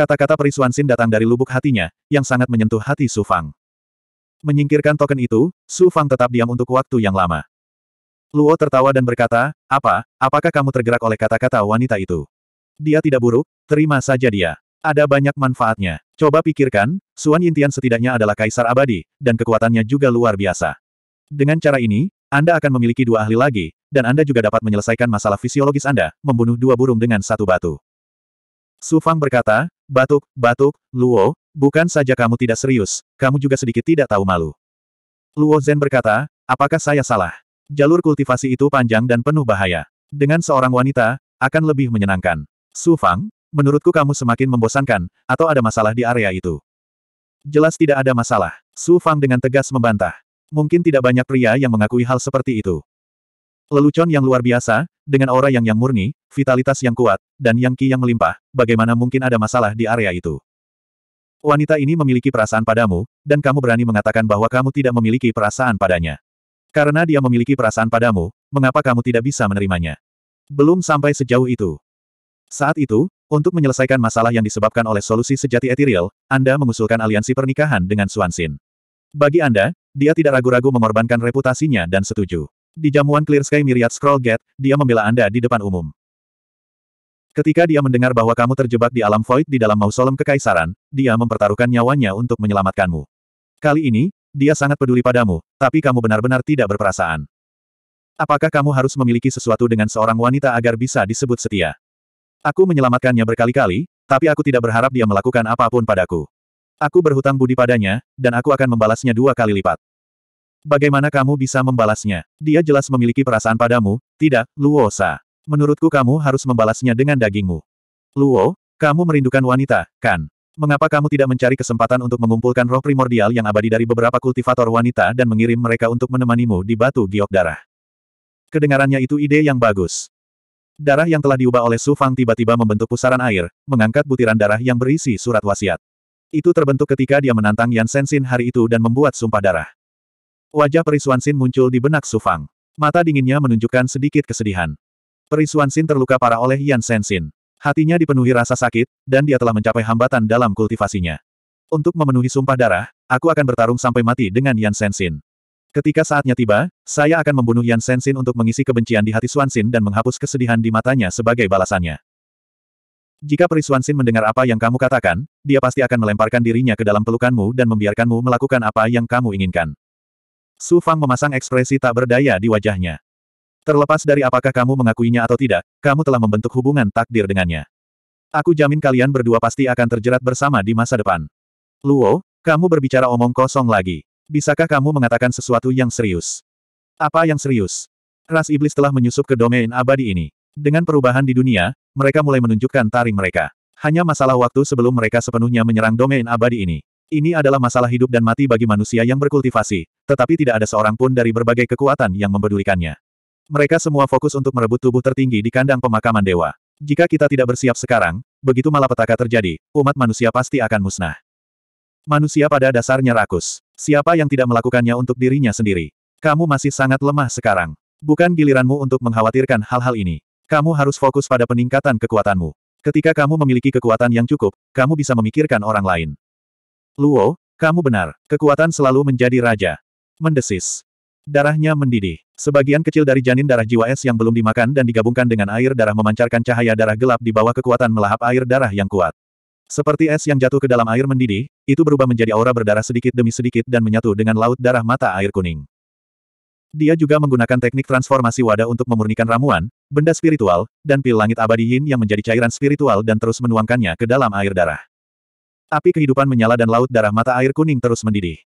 Kata-kata perisuan Sin datang dari lubuk hatinya, yang sangat menyentuh hati Su Fang. Menyingkirkan token itu, Su Fang tetap diam untuk waktu yang lama. Luo tertawa dan berkata, apa, apakah kamu tergerak oleh kata-kata wanita itu? Dia tidak buruk, terima saja dia. Ada banyak manfaatnya. Coba pikirkan, Suan Yintian setidaknya adalah kaisar abadi, dan kekuatannya juga luar biasa. Dengan cara ini, Anda akan memiliki dua ahli lagi, dan Anda juga dapat menyelesaikan masalah fisiologis Anda, membunuh dua burung dengan satu batu. Su Fang berkata, Batuk, batuk, Luo, bukan saja kamu tidak serius, kamu juga sedikit tidak tahu malu. Luo Zhen berkata, apakah saya salah? Jalur kultivasi itu panjang dan penuh bahaya. Dengan seorang wanita, akan lebih menyenangkan. Su Fang, menurutku kamu semakin membosankan, atau ada masalah di area itu. Jelas tidak ada masalah. Su Fang dengan tegas membantah. Mungkin tidak banyak pria yang mengakui hal seperti itu. Lelucon yang luar biasa, dengan aura yang yang murni, vitalitas yang kuat, dan yang ki yang melimpah, bagaimana mungkin ada masalah di area itu? Wanita ini memiliki perasaan padamu, dan kamu berani mengatakan bahwa kamu tidak memiliki perasaan padanya. Karena dia memiliki perasaan padamu, mengapa kamu tidak bisa menerimanya? Belum sampai sejauh itu. Saat itu, untuk menyelesaikan masalah yang disebabkan oleh solusi sejati etiril, Anda mengusulkan aliansi pernikahan dengan Suansin. Bagi Anda, dia tidak ragu-ragu mengorbankan reputasinya dan setuju. Di jamuan Clear Sky Myriad Scroll Gate, dia membela Anda di depan umum. Ketika dia mendengar bahwa kamu terjebak di alam void di dalam mausolem kekaisaran, dia mempertaruhkan nyawanya untuk menyelamatkanmu. Kali ini, dia sangat peduli padamu, tapi kamu benar-benar tidak berperasaan. Apakah kamu harus memiliki sesuatu dengan seorang wanita agar bisa disebut setia? Aku menyelamatkannya berkali-kali, tapi aku tidak berharap dia melakukan apapun padaku. Aku berhutang budi padanya, dan aku akan membalasnya dua kali lipat. Bagaimana kamu bisa membalasnya? Dia jelas memiliki perasaan padamu, tidak, Luosa. Menurutku kamu harus membalasnya dengan dagingmu. Luo, kamu merindukan wanita, kan? Mengapa kamu tidak mencari kesempatan untuk mengumpulkan roh primordial yang abadi dari beberapa kultivator wanita dan mengirim mereka untuk menemanimu di batu giok darah? Kedengarannya itu ide yang bagus. Darah yang telah diubah oleh Su Fang tiba-tiba membentuk pusaran air, mengangkat butiran darah yang berisi surat wasiat. Itu terbentuk ketika dia menantang Yan Sensin hari itu dan membuat sumpah darah. Wajah Sin muncul di benak Sufang. Mata dinginnya menunjukkan sedikit kesedihan. Sin terluka parah oleh Yan Sensin. Hatinya dipenuhi rasa sakit, dan dia telah mencapai hambatan dalam kultivasinya. Untuk memenuhi sumpah darah, aku akan bertarung sampai mati dengan Yan Sensin. Ketika saatnya tiba, saya akan membunuh Yan Sensin untuk mengisi kebencian di hati Swansin dan menghapus kesedihan di matanya sebagai balasannya. Jika Sin mendengar apa yang kamu katakan, dia pasti akan melemparkan dirinya ke dalam pelukanmu dan membiarkanmu melakukan apa yang kamu inginkan. Su Fang memasang ekspresi tak berdaya di wajahnya. Terlepas dari apakah kamu mengakuinya atau tidak, kamu telah membentuk hubungan takdir dengannya. Aku jamin kalian berdua pasti akan terjerat bersama di masa depan. Luo, kamu berbicara omong kosong lagi. Bisakah kamu mengatakan sesuatu yang serius? Apa yang serius? Ras iblis telah menyusup ke domain abadi ini. Dengan perubahan di dunia, mereka mulai menunjukkan taring mereka. Hanya masalah waktu sebelum mereka sepenuhnya menyerang domain abadi ini. Ini adalah masalah hidup dan mati bagi manusia yang berkultivasi, tetapi tidak ada seorang pun dari berbagai kekuatan yang mempedulikannya. Mereka semua fokus untuk merebut tubuh tertinggi di kandang pemakaman dewa. Jika kita tidak bersiap sekarang, begitu malapetaka terjadi, umat manusia pasti akan musnah. Manusia pada dasarnya rakus. Siapa yang tidak melakukannya untuk dirinya sendiri? Kamu masih sangat lemah sekarang. Bukan giliranmu untuk mengkhawatirkan hal-hal ini. Kamu harus fokus pada peningkatan kekuatanmu. Ketika kamu memiliki kekuatan yang cukup, kamu bisa memikirkan orang lain. Luo, kamu benar. Kekuatan selalu menjadi raja. Mendesis. Darahnya mendidih. Sebagian kecil dari janin darah jiwa es yang belum dimakan dan digabungkan dengan air darah memancarkan cahaya darah gelap di bawah kekuatan melahap air darah yang kuat. Seperti es yang jatuh ke dalam air mendidih, itu berubah menjadi aura berdarah sedikit demi sedikit dan menyatu dengan laut darah mata air kuning. Dia juga menggunakan teknik transformasi wadah untuk memurnikan ramuan, benda spiritual, dan pil langit abadi yin yang menjadi cairan spiritual dan terus menuangkannya ke dalam air darah. Api kehidupan menyala dan laut darah mata air kuning terus mendidih.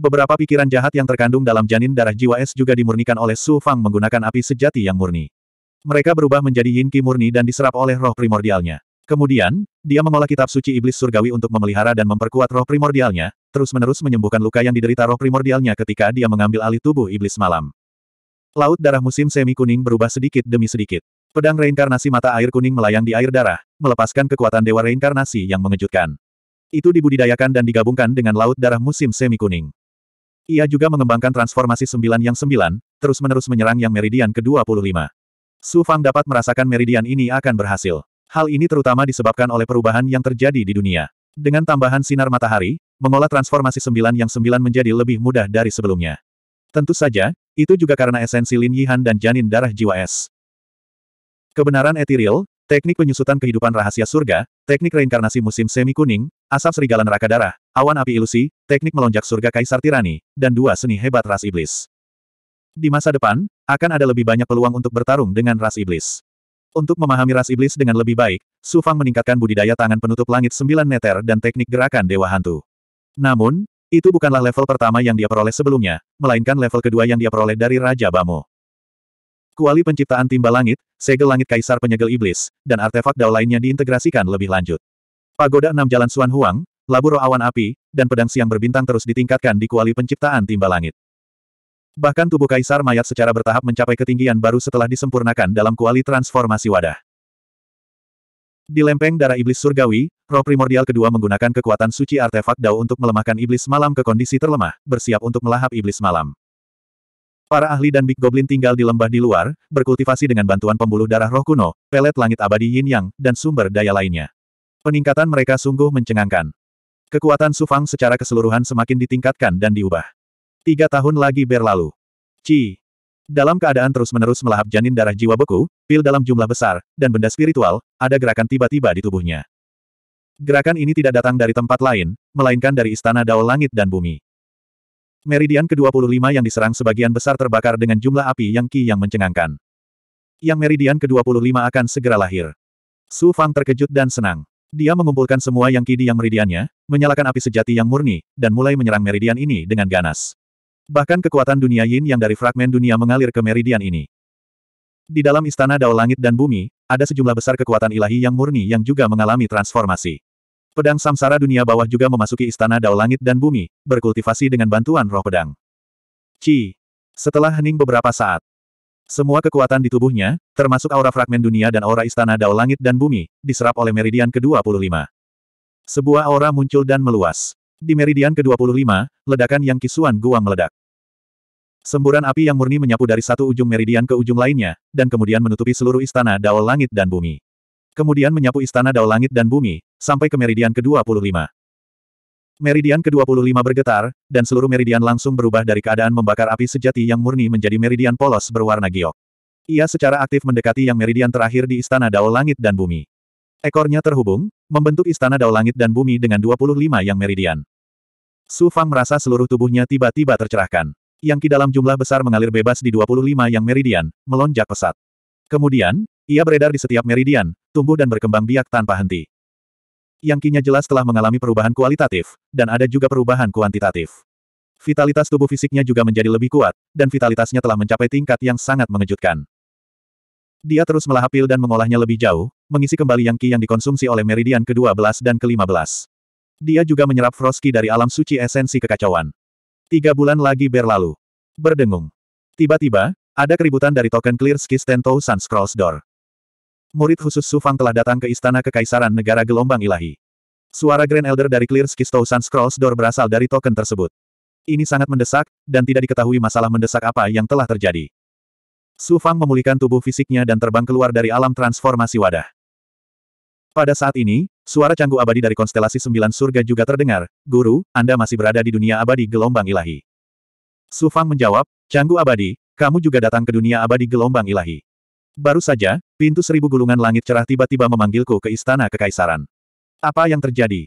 Beberapa pikiran jahat yang terkandung dalam janin darah jiwa es juga dimurnikan oleh Su Fang menggunakan api sejati yang murni. Mereka berubah menjadi yin ki murni dan diserap oleh roh primordialnya. Kemudian, dia mengolah kitab suci iblis surgawi untuk memelihara dan memperkuat roh primordialnya, terus-menerus menyembuhkan luka yang diderita roh primordialnya ketika dia mengambil alih tubuh iblis malam. Laut darah musim semi kuning berubah sedikit demi sedikit. Pedang reinkarnasi mata air kuning melayang di air darah, melepaskan kekuatan dewa reinkarnasi yang mengejutkan. Itu dibudidayakan dan digabungkan dengan laut darah musim semi kuning. Ia juga mengembangkan transformasi sembilan yang sembilan, terus-menerus menyerang yang meridian ke-25. Su Fang dapat merasakan meridian ini akan berhasil. Hal ini terutama disebabkan oleh perubahan yang terjadi di dunia. Dengan tambahan sinar matahari, mengolah transformasi sembilan yang sembilan menjadi lebih mudah dari sebelumnya. Tentu saja, itu juga karena esensi Lin Yihan dan janin darah jiwa es. Kebenaran etiril, Teknik penyusutan kehidupan rahasia surga, teknik reinkarnasi musim semi kuning, asap serigala neraka darah, awan api ilusi, teknik melonjak surga kaisar tirani, dan dua seni hebat ras iblis. Di masa depan, akan ada lebih banyak peluang untuk bertarung dengan ras iblis. Untuk memahami ras iblis dengan lebih baik, Su Fang meningkatkan budidaya tangan penutup langit sembilan meter dan teknik gerakan dewa hantu. Namun, itu bukanlah level pertama yang dia peroleh sebelumnya, melainkan level kedua yang dia peroleh dari Raja Bamo. Kuali penciptaan timba langit, segel langit kaisar penyegel iblis, dan artefak dao lainnya diintegrasikan lebih lanjut. Pagoda enam jalan Suan Huang, roh awan api, dan pedang siang berbintang terus ditingkatkan di kuali penciptaan timba langit. Bahkan tubuh kaisar mayat secara bertahap mencapai ketinggian baru setelah disempurnakan dalam kuali transformasi wadah. Di lempeng darah iblis surgawi, roh primordial kedua menggunakan kekuatan suci artefak Dao untuk melemahkan iblis malam ke kondisi terlemah, bersiap untuk melahap iblis malam. Para ahli dan Big Goblin tinggal di lembah di luar, berkultivasi dengan bantuan pembuluh darah roh kuno, pelet langit abadi yin yang, dan sumber daya lainnya. Peningkatan mereka sungguh mencengangkan. Kekuatan Sufang secara keseluruhan semakin ditingkatkan dan diubah. Tiga tahun lagi berlalu. Ci. Dalam keadaan terus-menerus melahap janin darah jiwa beku, pil dalam jumlah besar, dan benda spiritual, ada gerakan tiba-tiba di tubuhnya. Gerakan ini tidak datang dari tempat lain, melainkan dari istana Dao Langit dan Bumi. Meridian ke-25 yang diserang sebagian besar terbakar dengan jumlah api yang ki yang mencengangkan. Yang meridian ke-25 akan segera lahir. Su Fang terkejut dan senang. Dia mengumpulkan semua yang ki di yang meridiannya, menyalakan api sejati yang murni, dan mulai menyerang meridian ini dengan ganas. Bahkan kekuatan dunia yin yang dari fragmen dunia mengalir ke meridian ini. Di dalam istana Dao Langit dan Bumi, ada sejumlah besar kekuatan ilahi yang murni yang juga mengalami transformasi. Pedang samsara dunia bawah juga memasuki istana dao langit dan bumi, berkultivasi dengan bantuan roh pedang. Ci. Setelah hening beberapa saat, semua kekuatan di tubuhnya, termasuk aura fragmen dunia dan aura istana dao langit dan bumi, diserap oleh meridian ke-25. Sebuah aura muncul dan meluas. Di meridian ke-25, ledakan yang kisuan gua meledak. Semburan api yang murni menyapu dari satu ujung meridian ke ujung lainnya, dan kemudian menutupi seluruh istana dao langit dan bumi kemudian menyapu istana Dao Langit dan Bumi, sampai ke meridian ke-25. Meridian ke-25 bergetar, dan seluruh meridian langsung berubah dari keadaan membakar api sejati yang murni menjadi meridian polos berwarna giok. Ia secara aktif mendekati yang meridian terakhir di Istana Dao Langit dan Bumi. Ekornya terhubung, membentuk Istana Dao Langit dan Bumi dengan 25 yang meridian. Su Fang merasa seluruh tubuhnya tiba-tiba tercerahkan. Yang ki dalam jumlah besar mengalir bebas di 25 yang meridian, melonjak pesat. Kemudian, ia beredar di setiap meridian, tumbuh dan berkembang biak tanpa henti. Yang kinya jelas telah mengalami perubahan kualitatif, dan ada juga perubahan kuantitatif. Vitalitas tubuh fisiknya juga menjadi lebih kuat, dan vitalitasnya telah mencapai tingkat yang sangat mengejutkan. Dia terus melahap pil dan mengolahnya lebih jauh, mengisi kembali yang ki yang dikonsumsi oleh meridian ke-12 dan ke-15. Dia juga menyerap Frosty dari alam suci esensi kekacauan. Tiga bulan lagi berlalu. Berdengung. Tiba-tiba, ada keributan dari token Clear skis Tentou Sun Scrolls Door. Murid khusus Sufang telah datang ke Istana Kekaisaran Negara Gelombang Ilahi. Suara Grand Elder dari Clear Skistousan Scrolls Door berasal dari token tersebut. Ini sangat mendesak, dan tidak diketahui masalah mendesak apa yang telah terjadi. Sufang memulihkan tubuh fisiknya dan terbang keluar dari alam transformasi wadah. Pada saat ini, suara canggu abadi dari konstelasi sembilan surga juga terdengar, Guru, Anda masih berada di dunia abadi gelombang ilahi. Sufang menjawab, Canggu abadi, kamu juga datang ke dunia abadi gelombang ilahi. Baru saja, pintu seribu gulungan langit cerah tiba-tiba memanggilku ke istana kekaisaran. Apa yang terjadi?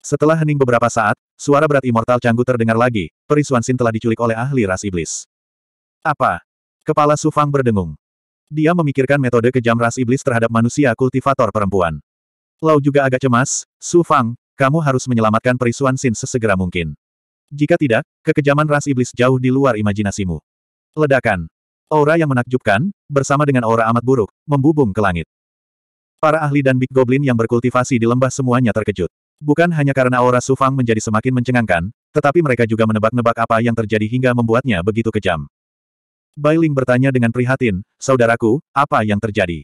Setelah hening beberapa saat, suara berat immortal canggu terdengar lagi, perisuan sin telah diculik oleh ahli ras iblis. Apa? Kepala Sufang berdengung. Dia memikirkan metode kejam ras iblis terhadap manusia kultivator perempuan. Lau juga agak cemas, Sufang, kamu harus menyelamatkan perisuan sin sesegera mungkin. Jika tidak, kekejaman ras iblis jauh di luar imajinasimu. Ledakan. Aura yang menakjubkan, bersama dengan aura amat buruk, membubung ke langit. Para ahli dan Big Goblin yang berkultivasi di lembah semuanya terkejut. Bukan hanya karena aura Sufang menjadi semakin mencengangkan, tetapi mereka juga menebak-nebak apa yang terjadi hingga membuatnya begitu kejam. Bailing bertanya dengan prihatin, Saudaraku, apa yang terjadi?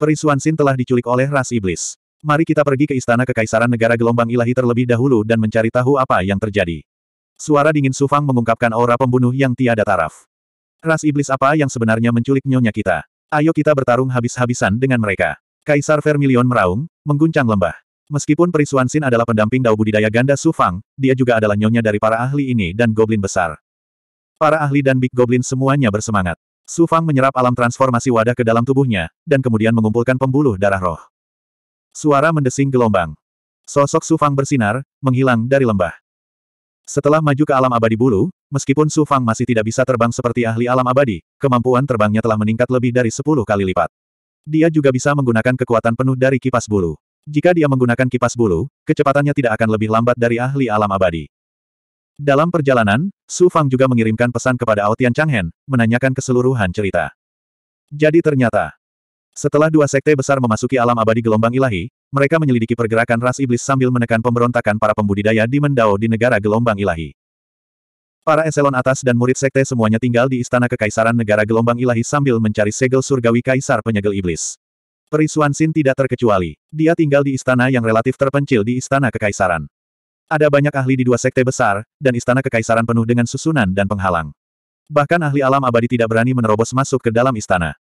Perisuan Sin telah diculik oleh ras iblis. Mari kita pergi ke istana kekaisaran negara gelombang ilahi terlebih dahulu dan mencari tahu apa yang terjadi. Suara dingin Sufang mengungkapkan aura pembunuh yang tiada taraf. Ras iblis apa yang sebenarnya menculik nyonya kita? Ayo kita bertarung habis-habisan dengan mereka. Kaisar Vermilion meraung, mengguncang lembah. Meskipun Perisuan Sin adalah pendamping dao budidaya ganda Sufang, dia juga adalah nyonya dari para ahli ini dan goblin besar. Para ahli dan Big Goblin semuanya bersemangat. Sufang menyerap alam transformasi wadah ke dalam tubuhnya, dan kemudian mengumpulkan pembuluh darah roh. Suara mendesing gelombang. Sosok Sufang bersinar, menghilang dari lembah. Setelah maju ke alam abadi bulu, Meskipun Su Fang masih tidak bisa terbang seperti ahli alam abadi, kemampuan terbangnya telah meningkat lebih dari 10 kali lipat. Dia juga bisa menggunakan kekuatan penuh dari kipas bulu. Jika dia menggunakan kipas bulu, kecepatannya tidak akan lebih lambat dari ahli alam abadi. Dalam perjalanan, Su Fang juga mengirimkan pesan kepada Aotian Changhen, menanyakan keseluruhan cerita. Jadi ternyata, setelah dua sekte besar memasuki alam abadi gelombang ilahi, mereka menyelidiki pergerakan ras iblis sambil menekan pemberontakan para pembudidaya di Mendao di negara gelombang ilahi. Para eselon atas dan murid sekte semuanya tinggal di istana kekaisaran negara gelombang ilahi sambil mencari segel surgawi kaisar penyegel iblis. Perisuan Sin tidak terkecuali. Dia tinggal di istana yang relatif terpencil di istana kekaisaran. Ada banyak ahli di dua sekte besar, dan istana kekaisaran penuh dengan susunan dan penghalang. Bahkan ahli alam abadi tidak berani menerobos masuk ke dalam istana.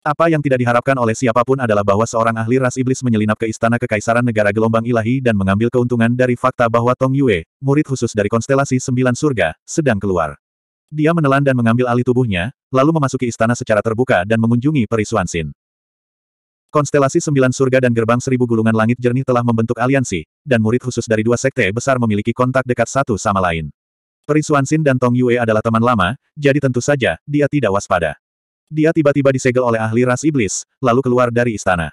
Apa yang tidak diharapkan oleh siapapun adalah bahwa seorang ahli ras iblis menyelinap ke istana kekaisaran negara gelombang ilahi dan mengambil keuntungan dari fakta bahwa Tong Yue, murid khusus dari konstelasi sembilan surga, sedang keluar. Dia menelan dan mengambil alih tubuhnya, lalu memasuki istana secara terbuka dan mengunjungi perisuan Sin. Konstelasi sembilan surga dan gerbang seribu gulungan langit jernih telah membentuk aliansi, dan murid khusus dari dua sekte besar memiliki kontak dekat satu sama lain. Perisuan Sin dan Tong Yue adalah teman lama, jadi tentu saja, dia tidak waspada. Dia tiba-tiba disegel oleh ahli ras iblis, lalu keluar dari istana.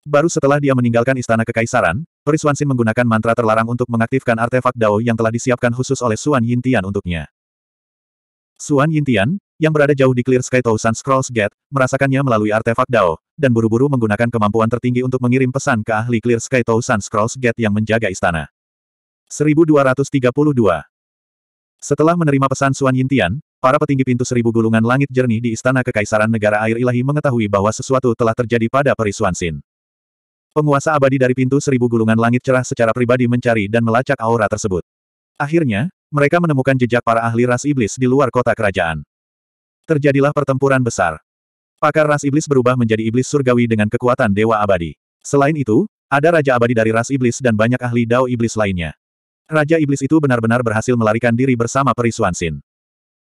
Baru setelah dia meninggalkan istana kekaisaran, Peris menggunakan mantra terlarang untuk mengaktifkan artefak Dao yang telah disiapkan khusus oleh Suan Yintian untuknya. Suan Yintian, yang berada jauh di Clear Sky Thousand Scrolls Gate, merasakannya melalui artefak Dao, dan buru-buru menggunakan kemampuan tertinggi untuk mengirim pesan ke ahli Clear Sky Thousand Scrolls Gate yang menjaga istana. 1232 Setelah menerima pesan Suan Yintian, Para petinggi pintu seribu gulungan langit jernih di Istana Kekaisaran Negara Air Ilahi mengetahui bahwa sesuatu telah terjadi pada perisuan Sin. Penguasa abadi dari pintu seribu gulungan langit cerah secara pribadi mencari dan melacak aura tersebut. Akhirnya, mereka menemukan jejak para ahli ras iblis di luar kota kerajaan. Terjadilah pertempuran besar. Pakar ras iblis berubah menjadi iblis surgawi dengan kekuatan dewa abadi. Selain itu, ada raja abadi dari ras iblis dan banyak ahli dao iblis lainnya. Raja iblis itu benar-benar berhasil melarikan diri bersama perisuan Sin.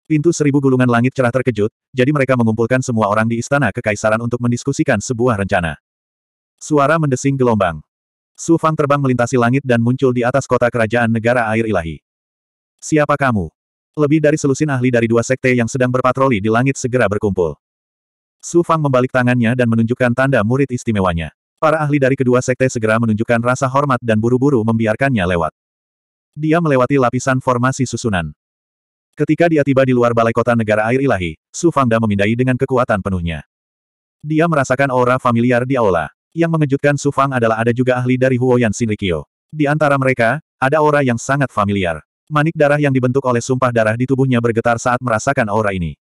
Pintu seribu gulungan langit cerah terkejut, jadi mereka mengumpulkan semua orang di istana kekaisaran untuk mendiskusikan sebuah rencana. Suara mendesing gelombang. Su Fang terbang melintasi langit dan muncul di atas kota kerajaan negara air ilahi. Siapa kamu? Lebih dari selusin ahli dari dua sekte yang sedang berpatroli di langit segera berkumpul. Su Fang membalik tangannya dan menunjukkan tanda murid istimewanya. Para ahli dari kedua sekte segera menunjukkan rasa hormat dan buru-buru membiarkannya lewat. Dia melewati lapisan formasi susunan. Ketika dia tiba di luar balai kota negara air ilahi, Su Fangda memindai dengan kekuatan penuhnya. Dia merasakan aura familiar di aula. Yang mengejutkan Su Fang adalah ada juga ahli dari Huoyan Shinrikyo. Di antara mereka, ada aura yang sangat familiar. Manik darah yang dibentuk oleh sumpah darah di tubuhnya bergetar saat merasakan aura ini.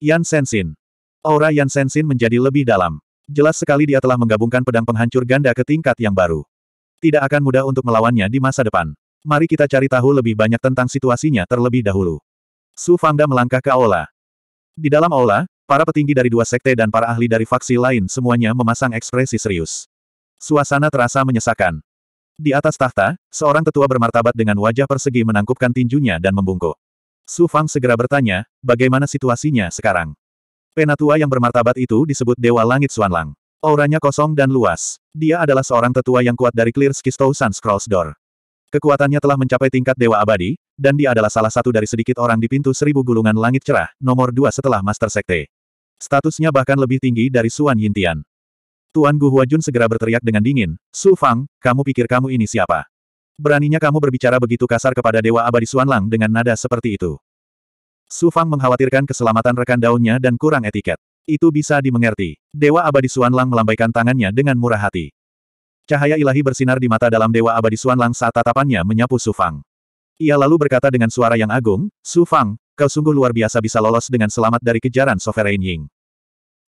Yan Sensin. Aura Yan Sensin menjadi lebih dalam. Jelas sekali dia telah menggabungkan pedang penghancur ganda ke tingkat yang baru. Tidak akan mudah untuk melawannya di masa depan. Mari kita cari tahu lebih banyak tentang situasinya terlebih dahulu. Su Fangda melangkah ke aula. Di dalam aula, para petinggi dari dua sekte dan para ahli dari faksi lain semuanya memasang ekspresi serius. Suasana terasa menyesakan. Di atas tahta, seorang tetua bermartabat dengan wajah persegi menangkupkan tinjunya dan membungkuk. Su Fang segera bertanya, bagaimana situasinya sekarang? Penatua yang bermartabat itu disebut Dewa Langit Suanlang. Auranya kosong dan luas. Dia adalah seorang tetua yang kuat dari Clear Skistousan Scrolls Door. Kekuatannya telah mencapai tingkat Dewa Abadi, dan dia adalah salah satu dari sedikit orang di pintu seribu gulungan langit cerah, nomor dua setelah Master Sekte. Statusnya bahkan lebih tinggi dari Suan Yintian. Tuan Gu Huajun segera berteriak dengan dingin, Su Fang, kamu pikir kamu ini siapa? Beraninya kamu berbicara begitu kasar kepada Dewa Abadi Suan Lang dengan nada seperti itu. Su Fang mengkhawatirkan keselamatan rekan daunnya dan kurang etiket. Itu bisa dimengerti. Dewa Abadi Suan Lang melambaikan tangannya dengan murah hati. Cahaya ilahi bersinar di mata dalam Dewa Abadi Suan Lang saat tatapannya menyapu Su Fang. Ia lalu berkata dengan suara yang agung, Su Fang, kau sungguh luar biasa bisa lolos dengan selamat dari kejaran Sovereign Ying.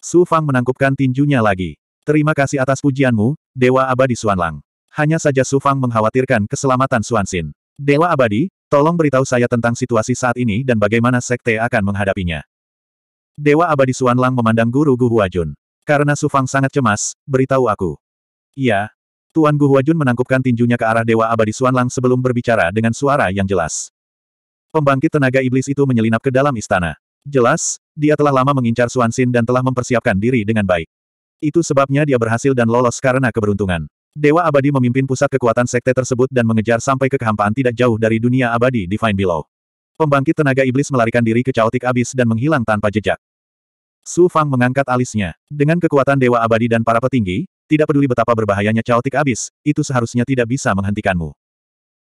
Su Fang menangkupkan tinjunya lagi. Terima kasih atas pujianmu, Dewa Abadi Suanlang. Hanya saja Su Fang mengkhawatirkan keselamatan Suansin. Dewa Abadi, tolong beritahu saya tentang situasi saat ini dan bagaimana sekte akan menghadapinya. Dewa Abadi Suanlang memandang guru Gu Huajun. Karena Su Fang sangat cemas, beritahu aku. Iya, Tuan Gu Huajun menangkupkan tinjunya ke arah Dewa Abadi Suanlang sebelum berbicara dengan suara yang jelas. Pembangkit tenaga iblis itu menyelinap ke dalam istana. Jelas, dia telah lama mengincar Suansin dan telah mempersiapkan diri dengan baik. Itu sebabnya dia berhasil dan lolos karena keberuntungan. Dewa Abadi memimpin pusat kekuatan sekte tersebut dan mengejar sampai ke kehampaan tidak jauh dari dunia abadi Divine Below. Pembangkit tenaga iblis melarikan diri ke caotik abis dan menghilang tanpa jejak. Su Fang mengangkat alisnya. Dengan kekuatan Dewa Abadi dan para petinggi, tidak peduli betapa berbahayanya caotik abis, itu seharusnya tidak bisa menghentikanmu.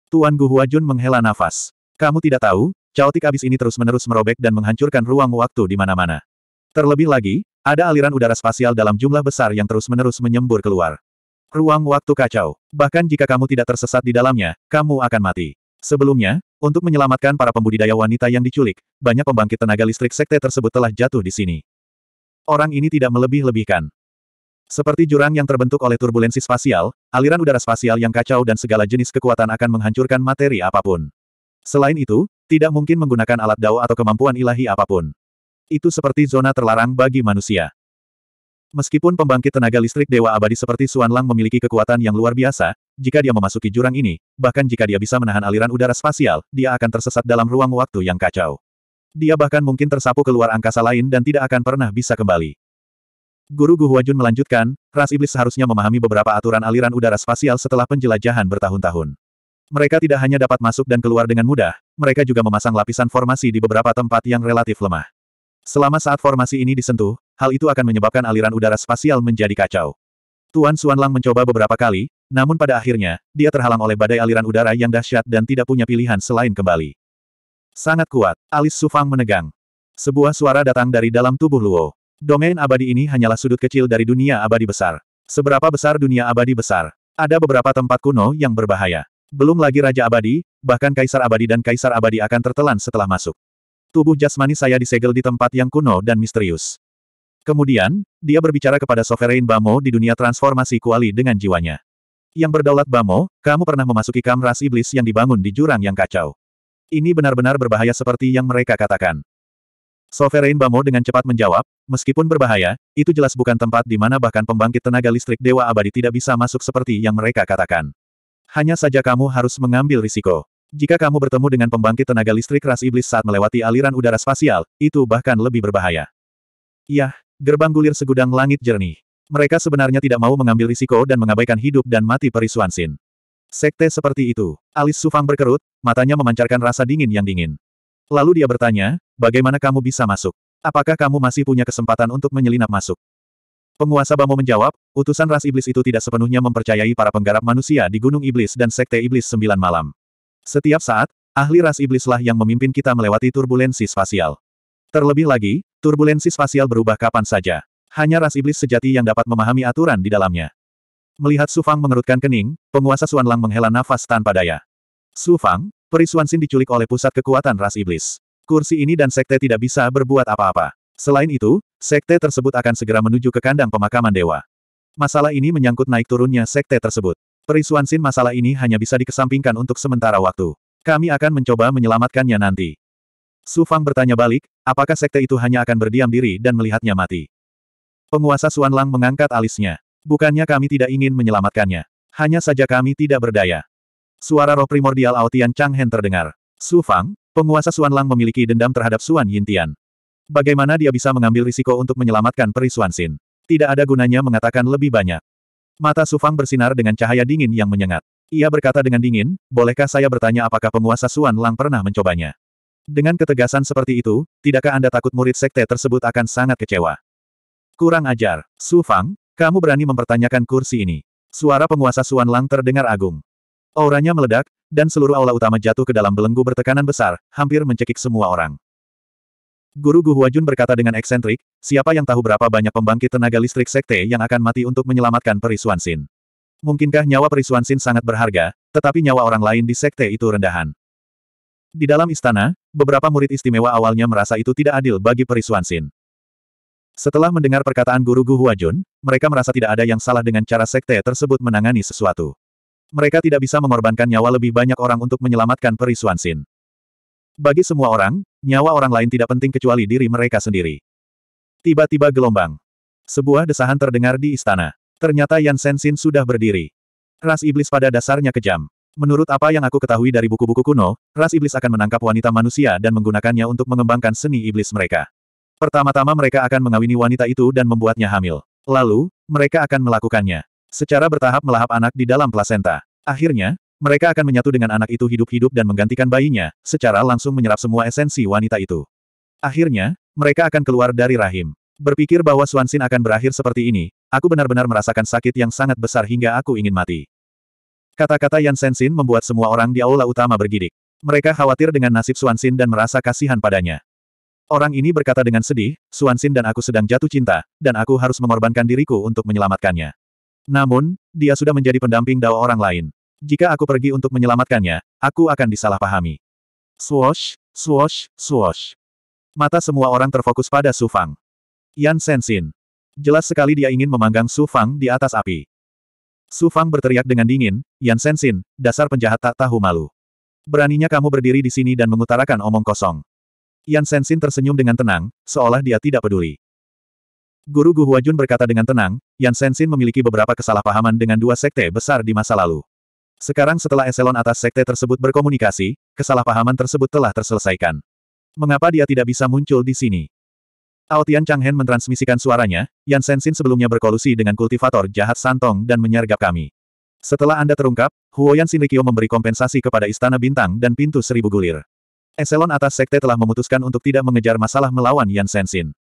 Tuan Gu Jun menghela nafas. Kamu tidak tahu, caotik abis ini terus-menerus merobek dan menghancurkan ruang waktu di mana-mana. Terlebih lagi, ada aliran udara spasial dalam jumlah besar yang terus-menerus menyembur keluar. Ruang waktu kacau. Bahkan jika kamu tidak tersesat di dalamnya, kamu akan mati. Sebelumnya, untuk menyelamatkan para pembudidaya wanita yang diculik, banyak pembangkit tenaga listrik sekte tersebut telah jatuh di sini. Orang ini tidak melebih-lebihkan. Seperti jurang yang terbentuk oleh turbulensi spasial, aliran udara spasial yang kacau dan segala jenis kekuatan akan menghancurkan materi apapun. Selain itu, tidak mungkin menggunakan alat dao atau kemampuan ilahi apapun. Itu seperti zona terlarang bagi manusia. Meskipun pembangkit tenaga listrik Dewa Abadi seperti Suan Lang memiliki kekuatan yang luar biasa, jika dia memasuki jurang ini, bahkan jika dia bisa menahan aliran udara spasial, dia akan tersesat dalam ruang waktu yang kacau. Dia bahkan mungkin tersapu keluar angkasa lain dan tidak akan pernah bisa kembali. Guru Guhuajun melanjutkan, ras iblis seharusnya memahami beberapa aturan aliran udara spasial setelah penjelajahan bertahun-tahun. Mereka tidak hanya dapat masuk dan keluar dengan mudah, mereka juga memasang lapisan formasi di beberapa tempat yang relatif lemah. Selama saat formasi ini disentuh, hal itu akan menyebabkan aliran udara spasial menjadi kacau. Tuan Suanlang mencoba beberapa kali, namun pada akhirnya, dia terhalang oleh badai aliran udara yang dahsyat dan tidak punya pilihan selain kembali. Sangat kuat, alis Sufang menegang. Sebuah suara datang dari dalam tubuh Luo. Domain abadi ini hanyalah sudut kecil dari dunia abadi besar. Seberapa besar dunia abadi besar? Ada beberapa tempat kuno yang berbahaya. Belum lagi Raja Abadi, bahkan Kaisar Abadi dan Kaisar Abadi akan tertelan setelah masuk. Tubuh jasmani saya disegel di tempat yang kuno dan misterius. Kemudian, dia berbicara kepada Sovereign Bamo di dunia transformasi kuali dengan jiwanya. Yang berdaulat Bamo, kamu pernah memasuki kamras iblis yang dibangun di jurang yang kacau. Ini benar-benar berbahaya seperti yang mereka katakan. Sovereign Bamo dengan cepat menjawab, meskipun berbahaya, itu jelas bukan tempat di mana bahkan pembangkit tenaga listrik Dewa Abadi tidak bisa masuk seperti yang mereka katakan. Hanya saja kamu harus mengambil risiko. Jika kamu bertemu dengan pembangkit tenaga listrik ras iblis saat melewati aliran udara spasial, itu bahkan lebih berbahaya. Yah, gerbang gulir segudang langit jernih. Mereka sebenarnya tidak mau mengambil risiko dan mengabaikan hidup dan mati perisuan Sin. Sekte seperti itu. Alis Sufang berkerut, matanya memancarkan rasa dingin yang dingin. Lalu dia bertanya, bagaimana kamu bisa masuk? Apakah kamu masih punya kesempatan untuk menyelinap masuk? Penguasa Bamo menjawab, utusan ras iblis itu tidak sepenuhnya mempercayai para penggarap manusia di Gunung Iblis dan Sekte Iblis Sembilan Malam. Setiap saat, ahli ras iblislah yang memimpin kita melewati turbulensi spasial. Terlebih lagi, turbulensi spasial berubah kapan saja. Hanya ras iblis sejati yang dapat memahami aturan di dalamnya. Melihat Sufang mengerutkan kening, penguasa Suanlang menghela nafas tanpa daya. Sufang, Perisuansin diculik oleh pusat kekuatan ras iblis. Kursi ini dan sekte tidak bisa berbuat apa-apa. Selain itu, sekte tersebut akan segera menuju ke kandang pemakaman dewa. Masalah ini menyangkut naik turunnya sekte tersebut. Perisuansin masalah ini hanya bisa dikesampingkan untuk sementara waktu. Kami akan mencoba menyelamatkannya nanti. Su Fang bertanya balik, apakah sekte itu hanya akan berdiam diri dan melihatnya mati? Penguasa Suan Lang mengangkat alisnya. Bukannya kami tidak ingin menyelamatkannya. Hanya saja kami tidak berdaya. Suara roh primordial Aotian Chang Hen terdengar. Su Fang, penguasa Suan Lang memiliki dendam terhadap Suan Yintian. Bagaimana dia bisa mengambil risiko untuk menyelamatkan peri Suan Xin? Tidak ada gunanya mengatakan lebih banyak. Mata Su Fang bersinar dengan cahaya dingin yang menyengat. Ia berkata dengan dingin, bolehkah saya bertanya apakah penguasa Suan Lang pernah mencobanya? Dengan ketegasan seperti itu, tidakkah Anda takut murid sekte tersebut akan sangat kecewa? Kurang ajar, Su Fang, kamu berani mempertanyakan kursi ini. Suara penguasa Suan Lang terdengar agung. Auranya meledak, dan seluruh aula utama jatuh ke dalam belenggu bertekanan besar, hampir mencekik semua orang. Guru Gu Huajun berkata dengan eksentrik, siapa yang tahu berapa banyak pembangkit tenaga listrik sekte yang akan mati untuk menyelamatkan perisuan Sin. Mungkinkah nyawa perisuan Sin sangat berharga, tetapi nyawa orang lain di sekte itu rendahan. Di dalam istana, beberapa murid istimewa awalnya merasa itu tidak adil bagi perisuan Sin. Setelah mendengar perkataan guru Gu Huajun, mereka merasa tidak ada yang salah dengan cara sekte tersebut menangani sesuatu. Mereka tidak bisa mengorbankan nyawa lebih banyak orang untuk menyelamatkan peri Xuanxin. Bagi semua orang, nyawa orang lain tidak penting kecuali diri mereka sendiri. Tiba-tiba gelombang. Sebuah desahan terdengar di istana. Ternyata Yan Sensin sudah berdiri. Ras iblis pada dasarnya kejam. Menurut apa yang aku ketahui dari buku-buku kuno, ras iblis akan menangkap wanita manusia dan menggunakannya untuk mengembangkan seni iblis mereka. Pertama-tama mereka akan mengawini wanita itu dan membuatnya hamil. Lalu, mereka akan melakukannya. Secara bertahap melahap anak di dalam plasenta. Akhirnya, mereka akan menyatu dengan anak itu hidup-hidup dan menggantikan bayinya, secara langsung menyerap semua esensi wanita itu. Akhirnya, mereka akan keluar dari rahim. Berpikir bahwa Swansin akan berakhir seperti ini, aku benar-benar merasakan sakit yang sangat besar hingga aku ingin mati. Kata-kata Yan Sensin membuat semua orang di aula utama bergidik. Mereka khawatir dengan nasib Swansin dan merasa kasihan padanya. Orang ini berkata dengan sedih, Swansin dan aku sedang jatuh cinta, dan aku harus mengorbankan diriku untuk menyelamatkannya. Namun, dia sudah menjadi pendamping Dao orang lain. Jika aku pergi untuk menyelamatkannya, aku akan disalahpahami. Swoosh, swoosh, swoosh. Mata semua orang terfokus pada Su Fang. Yan Sensin. Jelas sekali dia ingin memanggang Su Fang di atas api. Su Fang berteriak dengan dingin, Yan Sensin, dasar penjahat tak tahu malu. Beraninya kamu berdiri di sini dan mengutarakan omong kosong. Yan Sensin tersenyum dengan tenang, seolah dia tidak peduli. Guru Gu Huajun berkata dengan tenang, Yan Sensin memiliki beberapa kesalahpahaman dengan dua sekte besar di masa lalu. Sekarang setelah eselon atas sekte tersebut berkomunikasi, kesalahpahaman tersebut telah terselesaikan. Mengapa dia tidak bisa muncul di sini? Aotian Changhen mentransmisikan suaranya, Yan Sensin sebelumnya berkolusi dengan kultivator jahat Santong dan menyergap kami. Setelah Anda terungkap, Huoyan Sinrikyo memberi kompensasi kepada Istana Bintang dan Pintu Seribu Gulir. Eselon atas sekte telah memutuskan untuk tidak mengejar masalah melawan Yan Sensin.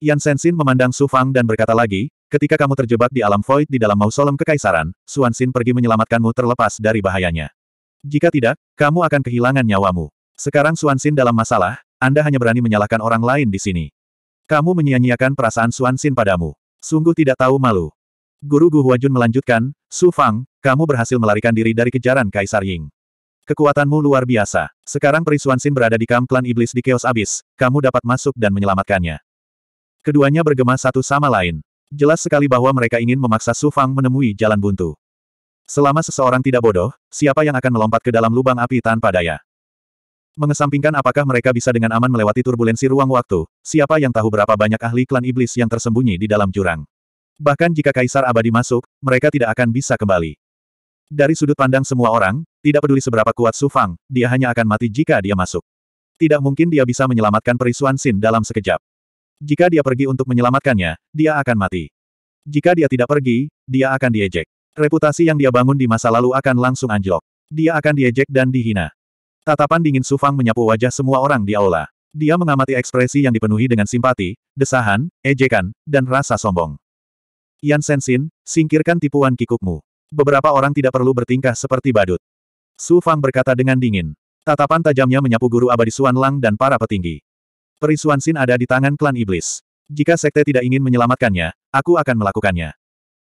Yan Sensin memandang Su Fang dan berkata lagi, ketika kamu terjebak di alam void di dalam mausolem kekaisaran, Suan Xin pergi menyelamatkanmu terlepas dari bahayanya. Jika tidak, kamu akan kehilangan nyawamu. Sekarang Suan Xin dalam masalah, Anda hanya berani menyalahkan orang lain di sini. Kamu menyia-nyiakan perasaan Suan Xin padamu. Sungguh tidak tahu malu. Guru Gu Huajun melanjutkan, Su Fang, kamu berhasil melarikan diri dari kejaran Kaisar Ying. Kekuatanmu luar biasa. Sekarang Peri Suan Xin berada di kamp klan iblis di Chaos Abyss, kamu dapat masuk dan menyelamatkannya. Keduanya bergema satu sama lain. Jelas sekali bahwa mereka ingin memaksa Su Fang menemui jalan buntu. Selama seseorang tidak bodoh, siapa yang akan melompat ke dalam lubang api tanpa daya? Mengesampingkan apakah mereka bisa dengan aman melewati turbulensi ruang waktu, siapa yang tahu berapa banyak ahli klan iblis yang tersembunyi di dalam jurang. Bahkan jika Kaisar Abadi masuk, mereka tidak akan bisa kembali. Dari sudut pandang semua orang, tidak peduli seberapa kuat Su Fang, dia hanya akan mati jika dia masuk. Tidak mungkin dia bisa menyelamatkan perisuan Sin dalam sekejap. Jika dia pergi untuk menyelamatkannya, dia akan mati. Jika dia tidak pergi, dia akan diejek. Reputasi yang dia bangun di masa lalu akan langsung anjlok. Dia akan diejek dan dihina. Tatapan dingin Sufang menyapu wajah semua orang di aula. Dia mengamati ekspresi yang dipenuhi dengan simpati, desahan, ejekan, dan rasa sombong. Yan Sensin, singkirkan tipuan kikukmu. Beberapa orang tidak perlu bertingkah seperti badut. Sufang berkata dengan dingin. Tatapan tajamnya menyapu guru abadi Suan Lang dan para petinggi. Perisuan Sin ada di tangan klan iblis. Jika sekte tidak ingin menyelamatkannya, aku akan melakukannya.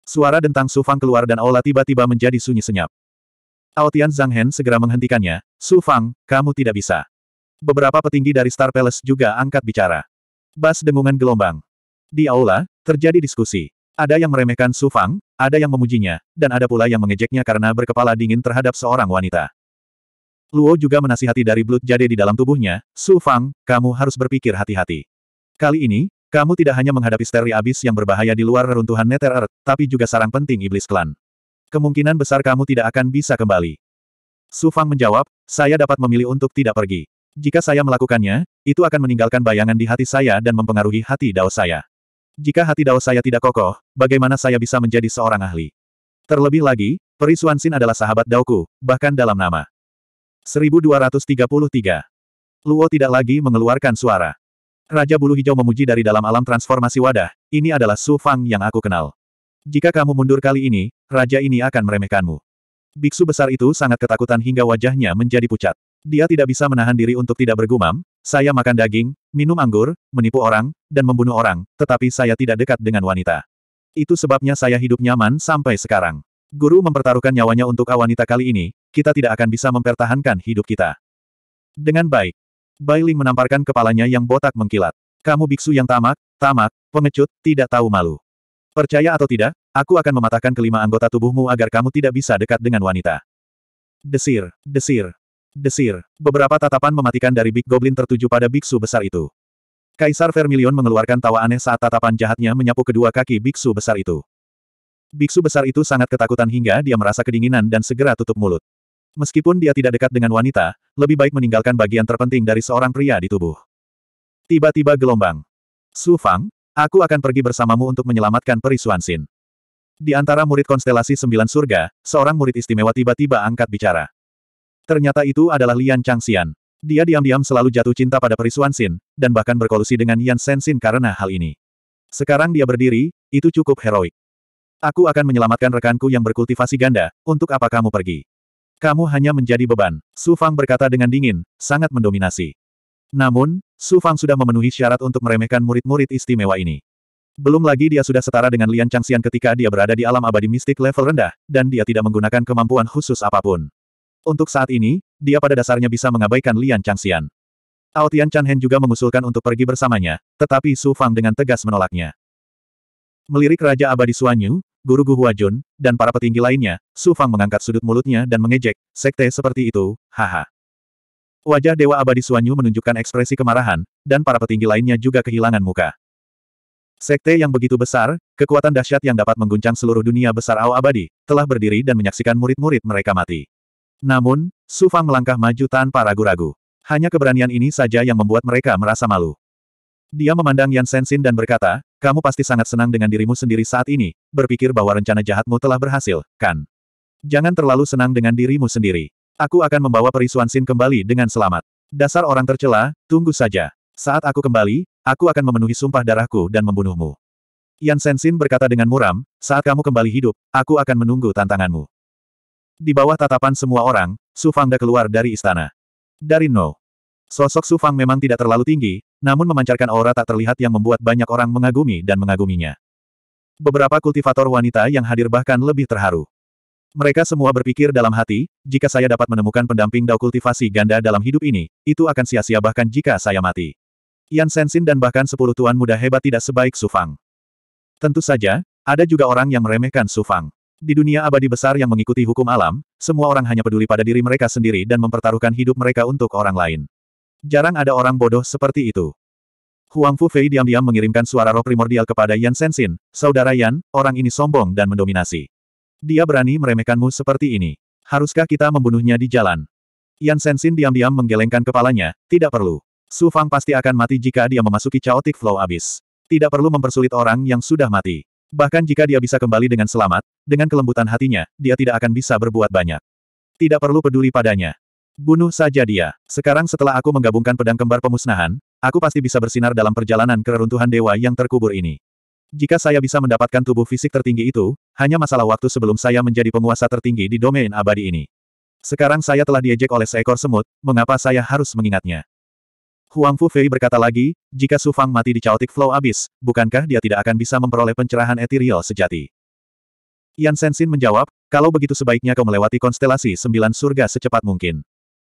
Suara dentang Su Fang keluar dan aula tiba-tiba menjadi sunyi senyap. Aotian Zhang Hen segera menghentikannya, Su Fang, kamu tidak bisa. Beberapa petinggi dari Star Palace juga angkat bicara. Bas dengungan gelombang. Di aula, terjadi diskusi. Ada yang meremehkan Su Fang, ada yang memujinya, dan ada pula yang mengejeknya karena berkepala dingin terhadap seorang wanita. Luo juga menasihati dari Blood Jade di dalam tubuhnya, Su Fang, kamu harus berpikir hati-hati. Kali ini, kamu tidak hanya menghadapi steri abis yang berbahaya di luar reruntuhan Nether Earth, tapi juga sarang penting iblis klan. Kemungkinan besar kamu tidak akan bisa kembali. Su Fang menjawab, saya dapat memilih untuk tidak pergi. Jika saya melakukannya, itu akan meninggalkan bayangan di hati saya dan mempengaruhi hati dao saya. Jika hati dao saya tidak kokoh, bagaimana saya bisa menjadi seorang ahli? Terlebih lagi, Perisuan Sin adalah sahabat daoku, bahkan dalam nama. 1233. Luo tidak lagi mengeluarkan suara. Raja Bulu Hijau memuji dari dalam alam transformasi wadah, ini adalah Su Fang yang aku kenal. Jika kamu mundur kali ini, raja ini akan meremehkanmu. Biksu besar itu sangat ketakutan hingga wajahnya menjadi pucat. Dia tidak bisa menahan diri untuk tidak bergumam, saya makan daging, minum anggur, menipu orang, dan membunuh orang, tetapi saya tidak dekat dengan wanita. Itu sebabnya saya hidup nyaman sampai sekarang. Guru mempertaruhkan nyawanya untuk wanita kali ini, kita tidak akan bisa mempertahankan hidup kita. Dengan baik. Bai Ling menamparkan kepalanya yang botak mengkilat. Kamu biksu yang tamak, tamak, pengecut, tidak tahu malu. Percaya atau tidak, aku akan mematahkan kelima anggota tubuhmu agar kamu tidak bisa dekat dengan wanita. Desir, desir, desir. Beberapa tatapan mematikan dari Big Goblin tertuju pada biksu besar itu. Kaisar Vermilion mengeluarkan tawa aneh saat tatapan jahatnya menyapu kedua kaki biksu besar itu. Biksu besar itu sangat ketakutan hingga dia merasa kedinginan dan segera tutup mulut. Meskipun dia tidak dekat dengan wanita, lebih baik meninggalkan bagian terpenting dari seorang pria di tubuh. Tiba-tiba gelombang. Su Fang, aku akan pergi bersamamu untuk menyelamatkan peri Xuanxin. Di antara murid konstelasi sembilan surga, seorang murid istimewa tiba-tiba angkat bicara. Ternyata itu adalah Lian Changxian. Dia diam-diam selalu jatuh cinta pada peri Xuanxin, dan bahkan berkolusi dengan Yan Sensin karena hal ini. Sekarang dia berdiri, itu cukup heroik. Aku akan menyelamatkan rekanku yang berkultivasi ganda, untuk apa kamu pergi? Kamu hanya menjadi beban, Su Fang berkata dengan dingin, sangat mendominasi. Namun, Su Fang sudah memenuhi syarat untuk meremehkan murid-murid istimewa ini. Belum lagi dia sudah setara dengan Lian Changxian ketika dia berada di alam abadi mistik level rendah, dan dia tidak menggunakan kemampuan khusus apapun. Untuk saat ini, dia pada dasarnya bisa mengabaikan Lian Changxian. Ao Tian Chanhen juga mengusulkan untuk pergi bersamanya, tetapi Su Fang dengan tegas menolaknya. Melirik Raja Abadi Suanyu, guru Gu Jun dan para petinggi lainnya, Su Fang mengangkat sudut mulutnya dan mengejek, sekte seperti itu, haha. Wajah Dewa Abadi Suanyu menunjukkan ekspresi kemarahan, dan para petinggi lainnya juga kehilangan muka. Sekte yang begitu besar, kekuatan dahsyat yang dapat mengguncang seluruh dunia besar Ao Abadi, telah berdiri dan menyaksikan murid-murid mereka mati. Namun, Su Fang melangkah maju tanpa ragu-ragu. Hanya keberanian ini saja yang membuat mereka merasa malu. Dia memandang Yan Sensin dan berkata, kamu pasti sangat senang dengan dirimu sendiri saat ini, berpikir bahwa rencana jahatmu telah berhasil, kan? Jangan terlalu senang dengan dirimu sendiri. Aku akan membawa perisuan Sin kembali dengan selamat. Dasar orang tercela, tunggu saja. Saat aku kembali, aku akan memenuhi sumpah darahku dan membunuhmu. Yan Sensin berkata dengan muram, saat kamu kembali hidup, aku akan menunggu tantanganmu. Di bawah tatapan semua orang, Su Fangda keluar dari istana. Dari No. Sosok Su Fang memang tidak terlalu tinggi, namun memancarkan aura tak terlihat yang membuat banyak orang mengagumi dan mengaguminya. Beberapa kultivator wanita yang hadir bahkan lebih terharu. Mereka semua berpikir dalam hati, jika saya dapat menemukan pendamping dao kultivasi ganda dalam hidup ini, itu akan sia-sia bahkan jika saya mati. Yan Sensin dan bahkan sepuluh tuan muda hebat tidak sebaik Su Fang. Tentu saja, ada juga orang yang meremehkan Su Fang. Di dunia abadi besar yang mengikuti hukum alam, semua orang hanya peduli pada diri mereka sendiri dan mempertaruhkan hidup mereka untuk orang lain. Jarang ada orang bodoh seperti itu. Huang Fu Fei diam-diam mengirimkan suara roh primordial kepada Yan Sensin, Saudara Yan, orang ini sombong dan mendominasi. Dia berani meremehkanmu seperti ini. Haruskah kita membunuhnya di jalan? Yan Sensin diam-diam menggelengkan kepalanya, tidak perlu. Su Fang pasti akan mati jika dia memasuki chaotic flow abis. Tidak perlu mempersulit orang yang sudah mati. Bahkan jika dia bisa kembali dengan selamat, dengan kelembutan hatinya, dia tidak akan bisa berbuat banyak. Tidak perlu peduli padanya. Bunuh saja dia. Sekarang setelah aku menggabungkan pedang kembar pemusnahan, aku pasti bisa bersinar dalam perjalanan ke reruntuhan dewa yang terkubur ini. Jika saya bisa mendapatkan tubuh fisik tertinggi itu, hanya masalah waktu sebelum saya menjadi penguasa tertinggi di domain abadi ini. Sekarang saya telah diejek oleh seekor semut, mengapa saya harus mengingatnya? Huang Fu Fei berkata lagi, jika Su Fang mati di Chaotic Flow abis, bukankah dia tidak akan bisa memperoleh pencerahan ethereal sejati? Yan Sensin menjawab, kalau begitu sebaiknya kau melewati konstelasi sembilan surga secepat mungkin.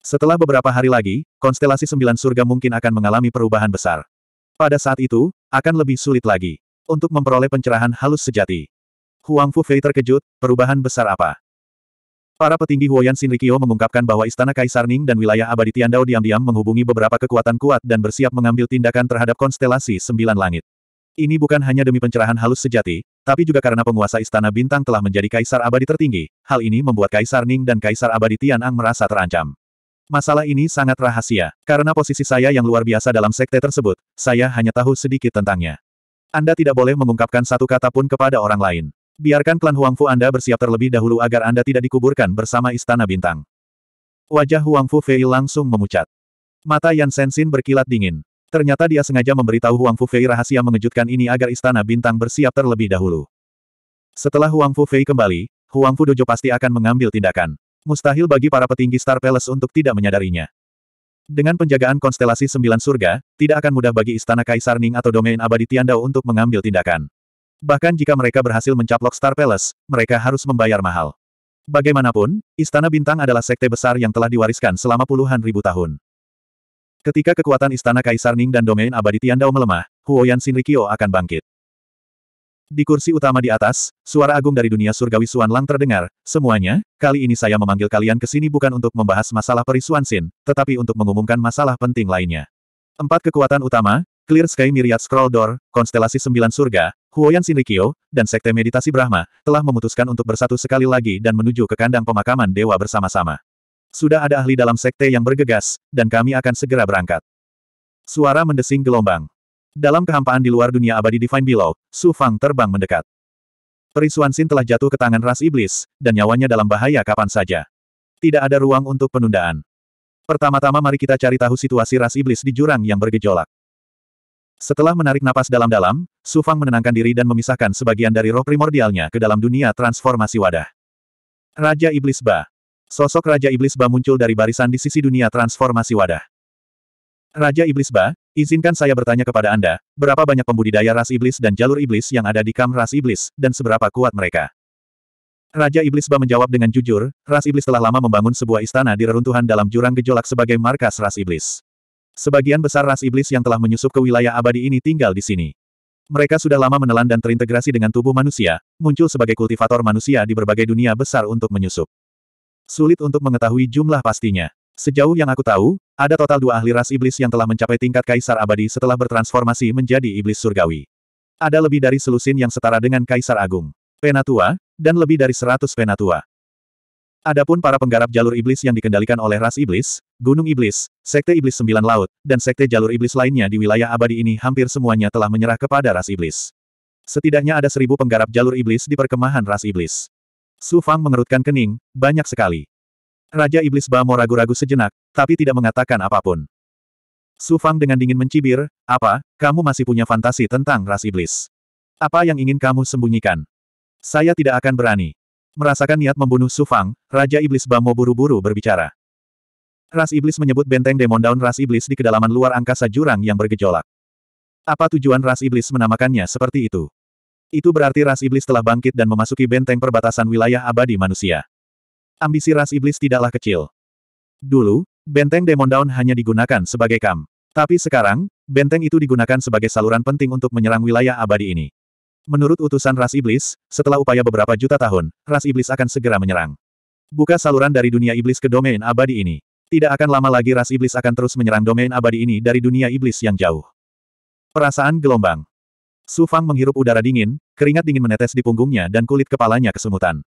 Setelah beberapa hari lagi, konstelasi sembilan surga mungkin akan mengalami perubahan besar. Pada saat itu, akan lebih sulit lagi untuk memperoleh pencerahan halus sejati. Huang Fei terkejut, perubahan besar apa? Para petinggi Huoyan Sinrikyo mengungkapkan bahwa Istana Kaisar Ning dan wilayah abadi Dao diam-diam menghubungi beberapa kekuatan kuat dan bersiap mengambil tindakan terhadap konstelasi sembilan langit. Ini bukan hanya demi pencerahan halus sejati, tapi juga karena penguasa Istana Bintang telah menjadi Kaisar Abadi tertinggi, hal ini membuat Kaisar Ning dan Kaisar Abadi Tianang merasa terancam. Masalah ini sangat rahasia, karena posisi saya yang luar biasa dalam sekte tersebut, saya hanya tahu sedikit tentangnya. Anda tidak boleh mengungkapkan satu kata pun kepada orang lain. Biarkan klan Huangfu Anda bersiap terlebih dahulu agar Anda tidak dikuburkan bersama Istana Bintang. Wajah Huangfu Fei langsung memucat. Mata Yan Sensin berkilat dingin. Ternyata dia sengaja memberitahu Huangfu Fei rahasia mengejutkan ini agar Istana Bintang bersiap terlebih dahulu. Setelah Huangfu Fei kembali, Huangfu Dojo pasti akan mengambil tindakan. Mustahil bagi para petinggi Star Palace untuk tidak menyadarinya. Dengan penjagaan konstelasi sembilan surga, tidak akan mudah bagi istana Kaisar Ning atau domain abadi Tiandao untuk mengambil tindakan. Bahkan jika mereka berhasil mencaplok Star Palace, mereka harus membayar mahal. Bagaimanapun, Istana Bintang adalah sekte besar yang telah diwariskan selama puluhan ribu tahun. Ketika kekuatan Istana Kaisar Ning dan domain abadi Tiandao melemah, Huoyan Shinrikyo akan bangkit. Di kursi utama di atas, suara agung dari dunia surgawi Suan Lang terdengar, semuanya, kali ini saya memanggil kalian ke sini bukan untuk membahas masalah perisuan Sin, tetapi untuk mengumumkan masalah penting lainnya. Empat kekuatan utama, Clear Sky Myriad Scroll Door, Konstelasi Sembilan Surga, Huoyan Sinrikyo, dan Sekte Meditasi Brahma, telah memutuskan untuk bersatu sekali lagi dan menuju ke kandang pemakaman dewa bersama-sama. Sudah ada ahli dalam sekte yang bergegas, dan kami akan segera berangkat. Suara mendesing gelombang. Dalam kehampaan di luar dunia abadi Divine Below, Su Fang terbang mendekat. Perisuan Sin telah jatuh ke tangan ras iblis, dan nyawanya dalam bahaya kapan saja. Tidak ada ruang untuk penundaan. Pertama-tama mari kita cari tahu situasi ras iblis di jurang yang bergejolak. Setelah menarik napas dalam-dalam, Su Fang menenangkan diri dan memisahkan sebagian dari roh primordialnya ke dalam dunia transformasi wadah. Raja Iblis Ba Sosok Raja Iblis Ba muncul dari barisan di sisi dunia transformasi wadah. Raja Iblis Ba, Izinkan saya bertanya kepada Anda, berapa banyak pembudidaya ras iblis dan jalur iblis yang ada di kam ras iblis, dan seberapa kuat mereka? Raja Iblis Ba menjawab dengan jujur, ras iblis telah lama membangun sebuah istana di reruntuhan dalam jurang gejolak sebagai markas ras iblis. Sebagian besar ras iblis yang telah menyusup ke wilayah abadi ini tinggal di sini. Mereka sudah lama menelan dan terintegrasi dengan tubuh manusia, muncul sebagai kultivator manusia di berbagai dunia besar untuk menyusup. Sulit untuk mengetahui jumlah pastinya. Sejauh yang aku tahu, ada total dua ahli ras iblis yang telah mencapai tingkat kaisar abadi setelah bertransformasi menjadi iblis surgawi. Ada lebih dari selusin yang setara dengan kaisar agung, penatua, dan lebih dari seratus penatua. Adapun para penggarap jalur iblis yang dikendalikan oleh ras iblis, gunung iblis, sekte iblis sembilan laut, dan sekte jalur iblis lainnya di wilayah abadi ini hampir semuanya telah menyerah kepada ras iblis. Setidaknya ada seribu penggarap jalur iblis di perkemahan ras iblis. Su Fang mengerutkan kening, banyak sekali. Raja Iblis Bamo ragu-ragu sejenak, tapi tidak mengatakan apapun. Su Fang dengan dingin mencibir, apa, kamu masih punya fantasi tentang ras iblis? Apa yang ingin kamu sembunyikan? Saya tidak akan berani. Merasakan niat membunuh Su Fang, Raja Iblis Bamo buru-buru berbicara. Ras iblis menyebut benteng demon daun ras iblis di kedalaman luar angkasa jurang yang bergejolak. Apa tujuan ras iblis menamakannya seperti itu? Itu berarti ras iblis telah bangkit dan memasuki benteng perbatasan wilayah abadi manusia ambisi ras iblis tidaklah kecil. Dulu, benteng Demon Down hanya digunakan sebagai kam. Tapi sekarang, benteng itu digunakan sebagai saluran penting untuk menyerang wilayah abadi ini. Menurut utusan ras iblis, setelah upaya beberapa juta tahun, ras iblis akan segera menyerang. Buka saluran dari dunia iblis ke domain abadi ini. Tidak akan lama lagi ras iblis akan terus menyerang domain abadi ini dari dunia iblis yang jauh. Perasaan gelombang. Su Fang menghirup udara dingin, keringat dingin menetes di punggungnya dan kulit kepalanya kesemutan.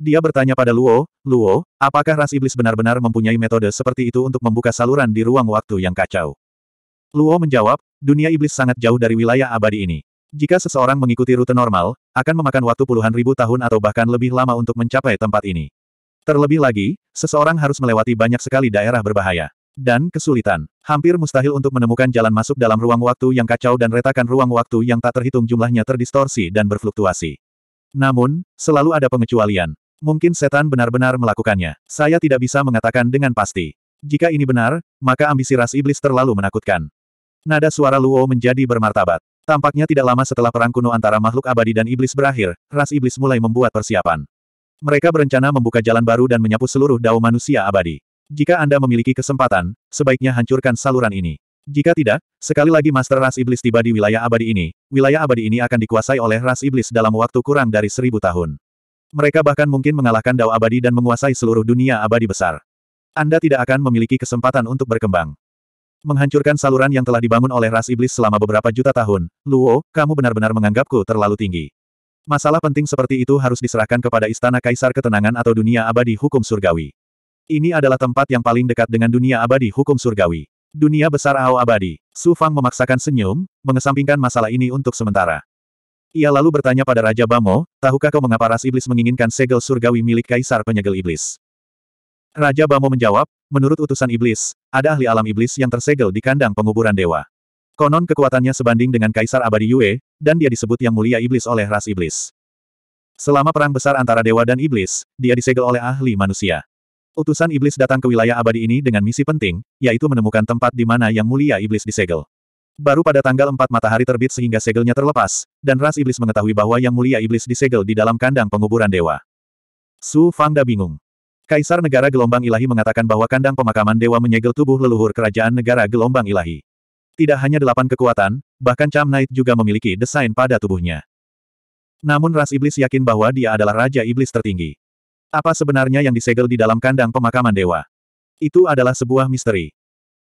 Dia bertanya pada Luo, Luo, apakah ras iblis benar-benar mempunyai metode seperti itu untuk membuka saluran di ruang waktu yang kacau? Luo menjawab, dunia iblis sangat jauh dari wilayah abadi ini. Jika seseorang mengikuti rute normal, akan memakan waktu puluhan ribu tahun atau bahkan lebih lama untuk mencapai tempat ini. Terlebih lagi, seseorang harus melewati banyak sekali daerah berbahaya dan kesulitan. Hampir mustahil untuk menemukan jalan masuk dalam ruang waktu yang kacau dan retakan ruang waktu yang tak terhitung jumlahnya terdistorsi dan berfluktuasi. Namun, selalu ada pengecualian. Mungkin setan benar-benar melakukannya. Saya tidak bisa mengatakan dengan pasti. Jika ini benar, maka ambisi ras iblis terlalu menakutkan. Nada suara Luo menjadi bermartabat. Tampaknya tidak lama setelah perang kuno antara makhluk abadi dan iblis berakhir, ras iblis mulai membuat persiapan. Mereka berencana membuka jalan baru dan menyapu seluruh dao manusia abadi. Jika Anda memiliki kesempatan, sebaiknya hancurkan saluran ini. Jika tidak, sekali lagi Master Ras Iblis tiba di wilayah abadi ini, wilayah abadi ini akan dikuasai oleh Ras Iblis dalam waktu kurang dari seribu tahun. Mereka bahkan mungkin mengalahkan Dao abadi dan menguasai seluruh dunia abadi besar. Anda tidak akan memiliki kesempatan untuk berkembang. Menghancurkan saluran yang telah dibangun oleh ras iblis selama beberapa juta tahun, Luo, kamu benar-benar menganggapku terlalu tinggi. Masalah penting seperti itu harus diserahkan kepada Istana Kaisar Ketenangan atau Dunia Abadi Hukum Surgawi. Ini adalah tempat yang paling dekat dengan Dunia Abadi Hukum Surgawi. Dunia Besar Ao Abadi. Su Fang memaksakan senyum, mengesampingkan masalah ini untuk sementara. Ia lalu bertanya pada Raja Bamo, tahukah kau mengapa ras iblis menginginkan segel surgawi milik Kaisar Penyegel Iblis? Raja Bamo menjawab, menurut utusan iblis, ada ahli alam iblis yang tersegel di kandang penguburan dewa. Konon kekuatannya sebanding dengan Kaisar Abadi Yue, dan dia disebut yang mulia iblis oleh ras iblis. Selama perang besar antara dewa dan iblis, dia disegel oleh ahli manusia. Utusan iblis datang ke wilayah abadi ini dengan misi penting, yaitu menemukan tempat di mana yang mulia iblis disegel. Baru pada tanggal 4 matahari terbit sehingga segelnya terlepas, dan ras iblis mengetahui bahwa yang mulia iblis disegel di dalam kandang penguburan dewa. Su Fangda bingung. Kaisar Negara Gelombang Ilahi mengatakan bahwa kandang pemakaman dewa menyegel tubuh leluhur kerajaan negara Gelombang Ilahi. Tidak hanya delapan kekuatan, bahkan Cham Knight juga memiliki desain pada tubuhnya. Namun ras iblis yakin bahwa dia adalah raja iblis tertinggi. Apa sebenarnya yang disegel di dalam kandang pemakaman dewa? Itu adalah sebuah misteri.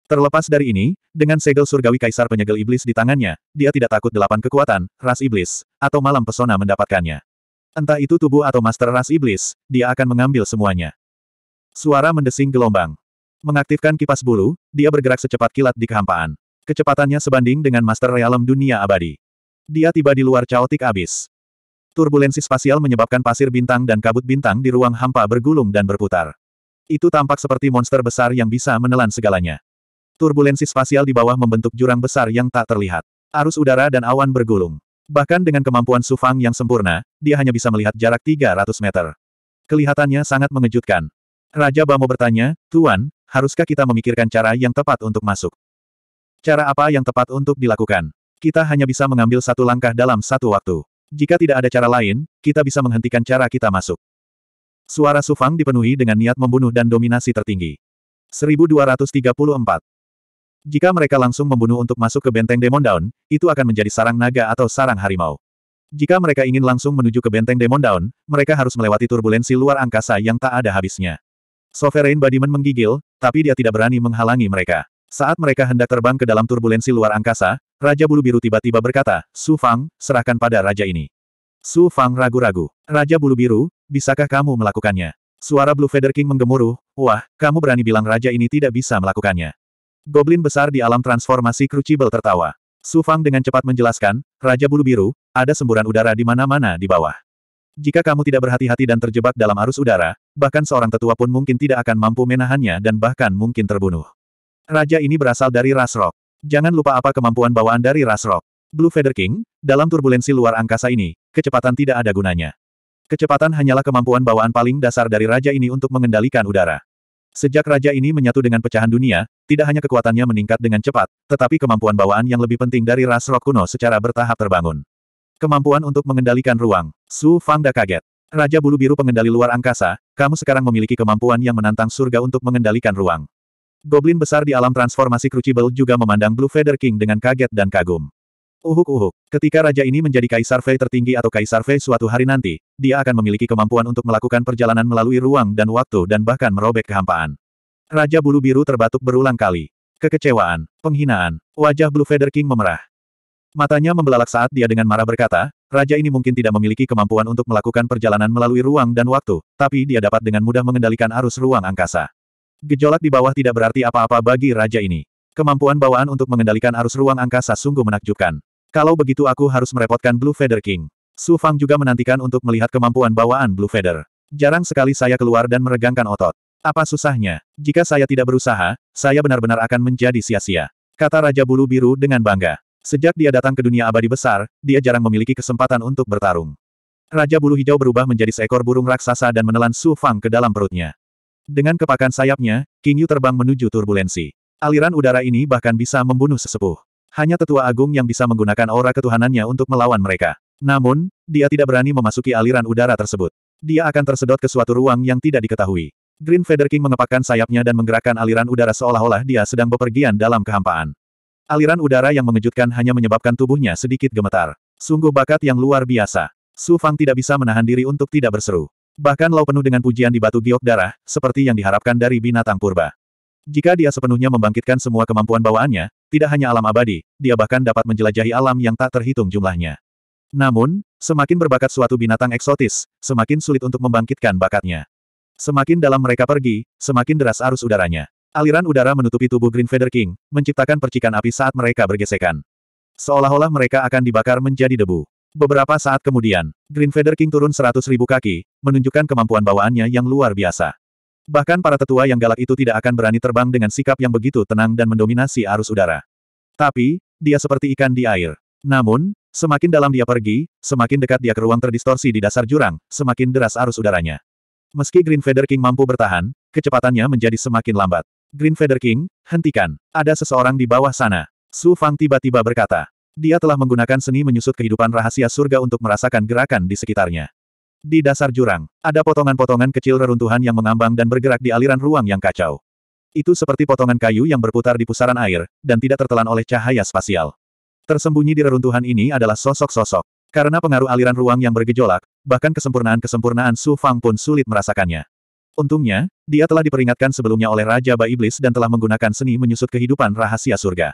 Terlepas dari ini, dengan segel surgawi kaisar penyegel iblis di tangannya, dia tidak takut delapan kekuatan, ras iblis, atau malam pesona mendapatkannya. Entah itu tubuh atau master ras iblis, dia akan mengambil semuanya. Suara mendesing gelombang. Mengaktifkan kipas bulu, dia bergerak secepat kilat di kehampaan. Kecepatannya sebanding dengan master realem dunia abadi. Dia tiba di luar caotik abis. Turbulensi spasial menyebabkan pasir bintang dan kabut bintang di ruang hampa bergulung dan berputar. Itu tampak seperti monster besar yang bisa menelan segalanya. Turbulensi spasial di bawah membentuk jurang besar yang tak terlihat. Arus udara dan awan bergulung. Bahkan dengan kemampuan Sufang yang sempurna, dia hanya bisa melihat jarak 300 meter. Kelihatannya sangat mengejutkan. Raja Bamo bertanya, Tuan, haruskah kita memikirkan cara yang tepat untuk masuk? Cara apa yang tepat untuk dilakukan? Kita hanya bisa mengambil satu langkah dalam satu waktu. Jika tidak ada cara lain, kita bisa menghentikan cara kita masuk. Suara Sufang dipenuhi dengan niat membunuh dan dominasi tertinggi. 1234. Jika mereka langsung membunuh untuk masuk ke benteng Demon Down, itu akan menjadi sarang naga atau sarang harimau. Jika mereka ingin langsung menuju ke benteng Demon Down, mereka harus melewati turbulensi luar angkasa yang tak ada habisnya. Sovereign Badiman menggigil, tapi dia tidak berani menghalangi mereka. Saat mereka hendak terbang ke dalam turbulensi luar angkasa, Raja Bulu Biru tiba-tiba berkata, Su Fang, serahkan pada raja ini. Su Fang ragu-ragu. Raja Bulu Biru, bisakah kamu melakukannya? Suara Blue Feather King menggemuruh, wah, kamu berani bilang raja ini tidak bisa melakukannya. Goblin besar di alam transformasi Crucible tertawa. Su Fang dengan cepat menjelaskan, Raja Bulu Biru, ada semburan udara di mana-mana di bawah. Jika kamu tidak berhati-hati dan terjebak dalam arus udara, bahkan seorang tetua pun mungkin tidak akan mampu menahannya dan bahkan mungkin terbunuh. Raja ini berasal dari ras rock. Jangan lupa apa kemampuan bawaan dari ras rock. Blue Feather King, dalam turbulensi luar angkasa ini, kecepatan tidak ada gunanya. Kecepatan hanyalah kemampuan bawaan paling dasar dari raja ini untuk mengendalikan udara. Sejak raja ini menyatu dengan pecahan dunia, tidak hanya kekuatannya meningkat dengan cepat, tetapi kemampuan bawaan yang lebih penting dari ras roh kuno secara bertahap terbangun. Kemampuan untuk mengendalikan ruang. Su Fangda kaget. Raja bulu biru pengendali luar angkasa, kamu sekarang memiliki kemampuan yang menantang surga untuk mengendalikan ruang. Goblin besar di alam transformasi Crucible juga memandang Blue Feather King dengan kaget dan kagum. Uhuk-uhuk. Oh, oh, Ketika raja ini menjadi kaisar Fei tertinggi atau kaisar Fei suatu hari nanti, dia akan memiliki kemampuan untuk melakukan perjalanan melalui ruang dan waktu dan bahkan merobek kehampaan. Raja bulu biru terbatuk berulang kali. Kekecewaan, penghinaan, wajah Blue Feather King memerah. Matanya membelalak saat dia dengan marah berkata, Raja ini mungkin tidak memiliki kemampuan untuk melakukan perjalanan melalui ruang dan waktu, tapi dia dapat dengan mudah mengendalikan arus ruang angkasa. Gejolak di bawah tidak berarti apa-apa bagi raja ini. Kemampuan bawaan untuk mengendalikan arus ruang angkasa sungguh menakjubkan. Kalau begitu aku harus merepotkan Blue Feather King. Su Fang juga menantikan untuk melihat kemampuan bawaan Blue Feather. Jarang sekali saya keluar dan meregangkan otot. Apa susahnya? Jika saya tidak berusaha, saya benar-benar akan menjadi sia-sia. Kata Raja Bulu Biru dengan bangga. Sejak dia datang ke dunia abadi besar, dia jarang memiliki kesempatan untuk bertarung. Raja Bulu Hijau berubah menjadi seekor burung raksasa dan menelan Su Fang ke dalam perutnya. Dengan kepakan sayapnya, King Yu terbang menuju turbulensi. Aliran udara ini bahkan bisa membunuh sesepuh. Hanya tetua agung yang bisa menggunakan aura ketuhanannya untuk melawan mereka. Namun, dia tidak berani memasuki aliran udara tersebut. Dia akan tersedot ke suatu ruang yang tidak diketahui. Green Feather King mengepakkan sayapnya dan menggerakkan aliran udara seolah-olah dia sedang bepergian dalam kehampaan. Aliran udara yang mengejutkan hanya menyebabkan tubuhnya sedikit gemetar. Sungguh bakat yang luar biasa. Su Fang tidak bisa menahan diri untuk tidak berseru. Bahkan lau penuh dengan pujian di batu giok darah, seperti yang diharapkan dari binatang purba. Jika dia sepenuhnya membangkitkan semua kemampuan bawaannya, tidak hanya alam abadi, dia bahkan dapat menjelajahi alam yang tak terhitung jumlahnya. Namun, semakin berbakat suatu binatang eksotis, semakin sulit untuk membangkitkan bakatnya. Semakin dalam mereka pergi, semakin deras arus udaranya. Aliran udara menutupi tubuh Green Feather King, menciptakan percikan api saat mereka bergesekan. Seolah-olah mereka akan dibakar menjadi debu. Beberapa saat kemudian, Green Feather King turun seratus ribu kaki, menunjukkan kemampuan bawaannya yang luar biasa. Bahkan para tetua yang galak itu tidak akan berani terbang dengan sikap yang begitu tenang dan mendominasi arus udara. Tapi, dia seperti ikan di air. Namun, semakin dalam dia pergi, semakin dekat dia ke ruang terdistorsi di dasar jurang, semakin deras arus udaranya. Meski Green Feather King mampu bertahan, kecepatannya menjadi semakin lambat. Green Feather King, hentikan. Ada seseorang di bawah sana. Su Fang tiba-tiba berkata. Dia telah menggunakan seni menyusut kehidupan rahasia surga untuk merasakan gerakan di sekitarnya. Di dasar jurang, ada potongan-potongan kecil reruntuhan yang mengambang dan bergerak di aliran ruang yang kacau. Itu seperti potongan kayu yang berputar di pusaran air, dan tidak tertelan oleh cahaya spasial. Tersembunyi di reruntuhan ini adalah sosok-sosok. Karena pengaruh aliran ruang yang bergejolak, bahkan kesempurnaan-kesempurnaan Su Fang pun sulit merasakannya. Untungnya, dia telah diperingatkan sebelumnya oleh Raja Ba Iblis dan telah menggunakan seni menyusut kehidupan rahasia surga.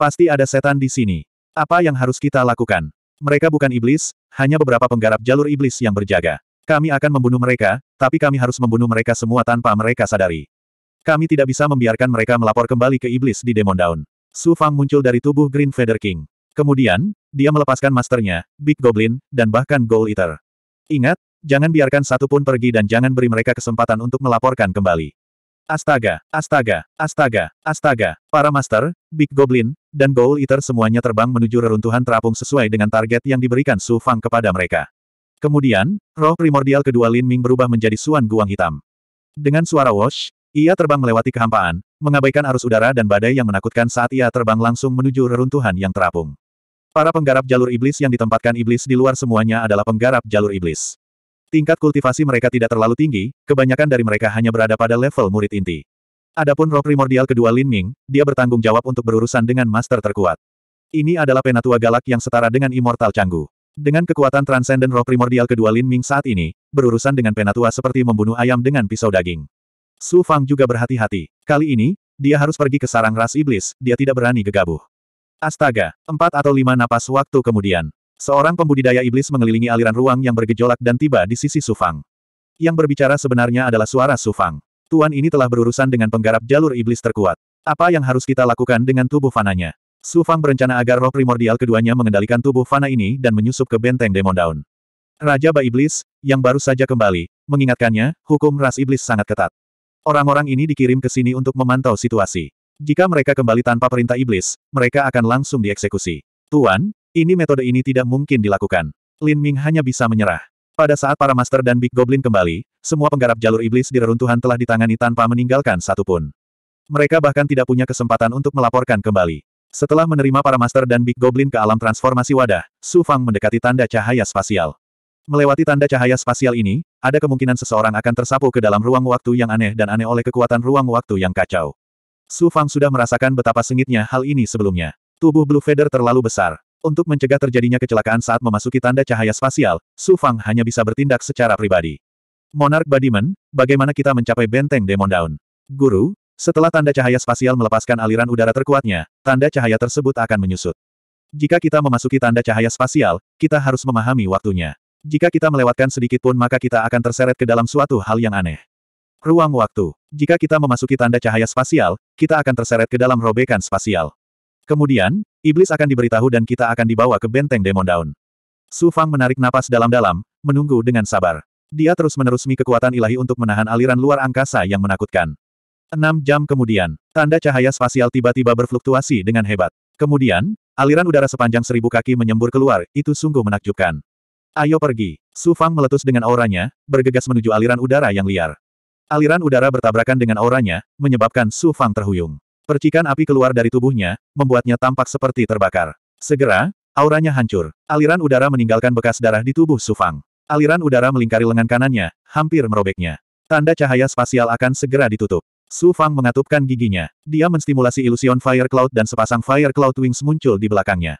Pasti ada setan di sini. Apa yang harus kita lakukan? Mereka bukan iblis, hanya beberapa penggarap jalur iblis yang berjaga. Kami akan membunuh mereka, tapi kami harus membunuh mereka semua tanpa mereka sadari. Kami tidak bisa membiarkan mereka melapor kembali ke iblis di Demon Down. Su Fang muncul dari tubuh Green Feather King. Kemudian, dia melepaskan masternya, Big Goblin, dan bahkan Gold Eater. Ingat, jangan biarkan satu pun pergi dan jangan beri mereka kesempatan untuk melaporkan kembali. Astaga, astaga, astaga, astaga, para master, Big Goblin, dan Goal Eater semuanya terbang menuju reruntuhan terapung sesuai dengan target yang diberikan Su Fang kepada mereka. Kemudian, roh primordial kedua Lin Ming berubah menjadi Suan Guang Hitam. Dengan suara wash, ia terbang melewati kehampaan, mengabaikan arus udara dan badai yang menakutkan saat ia terbang langsung menuju reruntuhan yang terapung. Para penggarap jalur iblis yang ditempatkan iblis di luar semuanya adalah penggarap jalur iblis. Tingkat kultivasi mereka tidak terlalu tinggi, kebanyakan dari mereka hanya berada pada level murid inti. Adapun roh primordial kedua Lin Ming, dia bertanggung jawab untuk berurusan dengan master terkuat. Ini adalah penatua galak yang setara dengan Immortal Canggu. Dengan kekuatan transenden roh primordial kedua Lin Ming saat ini, berurusan dengan penatua seperti membunuh ayam dengan pisau daging. Su Fang juga berhati-hati. Kali ini, dia harus pergi ke sarang ras iblis, dia tidak berani gegabah. Astaga, empat atau lima napas waktu kemudian. Seorang pembudidaya iblis mengelilingi aliran ruang yang bergejolak dan tiba di sisi Sufang. Yang berbicara sebenarnya adalah suara Sufang. Tuan ini telah berurusan dengan penggarap jalur iblis terkuat. Apa yang harus kita lakukan dengan tubuh fananya? Sufang berencana agar roh primordial keduanya mengendalikan tubuh fana ini dan menyusup ke benteng Demon Daun. Raja Ba Iblis, yang baru saja kembali, mengingatkannya, hukum ras iblis sangat ketat. Orang-orang ini dikirim ke sini untuk memantau situasi. Jika mereka kembali tanpa perintah iblis, mereka akan langsung dieksekusi. Tuan, ini metode ini tidak mungkin dilakukan. Lin Ming hanya bisa menyerah. Pada saat para master dan Big Goblin kembali, semua penggarap jalur iblis di reruntuhan telah ditangani tanpa meninggalkan satupun. Mereka bahkan tidak punya kesempatan untuk melaporkan kembali. Setelah menerima para master dan Big Goblin ke alam transformasi wadah, Su Fang mendekati tanda cahaya spasial. Melewati tanda cahaya spasial ini, ada kemungkinan seseorang akan tersapu ke dalam ruang waktu yang aneh dan aneh oleh kekuatan ruang waktu yang kacau. Su Fang sudah merasakan betapa sengitnya hal ini sebelumnya. Tubuh Blue Feather terlalu besar. Untuk mencegah terjadinya kecelakaan saat memasuki tanda cahaya spasial, Su Fang hanya bisa bertindak secara pribadi. Monark Badiman, bagaimana kita mencapai benteng Demon Down? Guru, setelah tanda cahaya spasial melepaskan aliran udara terkuatnya, tanda cahaya tersebut akan menyusut. Jika kita memasuki tanda cahaya spasial, kita harus memahami waktunya. Jika kita melewatkan sedikit pun maka kita akan terseret ke dalam suatu hal yang aneh. Ruang waktu. Jika kita memasuki tanda cahaya spasial, kita akan terseret ke dalam robekan spasial. Kemudian, Iblis akan diberitahu dan kita akan dibawa ke benteng demon daun. Su Fang menarik napas dalam-dalam, menunggu dengan sabar. Dia terus-menerus mi kekuatan ilahi untuk menahan aliran luar angkasa yang menakutkan. Enam jam kemudian, tanda cahaya spasial tiba-tiba berfluktuasi dengan hebat. Kemudian, aliran udara sepanjang seribu kaki menyembur keluar, itu sungguh menakjubkan. Ayo pergi. Su Fang meletus dengan auranya, bergegas menuju aliran udara yang liar. Aliran udara bertabrakan dengan auranya, menyebabkan Su Fang terhuyung. Percikan api keluar dari tubuhnya, membuatnya tampak seperti terbakar. Segera, auranya hancur. Aliran udara meninggalkan bekas darah di tubuh Sufang. Aliran udara melingkari lengan kanannya, hampir merobeknya. Tanda cahaya spasial akan segera ditutup. Su Fang mengatupkan giginya. Dia menstimulasi ilusion Fire Cloud dan sepasang Fire Cloud Wings muncul di belakangnya.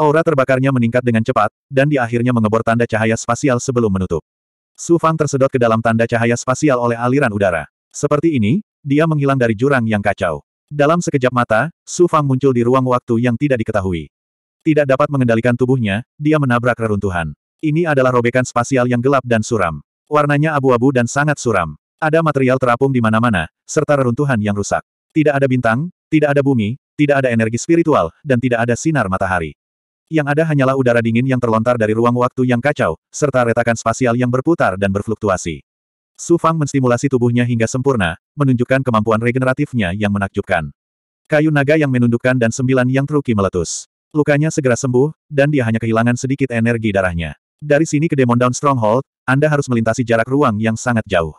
Aura terbakarnya meningkat dengan cepat, dan di akhirnya mengebor tanda cahaya spasial sebelum menutup. Su Fang tersedot ke dalam tanda cahaya spasial oleh aliran udara. Seperti ini, dia menghilang dari jurang yang kacau. Dalam sekejap mata, Su Fang muncul di ruang waktu yang tidak diketahui. Tidak dapat mengendalikan tubuhnya, dia menabrak reruntuhan. Ini adalah robekan spasial yang gelap dan suram. Warnanya abu-abu dan sangat suram. Ada material terapung di mana-mana, serta reruntuhan yang rusak. Tidak ada bintang, tidak ada bumi, tidak ada energi spiritual, dan tidak ada sinar matahari. Yang ada hanyalah udara dingin yang terlontar dari ruang waktu yang kacau, serta retakan spasial yang berputar dan berfluktuasi. Su Fang menstimulasi tubuhnya hingga sempurna, menunjukkan kemampuan regeneratifnya yang menakjubkan. Kayu naga yang menundukkan dan sembilan yang truki meletus. Lukanya segera sembuh, dan dia hanya kehilangan sedikit energi darahnya. Dari sini ke Demon Down Stronghold, Anda harus melintasi jarak ruang yang sangat jauh.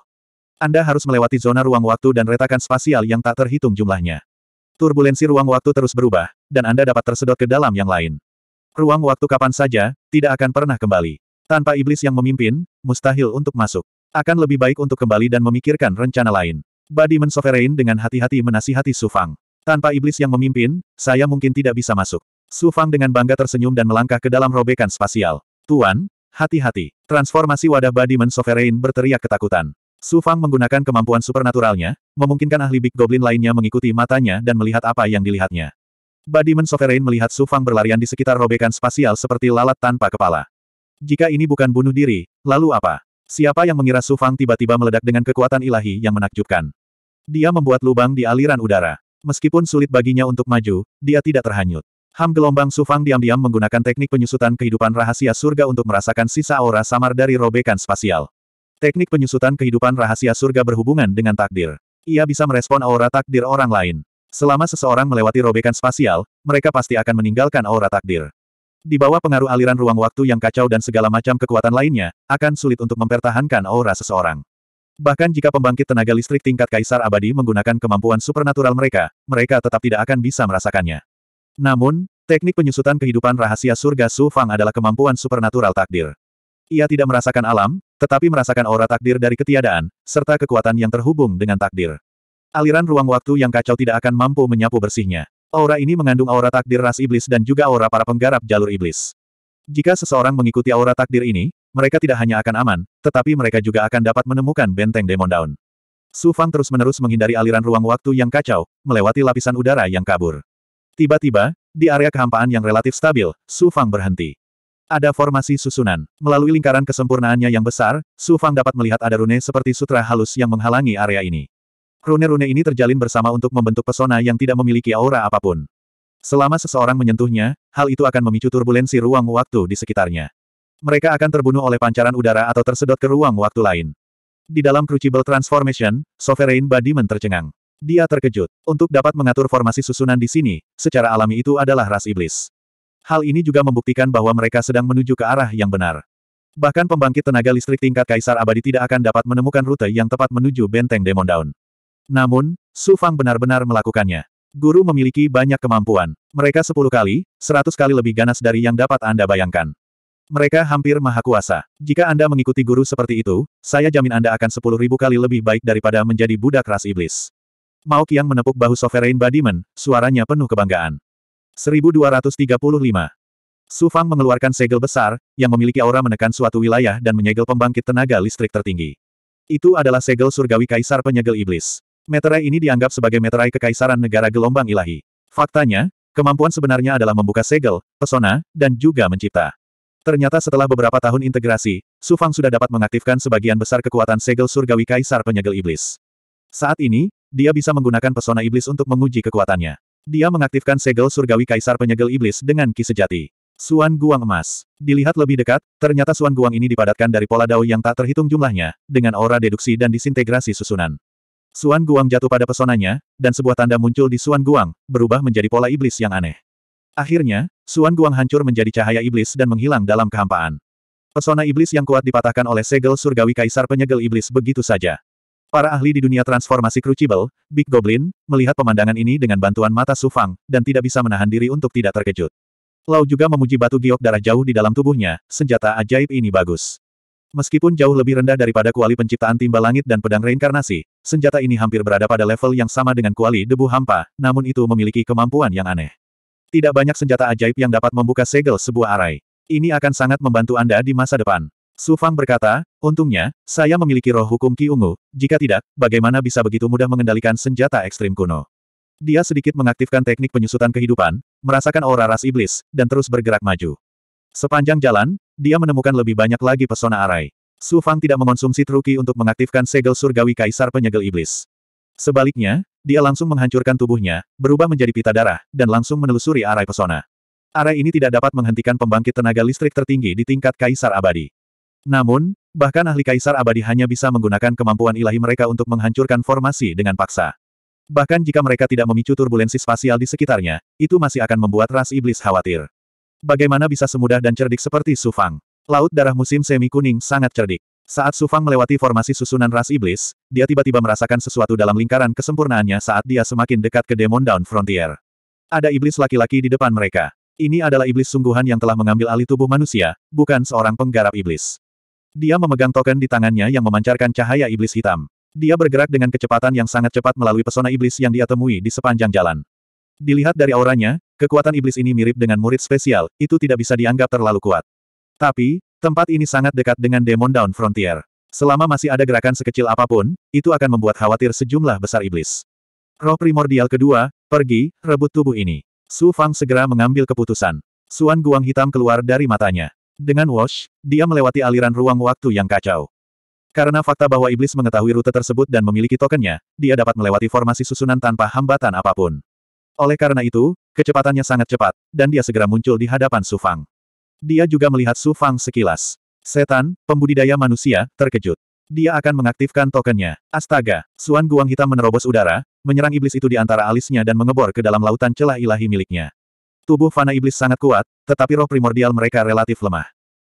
Anda harus melewati zona ruang waktu dan retakan spasial yang tak terhitung jumlahnya. Turbulensi ruang waktu terus berubah, dan Anda dapat tersedot ke dalam yang lain. Ruang waktu kapan saja, tidak akan pernah kembali. Tanpa iblis yang memimpin, mustahil untuk masuk. Akan lebih baik untuk kembali dan memikirkan rencana lain. Badi Sovereign dengan hati-hati menasihati Sufang. Tanpa iblis yang memimpin, saya mungkin tidak bisa masuk. Sufang dengan bangga tersenyum dan melangkah ke dalam robekan spasial. Tuan, hati-hati. Transformasi wadah Badi Sovereign berteriak ketakutan. Sufang menggunakan kemampuan supernaturalnya, memungkinkan ahli Big Goblin lainnya mengikuti matanya dan melihat apa yang dilihatnya. Badi Sovereign melihat Sufang berlarian di sekitar robekan spasial seperti lalat tanpa kepala. Jika ini bukan bunuh diri, lalu apa? Siapa yang mengira Sufang tiba-tiba meledak dengan kekuatan ilahi yang menakjubkan? Dia membuat lubang di aliran udara. Meskipun sulit baginya untuk maju, dia tidak terhanyut. Ham gelombang Sufang diam-diam menggunakan teknik penyusutan kehidupan rahasia surga untuk merasakan sisa aura samar dari robekan spasial. Teknik penyusutan kehidupan rahasia surga berhubungan dengan takdir. Ia bisa merespon aura takdir orang lain. Selama seseorang melewati robekan spasial, mereka pasti akan meninggalkan aura takdir. Di bawah pengaruh aliran ruang waktu yang kacau dan segala macam kekuatan lainnya, akan sulit untuk mempertahankan aura seseorang. Bahkan jika pembangkit tenaga listrik tingkat Kaisar Abadi menggunakan kemampuan supernatural mereka, mereka tetap tidak akan bisa merasakannya. Namun, teknik penyusutan kehidupan rahasia surga Su Fang adalah kemampuan supernatural takdir. Ia tidak merasakan alam, tetapi merasakan aura takdir dari ketiadaan, serta kekuatan yang terhubung dengan takdir. Aliran ruang waktu yang kacau tidak akan mampu menyapu bersihnya. Aura ini mengandung aura takdir ras iblis dan juga aura para penggarap jalur iblis. Jika seseorang mengikuti aura takdir ini, mereka tidak hanya akan aman, tetapi mereka juga akan dapat menemukan benteng demon daun. Su Fang terus-menerus menghindari aliran ruang waktu yang kacau, melewati lapisan udara yang kabur. Tiba-tiba, di area kehampaan yang relatif stabil, Su Fang berhenti. Ada formasi susunan. Melalui lingkaran kesempurnaannya yang besar, Su Fang dapat melihat ada rune seperti sutra halus yang menghalangi area ini. Rune-rune ini terjalin bersama untuk membentuk pesona yang tidak memiliki aura apapun. Selama seseorang menyentuhnya, hal itu akan memicu turbulensi ruang waktu di sekitarnya. Mereka akan terbunuh oleh pancaran udara atau tersedot ke ruang waktu lain. Di dalam Crucible Transformation, Sovereign Body tercengang. Dia terkejut. Untuk dapat mengatur formasi susunan di sini, secara alami itu adalah ras iblis. Hal ini juga membuktikan bahwa mereka sedang menuju ke arah yang benar. Bahkan pembangkit tenaga listrik tingkat Kaisar Abadi tidak akan dapat menemukan rute yang tepat menuju benteng Demon Down. Namun, Su Fang benar-benar melakukannya. Guru memiliki banyak kemampuan. Mereka sepuluh kali, seratus kali lebih ganas dari yang dapat Anda bayangkan. Mereka hampir maha kuasa. Jika Anda mengikuti guru seperti itu, saya jamin Anda akan sepuluh ribu kali lebih baik daripada menjadi budak ras iblis. Mao Qiang menepuk bahu Sovereign Badiman, suaranya penuh kebanggaan. 1235. Su Fang mengeluarkan segel besar, yang memiliki aura menekan suatu wilayah dan menyegel pembangkit tenaga listrik tertinggi. Itu adalah segel surgawi kaisar penyegel iblis. Meterai ini dianggap sebagai meterai kekaisaran negara gelombang ilahi. Faktanya, kemampuan sebenarnya adalah membuka segel, pesona, dan juga mencipta. Ternyata setelah beberapa tahun integrasi, Su Fang sudah dapat mengaktifkan sebagian besar kekuatan segel surgawi Kaisar Penyegel Iblis. Saat ini, dia bisa menggunakan pesona iblis untuk menguji kekuatannya. Dia mengaktifkan segel surgawi Kaisar Penyegel Iblis dengan ki sejati. Suan Guang Emas. Dilihat lebih dekat, ternyata Suan Guang ini dipadatkan dari pola dao yang tak terhitung jumlahnya, dengan aura deduksi dan disintegrasi susunan. Suan Guang jatuh pada pesonanya, dan sebuah tanda muncul di Suan Guang, berubah menjadi pola iblis yang aneh. Akhirnya, Suan Guang hancur menjadi cahaya iblis dan menghilang dalam kehampaan. Pesona iblis yang kuat dipatahkan oleh segel surgawi kaisar penyegel iblis begitu saja. Para ahli di dunia transformasi Crucible, Big Goblin, melihat pemandangan ini dengan bantuan mata Sufang, dan tidak bisa menahan diri untuk tidak terkejut. Lau juga memuji batu giok darah jauh di dalam tubuhnya, senjata ajaib ini bagus. Meskipun jauh lebih rendah daripada kuali penciptaan timba langit dan pedang reinkarnasi, senjata ini hampir berada pada level yang sama dengan kuali debu hampa, namun itu memiliki kemampuan yang aneh. Tidak banyak senjata ajaib yang dapat membuka segel sebuah arai. Ini akan sangat membantu Anda di masa depan. Su Fang berkata, untungnya, saya memiliki roh hukum Ki Ungu, jika tidak, bagaimana bisa begitu mudah mengendalikan senjata ekstrim kuno. Dia sedikit mengaktifkan teknik penyusutan kehidupan, merasakan aura ras iblis, dan terus bergerak maju. Sepanjang jalan, dia menemukan lebih banyak lagi pesona arai. Su Fang tidak mengonsumsi truki untuk mengaktifkan segel surgawi kaisar penyegel iblis. Sebaliknya, dia langsung menghancurkan tubuhnya, berubah menjadi pita darah, dan langsung menelusuri arai pesona. Arai ini tidak dapat menghentikan pembangkit tenaga listrik tertinggi di tingkat Kaisar Abadi. Namun, bahkan ahli Kaisar Abadi hanya bisa menggunakan kemampuan ilahi mereka untuk menghancurkan formasi dengan paksa. Bahkan jika mereka tidak memicu turbulensi spasial di sekitarnya, itu masih akan membuat ras iblis khawatir. Bagaimana bisa semudah dan cerdik seperti Sufang? Laut darah musim semi kuning sangat cerdik. Saat Sufang melewati formasi susunan ras iblis, dia tiba-tiba merasakan sesuatu dalam lingkaran kesempurnaannya saat dia semakin dekat ke Demon Down Frontier. Ada iblis laki-laki di depan mereka. Ini adalah iblis sungguhan yang telah mengambil alih tubuh manusia, bukan seorang penggarap iblis. Dia memegang token di tangannya yang memancarkan cahaya iblis hitam. Dia bergerak dengan kecepatan yang sangat cepat melalui pesona iblis yang dia temui di sepanjang jalan. Dilihat dari auranya, kekuatan iblis ini mirip dengan murid spesial, itu tidak bisa dianggap terlalu kuat. Tapi, Tempat ini sangat dekat dengan Demon Down Frontier. Selama masih ada gerakan sekecil apapun, itu akan membuat khawatir sejumlah besar iblis. Roh primordial kedua, pergi, rebut tubuh ini. Su Fang segera mengambil keputusan. Suan Guang hitam keluar dari matanya. Dengan wash, dia melewati aliran ruang waktu yang kacau. Karena fakta bahwa iblis mengetahui rute tersebut dan memiliki tokennya, dia dapat melewati formasi susunan tanpa hambatan apapun. Oleh karena itu, kecepatannya sangat cepat, dan dia segera muncul di hadapan Su Fang. Dia juga melihat Su Fang sekilas. Setan, pembudidaya manusia, terkejut. Dia akan mengaktifkan tokennya. Astaga, Suan Guang hitam menerobos udara, menyerang iblis itu di antara alisnya dan mengebor ke dalam lautan celah ilahi miliknya. Tubuh fana iblis sangat kuat, tetapi roh primordial mereka relatif lemah.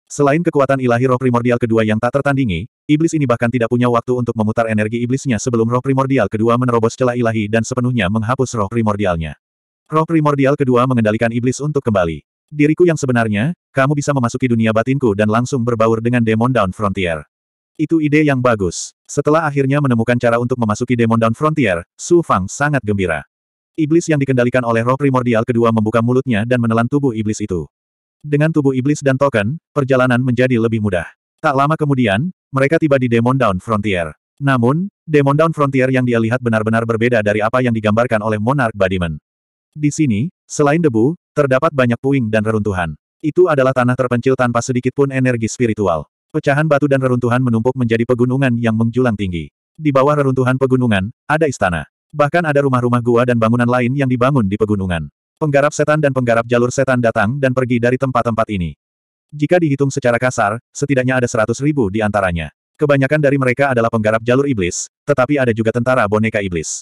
Selain kekuatan ilahi roh primordial kedua yang tak tertandingi, iblis ini bahkan tidak punya waktu untuk memutar energi iblisnya sebelum roh primordial kedua menerobos celah ilahi dan sepenuhnya menghapus roh primordialnya. Roh primordial kedua mengendalikan iblis untuk kembali. Diriku yang sebenarnya, kamu bisa memasuki dunia batinku dan langsung berbaur dengan Demon Down Frontier. Itu ide yang bagus. Setelah akhirnya menemukan cara untuk memasuki Demon Down Frontier, Su Fang sangat gembira. Iblis yang dikendalikan oleh roh primordial kedua membuka mulutnya dan menelan tubuh iblis itu. Dengan tubuh iblis dan token, perjalanan menjadi lebih mudah. Tak lama kemudian, mereka tiba di Demon Down Frontier. Namun, Demon Down Frontier yang dia lihat benar-benar berbeda dari apa yang digambarkan oleh Monarch Badiman. Di sini, selain debu, terdapat banyak puing dan reruntuhan. Itu adalah tanah terpencil tanpa sedikit pun energi spiritual. Pecahan batu dan reruntuhan menumpuk menjadi pegunungan yang menjulang tinggi. Di bawah reruntuhan pegunungan, ada istana. Bahkan ada rumah-rumah gua dan bangunan lain yang dibangun di pegunungan. Penggarap setan dan penggarap jalur setan datang dan pergi dari tempat-tempat ini. Jika dihitung secara kasar, setidaknya ada seratus ribu di antaranya. Kebanyakan dari mereka adalah penggarap jalur iblis, tetapi ada juga tentara boneka iblis.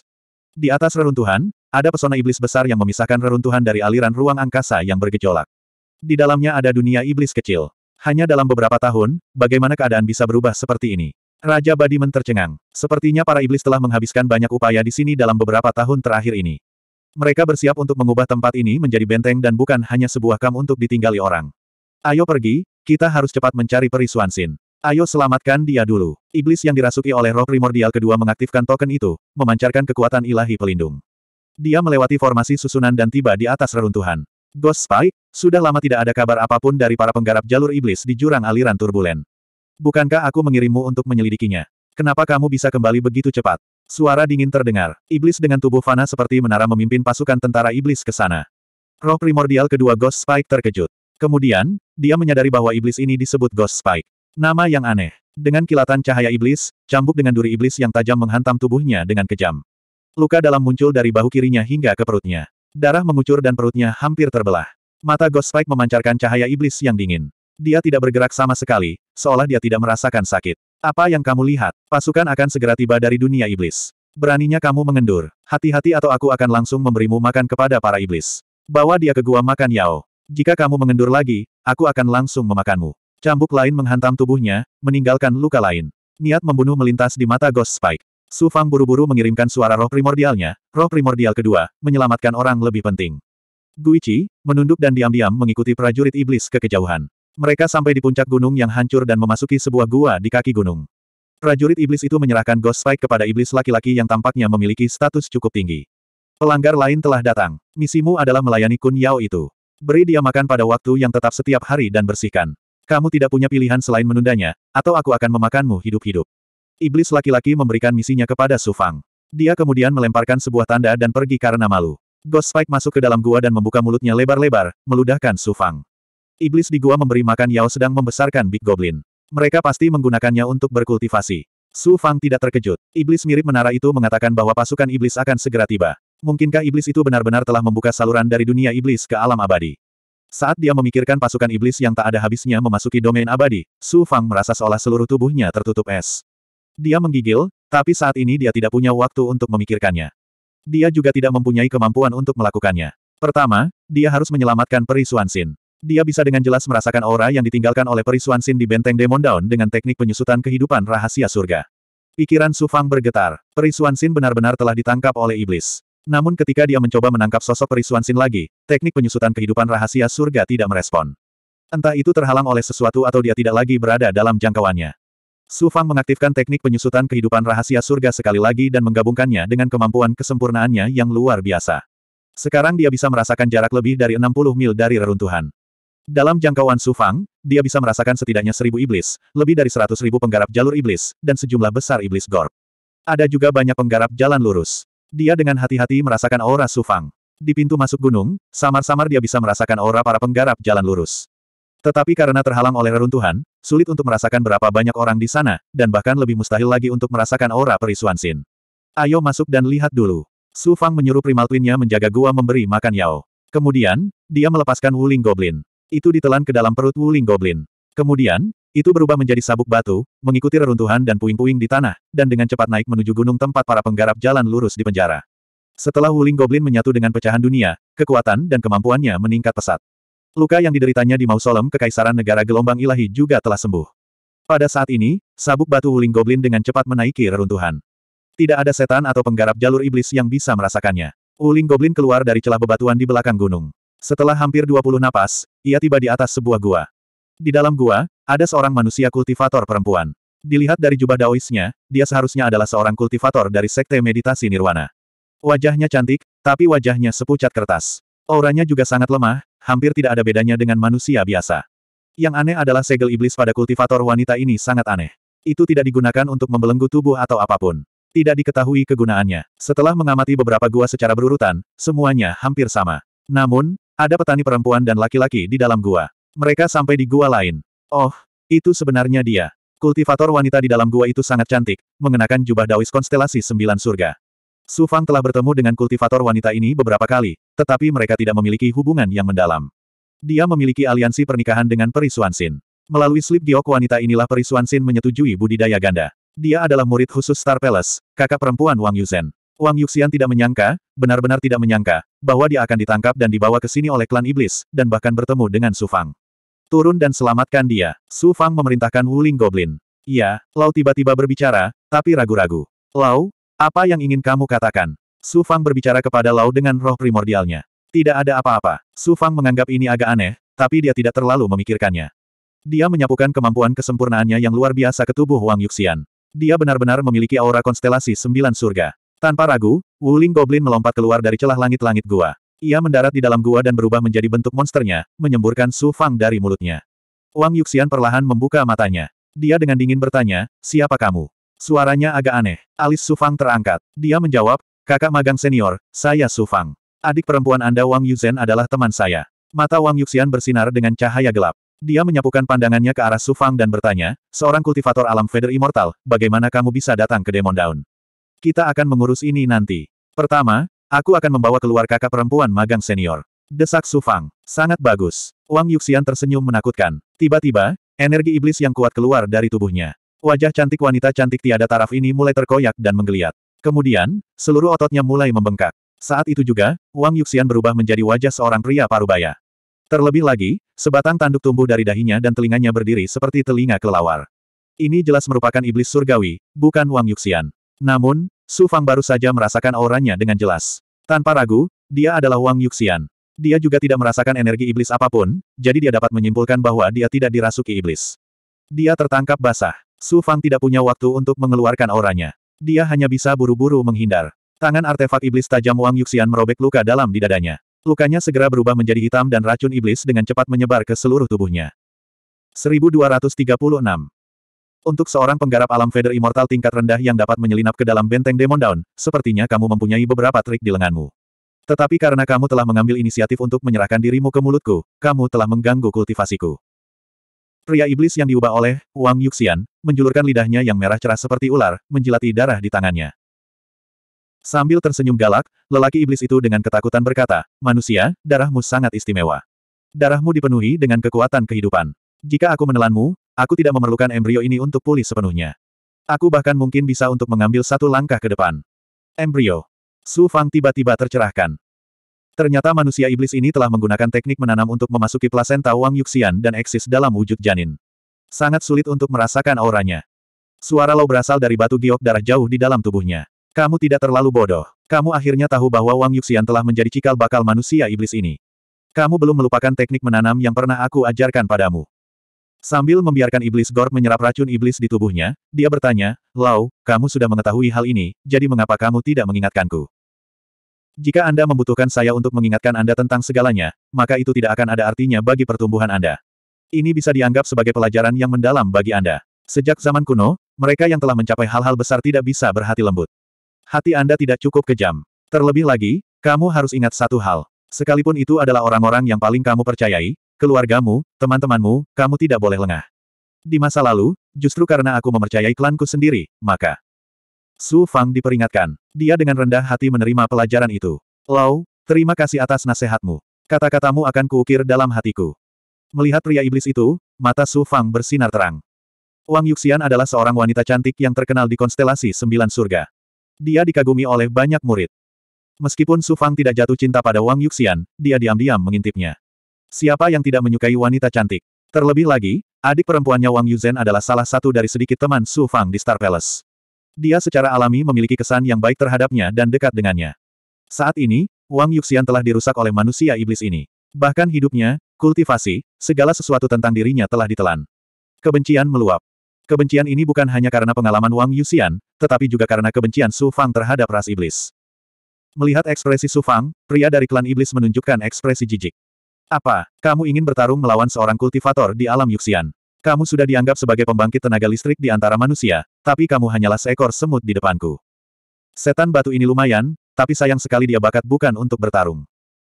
Di atas reruntuhan, ada pesona iblis besar yang memisahkan reruntuhan dari aliran ruang angkasa yang bergejolak. Di dalamnya ada dunia iblis kecil. Hanya dalam beberapa tahun, bagaimana keadaan bisa berubah seperti ini? Raja Badiman tercengang. Sepertinya para iblis telah menghabiskan banyak upaya di sini dalam beberapa tahun terakhir ini. Mereka bersiap untuk mengubah tempat ini menjadi benteng dan bukan hanya sebuah kam untuk ditinggali orang. Ayo pergi, kita harus cepat mencari peri Suansin. Ayo selamatkan dia dulu. Iblis yang dirasuki oleh roh primordial kedua mengaktifkan token itu, memancarkan kekuatan ilahi pelindung. Dia melewati formasi susunan dan tiba di atas reruntuhan. Ghost Spike, sudah lama tidak ada kabar apapun dari para penggarap jalur iblis di jurang aliran turbulen. Bukankah aku mengirimmu untuk menyelidikinya? Kenapa kamu bisa kembali begitu cepat? Suara dingin terdengar. Iblis dengan tubuh fana seperti menara memimpin pasukan tentara iblis ke sana. Roh primordial kedua Ghost Spike terkejut. Kemudian, dia menyadari bahwa iblis ini disebut Ghost Spike. Nama yang aneh. Dengan kilatan cahaya iblis, cambuk dengan duri iblis yang tajam menghantam tubuhnya dengan kejam. Luka dalam muncul dari bahu kirinya hingga ke perutnya. Darah mengucur dan perutnya hampir terbelah. Mata Ghost Spike memancarkan cahaya iblis yang dingin. Dia tidak bergerak sama sekali, seolah dia tidak merasakan sakit. Apa yang kamu lihat? Pasukan akan segera tiba dari dunia iblis. Beraninya kamu mengendur. Hati-hati atau aku akan langsung memberimu makan kepada para iblis. Bawa dia ke gua makan Yao. Jika kamu mengendur lagi, aku akan langsung memakanmu. Cambuk lain menghantam tubuhnya, meninggalkan luka lain. Niat membunuh melintas di mata Ghost Spike. Su Fang buru-buru mengirimkan suara roh primordialnya, roh primordial kedua, menyelamatkan orang lebih penting. Guichi, menunduk dan diam-diam mengikuti prajurit iblis ke kejauhan. Mereka sampai di puncak gunung yang hancur dan memasuki sebuah gua di kaki gunung. Prajurit iblis itu menyerahkan Ghost Spike kepada iblis laki-laki yang tampaknya memiliki status cukup tinggi. Pelanggar lain telah datang. Misimu adalah melayani Kun Yao itu. Beri dia makan pada waktu yang tetap setiap hari dan bersihkan. Kamu tidak punya pilihan selain menundanya, atau aku akan memakanmu hidup-hidup. Iblis laki-laki memberikan misinya kepada Su Fang. Dia kemudian melemparkan sebuah tanda dan pergi karena malu. Ghost Spike masuk ke dalam gua dan membuka mulutnya lebar-lebar, meludahkan Su Fang. Iblis di gua memberi makan Yao sedang membesarkan Big Goblin. Mereka pasti menggunakannya untuk berkultivasi. Su Fang tidak terkejut. Iblis mirip menara itu mengatakan bahwa pasukan iblis akan segera tiba. Mungkinkah iblis itu benar-benar telah membuka saluran dari dunia iblis ke alam abadi? Saat dia memikirkan pasukan iblis yang tak ada habisnya memasuki domain abadi, Su Fang merasa seolah seluruh tubuhnya tertutup es. Dia menggigil, tapi saat ini dia tidak punya waktu untuk memikirkannya. Dia juga tidak mempunyai kemampuan untuk melakukannya. Pertama, dia harus menyelamatkan Peri Suansin. Dia bisa dengan jelas merasakan aura yang ditinggalkan oleh Peri Suansin di Benteng Demon Down dengan teknik penyusutan kehidupan rahasia surga. Pikiran Su Fang bergetar. Peri Suansin benar-benar telah ditangkap oleh iblis. Namun ketika dia mencoba menangkap sosok Peri Suansin lagi, teknik penyusutan kehidupan rahasia surga tidak merespon. Entah itu terhalang oleh sesuatu atau dia tidak lagi berada dalam jangkauannya. Su Fang mengaktifkan teknik penyusutan kehidupan rahasia surga sekali lagi dan menggabungkannya dengan kemampuan kesempurnaannya yang luar biasa. Sekarang dia bisa merasakan jarak lebih dari 60 mil dari reruntuhan. Dalam jangkauan Su Fang, dia bisa merasakan setidaknya seribu iblis, lebih dari seratus ribu penggarap jalur iblis, dan sejumlah besar iblis gorp. Ada juga banyak penggarap jalan lurus. Dia dengan hati-hati merasakan aura Su Fang. Di pintu masuk gunung, samar-samar dia bisa merasakan aura para penggarap jalan lurus. Tetapi karena terhalang oleh reruntuhan, Sulit untuk merasakan berapa banyak orang di sana, dan bahkan lebih mustahil lagi untuk merasakan aura perisuan Sin. Ayo masuk dan lihat dulu. Su Fang menyuruh primal twinnya menjaga gua memberi makan Yao. Kemudian, dia melepaskan Wuling Goblin. Itu ditelan ke dalam perut Wuling Goblin. Kemudian, itu berubah menjadi sabuk batu, mengikuti reruntuhan dan puing-puing di tanah, dan dengan cepat naik menuju gunung tempat para penggarap jalan lurus di penjara. Setelah Wuling Goblin menyatu dengan pecahan dunia, kekuatan dan kemampuannya meningkat pesat. Luka yang dideritanya di mausolem Kekaisaran Negara Gelombang Ilahi juga telah sembuh. Pada saat ini, sabuk batu wuling goblin dengan cepat menaiki reruntuhan. Tidak ada setan atau penggarap jalur iblis yang bisa merasakannya. Wuling goblin keluar dari celah bebatuan di belakang gunung. Setelah hampir 20 napas, ia tiba di atas sebuah gua. Di dalam gua, ada seorang manusia kultivator perempuan. Dilihat dari jubah daoisnya, dia seharusnya adalah seorang kultivator dari sekte meditasi nirwana. Wajahnya cantik, tapi wajahnya sepucat kertas. Auranya juga sangat lemah, hampir tidak ada bedanya dengan manusia biasa. Yang aneh adalah segel iblis pada kultivator wanita ini sangat aneh. Itu tidak digunakan untuk membelenggu tubuh atau apapun. Tidak diketahui kegunaannya. Setelah mengamati beberapa gua secara berurutan, semuanya hampir sama. Namun, ada petani perempuan dan laki-laki di dalam gua. Mereka sampai di gua lain. Oh, itu sebenarnya dia. Kultivator wanita di dalam gua itu sangat cantik, mengenakan jubah dawis konstelasi sembilan surga. Su Fang telah bertemu dengan kultivator wanita ini beberapa kali, tetapi mereka tidak memiliki hubungan yang mendalam. Dia memiliki aliansi pernikahan dengan Peri Suansin. Melalui slip giok wanita inilah Peri Suansin menyetujui budidaya ganda. Dia adalah murid khusus Star Palace, kakak perempuan Wang Yuzhen. Wang Yuxian tidak menyangka, benar-benar tidak menyangka, bahwa dia akan ditangkap dan dibawa ke sini oleh klan iblis, dan bahkan bertemu dengan Su Fang. Turun dan selamatkan dia. Su Fang memerintahkan Wuling Goblin. Iya, Lau tiba-tiba berbicara, tapi ragu-ragu. Lau, apa yang ingin kamu katakan? Su Fang berbicara kepada Lau dengan roh primordialnya. Tidak ada apa-apa. Su Fang menganggap ini agak aneh, tapi dia tidak terlalu memikirkannya. Dia menyapukan kemampuan kesempurnaannya yang luar biasa ke tubuh Wang Yuxian. Dia benar-benar memiliki aura konstelasi sembilan surga. Tanpa ragu, Wuling Goblin melompat keluar dari celah langit-langit gua. Ia mendarat di dalam gua dan berubah menjadi bentuk monsternya, menyemburkan Su Fang dari mulutnya. Wang Yuxian perlahan membuka matanya. Dia dengan dingin bertanya, siapa kamu? Suaranya agak aneh. Alis Sufang terangkat. Dia menjawab, kakak magang senior, saya Sufang. Adik perempuan Anda Wang Yuzhen adalah teman saya. Mata Wang Yuxian bersinar dengan cahaya gelap. Dia menyapukan pandangannya ke arah Sufang dan bertanya, seorang kultivator alam Feather Immortal, bagaimana kamu bisa datang ke Demon Down? Kita akan mengurus ini nanti. Pertama, aku akan membawa keluar kakak perempuan magang senior. Desak Sufang. Sangat bagus. Wang Yuxian tersenyum menakutkan. Tiba-tiba, energi iblis yang kuat keluar dari tubuhnya. Wajah cantik wanita cantik tiada taraf ini mulai terkoyak dan menggeliat. Kemudian, seluruh ototnya mulai membengkak. Saat itu juga, Wang Yuxian berubah menjadi wajah seorang pria parubaya. Terlebih lagi, sebatang tanduk tumbuh dari dahinya dan telinganya berdiri seperti telinga kelelawar. Ini jelas merupakan iblis surgawi, bukan Wang Yuxian. Namun, Su Fang baru saja merasakan auranya dengan jelas. Tanpa ragu, dia adalah Wang Yuxian. Dia juga tidak merasakan energi iblis apapun, jadi dia dapat menyimpulkan bahwa dia tidak dirasuki iblis. Dia tertangkap basah. Su Fang tidak punya waktu untuk mengeluarkan auranya. Dia hanya bisa buru-buru menghindar. Tangan artefak iblis tajam Wang Yuxian merobek luka dalam di dadanya. Lukanya segera berubah menjadi hitam dan racun iblis dengan cepat menyebar ke seluruh tubuhnya. 1236 Untuk seorang penggarap alam Feather Immortal tingkat rendah yang dapat menyelinap ke dalam benteng Demon Down, sepertinya kamu mempunyai beberapa trik di lenganmu. Tetapi karena kamu telah mengambil inisiatif untuk menyerahkan dirimu ke mulutku, kamu telah mengganggu kultivasiku. Pria iblis yang diubah oleh Wang Yuxian, menjulurkan lidahnya yang merah cerah seperti ular, menjilati darah di tangannya. Sambil tersenyum galak, lelaki iblis itu dengan ketakutan berkata, Manusia, darahmu sangat istimewa. Darahmu dipenuhi dengan kekuatan kehidupan. Jika aku menelanmu, aku tidak memerlukan embrio ini untuk pulih sepenuhnya. Aku bahkan mungkin bisa untuk mengambil satu langkah ke depan. Embrio. Su Fang tiba-tiba tercerahkan. Ternyata manusia iblis ini telah menggunakan teknik menanam untuk memasuki plasenta Wang Yuxian dan eksis dalam wujud janin. Sangat sulit untuk merasakan auranya. Suara Lo berasal dari batu giok darah jauh di dalam tubuhnya. Kamu tidak terlalu bodoh. Kamu akhirnya tahu bahwa Wang Yuxian telah menjadi cikal bakal manusia iblis ini. Kamu belum melupakan teknik menanam yang pernah aku ajarkan padamu. Sambil membiarkan iblis Gord menyerap racun iblis di tubuhnya, dia bertanya, Lau, kamu sudah mengetahui hal ini, jadi mengapa kamu tidak mengingatkanku? Jika Anda membutuhkan saya untuk mengingatkan Anda tentang segalanya, maka itu tidak akan ada artinya bagi pertumbuhan Anda. Ini bisa dianggap sebagai pelajaran yang mendalam bagi Anda. Sejak zaman kuno, mereka yang telah mencapai hal-hal besar tidak bisa berhati lembut. Hati Anda tidak cukup kejam. Terlebih lagi, kamu harus ingat satu hal. Sekalipun itu adalah orang-orang yang paling kamu percayai, keluargamu, teman-temanmu, kamu tidak boleh lengah. Di masa lalu, justru karena aku mempercayai klanku sendiri, maka Su Fang diperingatkan. Dia dengan rendah hati menerima pelajaran itu. Lau, terima kasih atas nasihatmu. Kata-katamu akan kuukir dalam hatiku. Melihat pria iblis itu, mata Su Fang bersinar terang. Wang Yuxian adalah seorang wanita cantik yang terkenal di konstelasi Sembilan Surga. Dia dikagumi oleh banyak murid. Meskipun Su Fang tidak jatuh cinta pada Wang Yuxian, dia diam-diam mengintipnya. Siapa yang tidak menyukai wanita cantik? Terlebih lagi, adik perempuannya Wang Yuzhen adalah salah satu dari sedikit teman Su Fang di Star Palace. Dia secara alami memiliki kesan yang baik terhadapnya dan dekat dengannya. Saat ini, Wang Yuxian telah dirusak oleh manusia iblis ini. Bahkan hidupnya, kultivasi, segala sesuatu tentang dirinya telah ditelan. Kebencian meluap. Kebencian ini bukan hanya karena pengalaman Wang Yuxian, tetapi juga karena kebencian Su Fang terhadap ras iblis. Melihat ekspresi Su Fang, pria dari klan iblis menunjukkan ekspresi jijik. Apa, kamu ingin bertarung melawan seorang kultivator di alam Yuxian? Kamu sudah dianggap sebagai pembangkit tenaga listrik di antara manusia, tapi kamu hanyalah seekor semut di depanku. Setan batu ini lumayan, tapi sayang sekali dia bakat bukan untuk bertarung.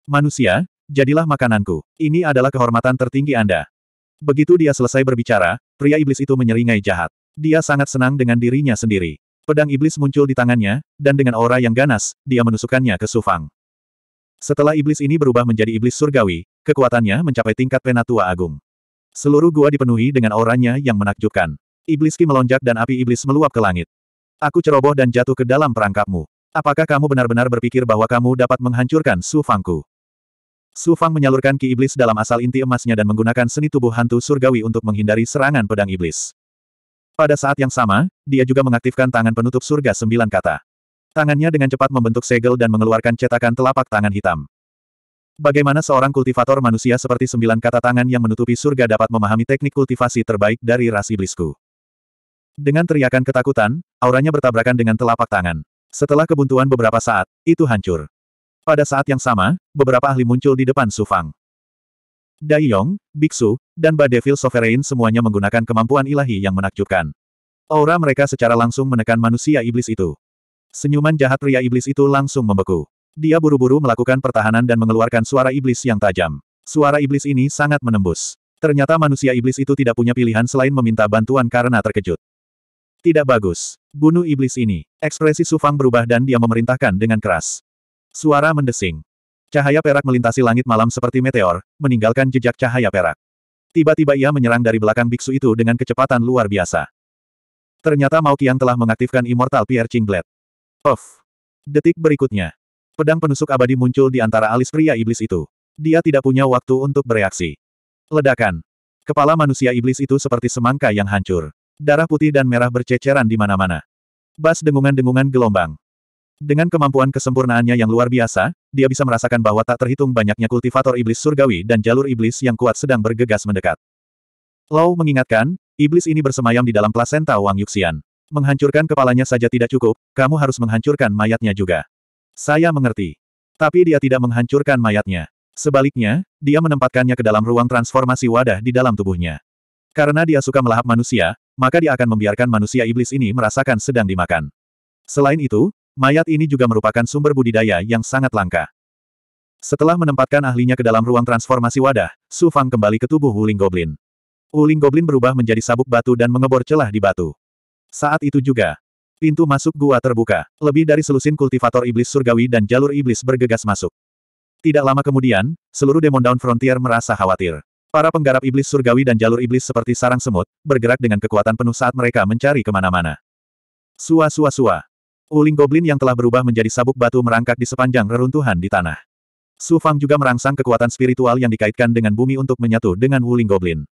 Manusia, jadilah makananku. Ini adalah kehormatan tertinggi Anda. Begitu dia selesai berbicara, pria iblis itu menyeringai jahat. Dia sangat senang dengan dirinya sendiri. Pedang iblis muncul di tangannya, dan dengan aura yang ganas, dia menusukkannya ke Sufang. Setelah iblis ini berubah menjadi iblis surgawi, kekuatannya mencapai tingkat penatua agung. Seluruh gua dipenuhi dengan auranya yang menakjubkan. Iblis Ki melonjak dan api iblis meluap ke langit. Aku ceroboh dan jatuh ke dalam perangkapmu. Apakah kamu benar-benar berpikir bahwa kamu dapat menghancurkan Su Fangku? Su Fang menyalurkan ki iblis dalam asal inti emasnya dan menggunakan seni tubuh hantu surgawi untuk menghindari serangan pedang iblis. Pada saat yang sama, dia juga mengaktifkan tangan penutup surga sembilan kata. Tangannya dengan cepat membentuk segel dan mengeluarkan cetakan telapak tangan hitam. Bagaimana seorang kultivator manusia seperti sembilan kata tangan yang menutupi surga dapat memahami teknik kultivasi terbaik dari ras iblisku? Dengan teriakan ketakutan, auranya bertabrakan dengan telapak tangan. Setelah kebuntuan beberapa saat, itu hancur. Pada saat yang sama, beberapa ahli muncul di depan Sufang. Yong, Biksu, dan Badevil Sovereign semuanya menggunakan kemampuan ilahi yang menakjubkan. Aura mereka secara langsung menekan manusia iblis itu. Senyuman jahat pria iblis itu langsung membeku. Dia buru-buru melakukan pertahanan dan mengeluarkan suara iblis yang tajam. Suara iblis ini sangat menembus. Ternyata manusia iblis itu tidak punya pilihan selain meminta bantuan karena terkejut. Tidak bagus. Bunuh iblis ini. Ekspresi Sufang berubah dan dia memerintahkan dengan keras. Suara mendesing. Cahaya perak melintasi langit malam seperti meteor, meninggalkan jejak cahaya perak. Tiba-tiba ia menyerang dari belakang biksu itu dengan kecepatan luar biasa. Ternyata Mao Qiang telah mengaktifkan Immortal Piercing Blade. Of. Detik berikutnya, Pedang penusuk abadi muncul di antara alis pria iblis itu. Dia tidak punya waktu untuk bereaksi. Ledakan. Kepala manusia iblis itu seperti semangka yang hancur. Darah putih dan merah berceceran di mana-mana. Bas dengungan-dengungan gelombang. Dengan kemampuan kesempurnaannya yang luar biasa, dia bisa merasakan bahwa tak terhitung banyaknya kultivator iblis surgawi dan jalur iblis yang kuat sedang bergegas mendekat. Lau mengingatkan, iblis ini bersemayam di dalam plasenta Wang Yuxian. Menghancurkan kepalanya saja tidak cukup, kamu harus menghancurkan mayatnya juga. Saya mengerti. Tapi dia tidak menghancurkan mayatnya. Sebaliknya, dia menempatkannya ke dalam ruang transformasi wadah di dalam tubuhnya. Karena dia suka melahap manusia, maka dia akan membiarkan manusia iblis ini merasakan sedang dimakan. Selain itu, mayat ini juga merupakan sumber budidaya yang sangat langka. Setelah menempatkan ahlinya ke dalam ruang transformasi wadah, Su Fang kembali ke tubuh Wuling Goblin. Wuling Goblin berubah menjadi sabuk batu dan mengebor celah di batu. Saat itu juga, Pintu masuk gua terbuka. Lebih dari selusin kultivator iblis surgawi dan jalur iblis bergegas masuk. Tidak lama kemudian, seluruh demon down frontier merasa khawatir. Para penggarap iblis surgawi dan jalur iblis seperti sarang semut, bergerak dengan kekuatan penuh saat mereka mencari kemana-mana. Sua sua sua. Uling goblin yang telah berubah menjadi sabuk batu merangkak di sepanjang reruntuhan di tanah. Su Fang juga merangsang kekuatan spiritual yang dikaitkan dengan bumi untuk menyatu dengan Wuling Goblin.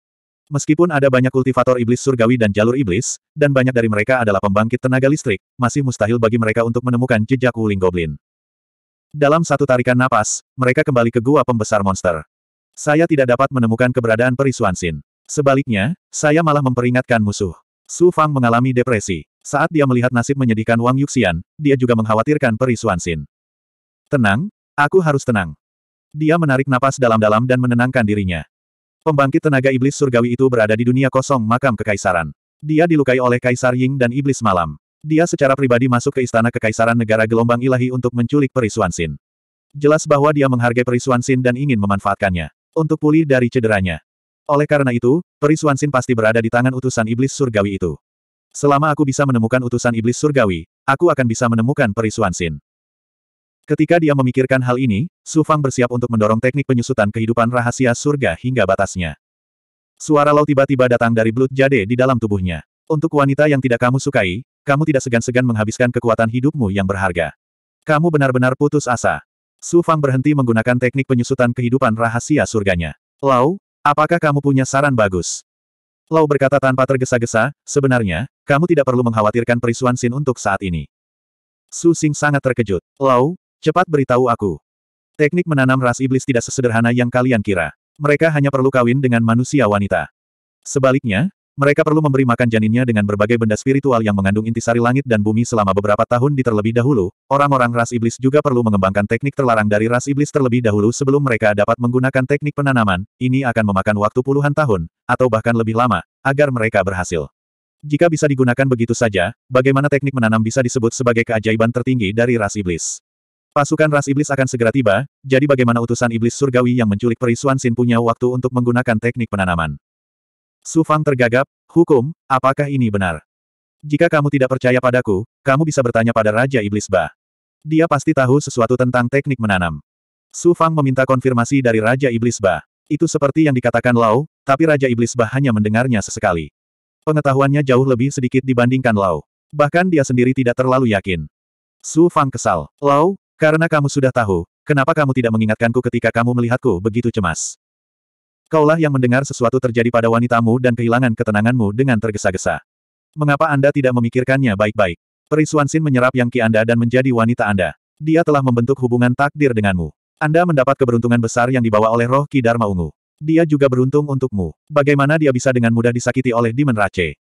Meskipun ada banyak kultivator iblis surgawi dan jalur iblis, dan banyak dari mereka adalah pembangkit tenaga listrik, masih mustahil bagi mereka untuk menemukan jejak Wuling Goblin. Dalam satu tarikan napas, mereka kembali ke gua pembesar monster. Saya tidak dapat menemukan keberadaan perisuan Sin. Sebaliknya, saya malah memperingatkan musuh. Su Fang mengalami depresi. Saat dia melihat nasib menyedihkan Wang Yuxian, dia juga mengkhawatirkan perisuan Sin. Tenang, aku harus tenang. Dia menarik napas dalam-dalam dan menenangkan dirinya. Pembangkit tenaga iblis surgawi itu berada di dunia kosong makam kekaisaran. Dia dilukai oleh Kaisar Ying dan Iblis Malam. Dia secara pribadi masuk ke istana kekaisaran negara gelombang ilahi untuk menculik Perisuan Sin. Jelas bahwa dia menghargai Perisuan Sin dan ingin memanfaatkannya. Untuk pulih dari cederanya. Oleh karena itu, Perisuan Sin pasti berada di tangan utusan iblis surgawi itu. Selama aku bisa menemukan utusan iblis surgawi, aku akan bisa menemukan Perisuan Sin. Ketika dia memikirkan hal ini, Su Fang bersiap untuk mendorong teknik penyusutan kehidupan rahasia surga hingga batasnya. Suara Lau tiba-tiba datang dari belut jade di dalam tubuhnya. Untuk wanita yang tidak kamu sukai, kamu tidak segan-segan menghabiskan kekuatan hidupmu yang berharga. Kamu benar-benar putus asa. Su Fang berhenti menggunakan teknik penyusutan kehidupan rahasia surganya. Lau, apakah kamu punya saran bagus? Lau berkata tanpa tergesa-gesa, sebenarnya, kamu tidak perlu mengkhawatirkan perisuan Sin untuk saat ini. Su Xing sangat terkejut. Lau, Cepat beritahu aku. Teknik menanam ras iblis tidak sesederhana yang kalian kira. Mereka hanya perlu kawin dengan manusia wanita. Sebaliknya, mereka perlu memberi makan janinnya dengan berbagai benda spiritual yang mengandung intisari langit dan bumi selama beberapa tahun di terlebih dahulu. Orang-orang ras iblis juga perlu mengembangkan teknik terlarang dari ras iblis terlebih dahulu sebelum mereka dapat menggunakan teknik penanaman. Ini akan memakan waktu puluhan tahun, atau bahkan lebih lama, agar mereka berhasil. Jika bisa digunakan begitu saja, bagaimana teknik menanam bisa disebut sebagai keajaiban tertinggi dari ras iblis? Pasukan ras iblis akan segera tiba, jadi bagaimana utusan iblis surgawi yang menculik perisuan Sin punya waktu untuk menggunakan teknik penanaman? Su Fang tergagap, hukum, apakah ini benar? Jika kamu tidak percaya padaku, kamu bisa bertanya pada Raja Iblis Ba. Dia pasti tahu sesuatu tentang teknik menanam. Su Fang meminta konfirmasi dari Raja Iblis Ba. Itu seperti yang dikatakan Lau, tapi Raja Iblis Ba hanya mendengarnya sesekali. Pengetahuannya jauh lebih sedikit dibandingkan Lau. Bahkan dia sendiri tidak terlalu yakin. Su Fang kesal. Lau, karena kamu sudah tahu, kenapa kamu tidak mengingatkanku ketika kamu melihatku begitu cemas? Kaulah yang mendengar sesuatu terjadi pada wanitamu dan kehilangan ketenanganmu dengan tergesa-gesa. Mengapa Anda tidak memikirkannya baik-baik? Perisuan Sin menyerap yang ki Anda dan menjadi wanita Anda. Dia telah membentuk hubungan takdir denganmu. Anda mendapat keberuntungan besar yang dibawa oleh roh Ki Dharma Ungu. Dia juga beruntung untukmu. Bagaimana dia bisa dengan mudah disakiti oleh Demon Rache?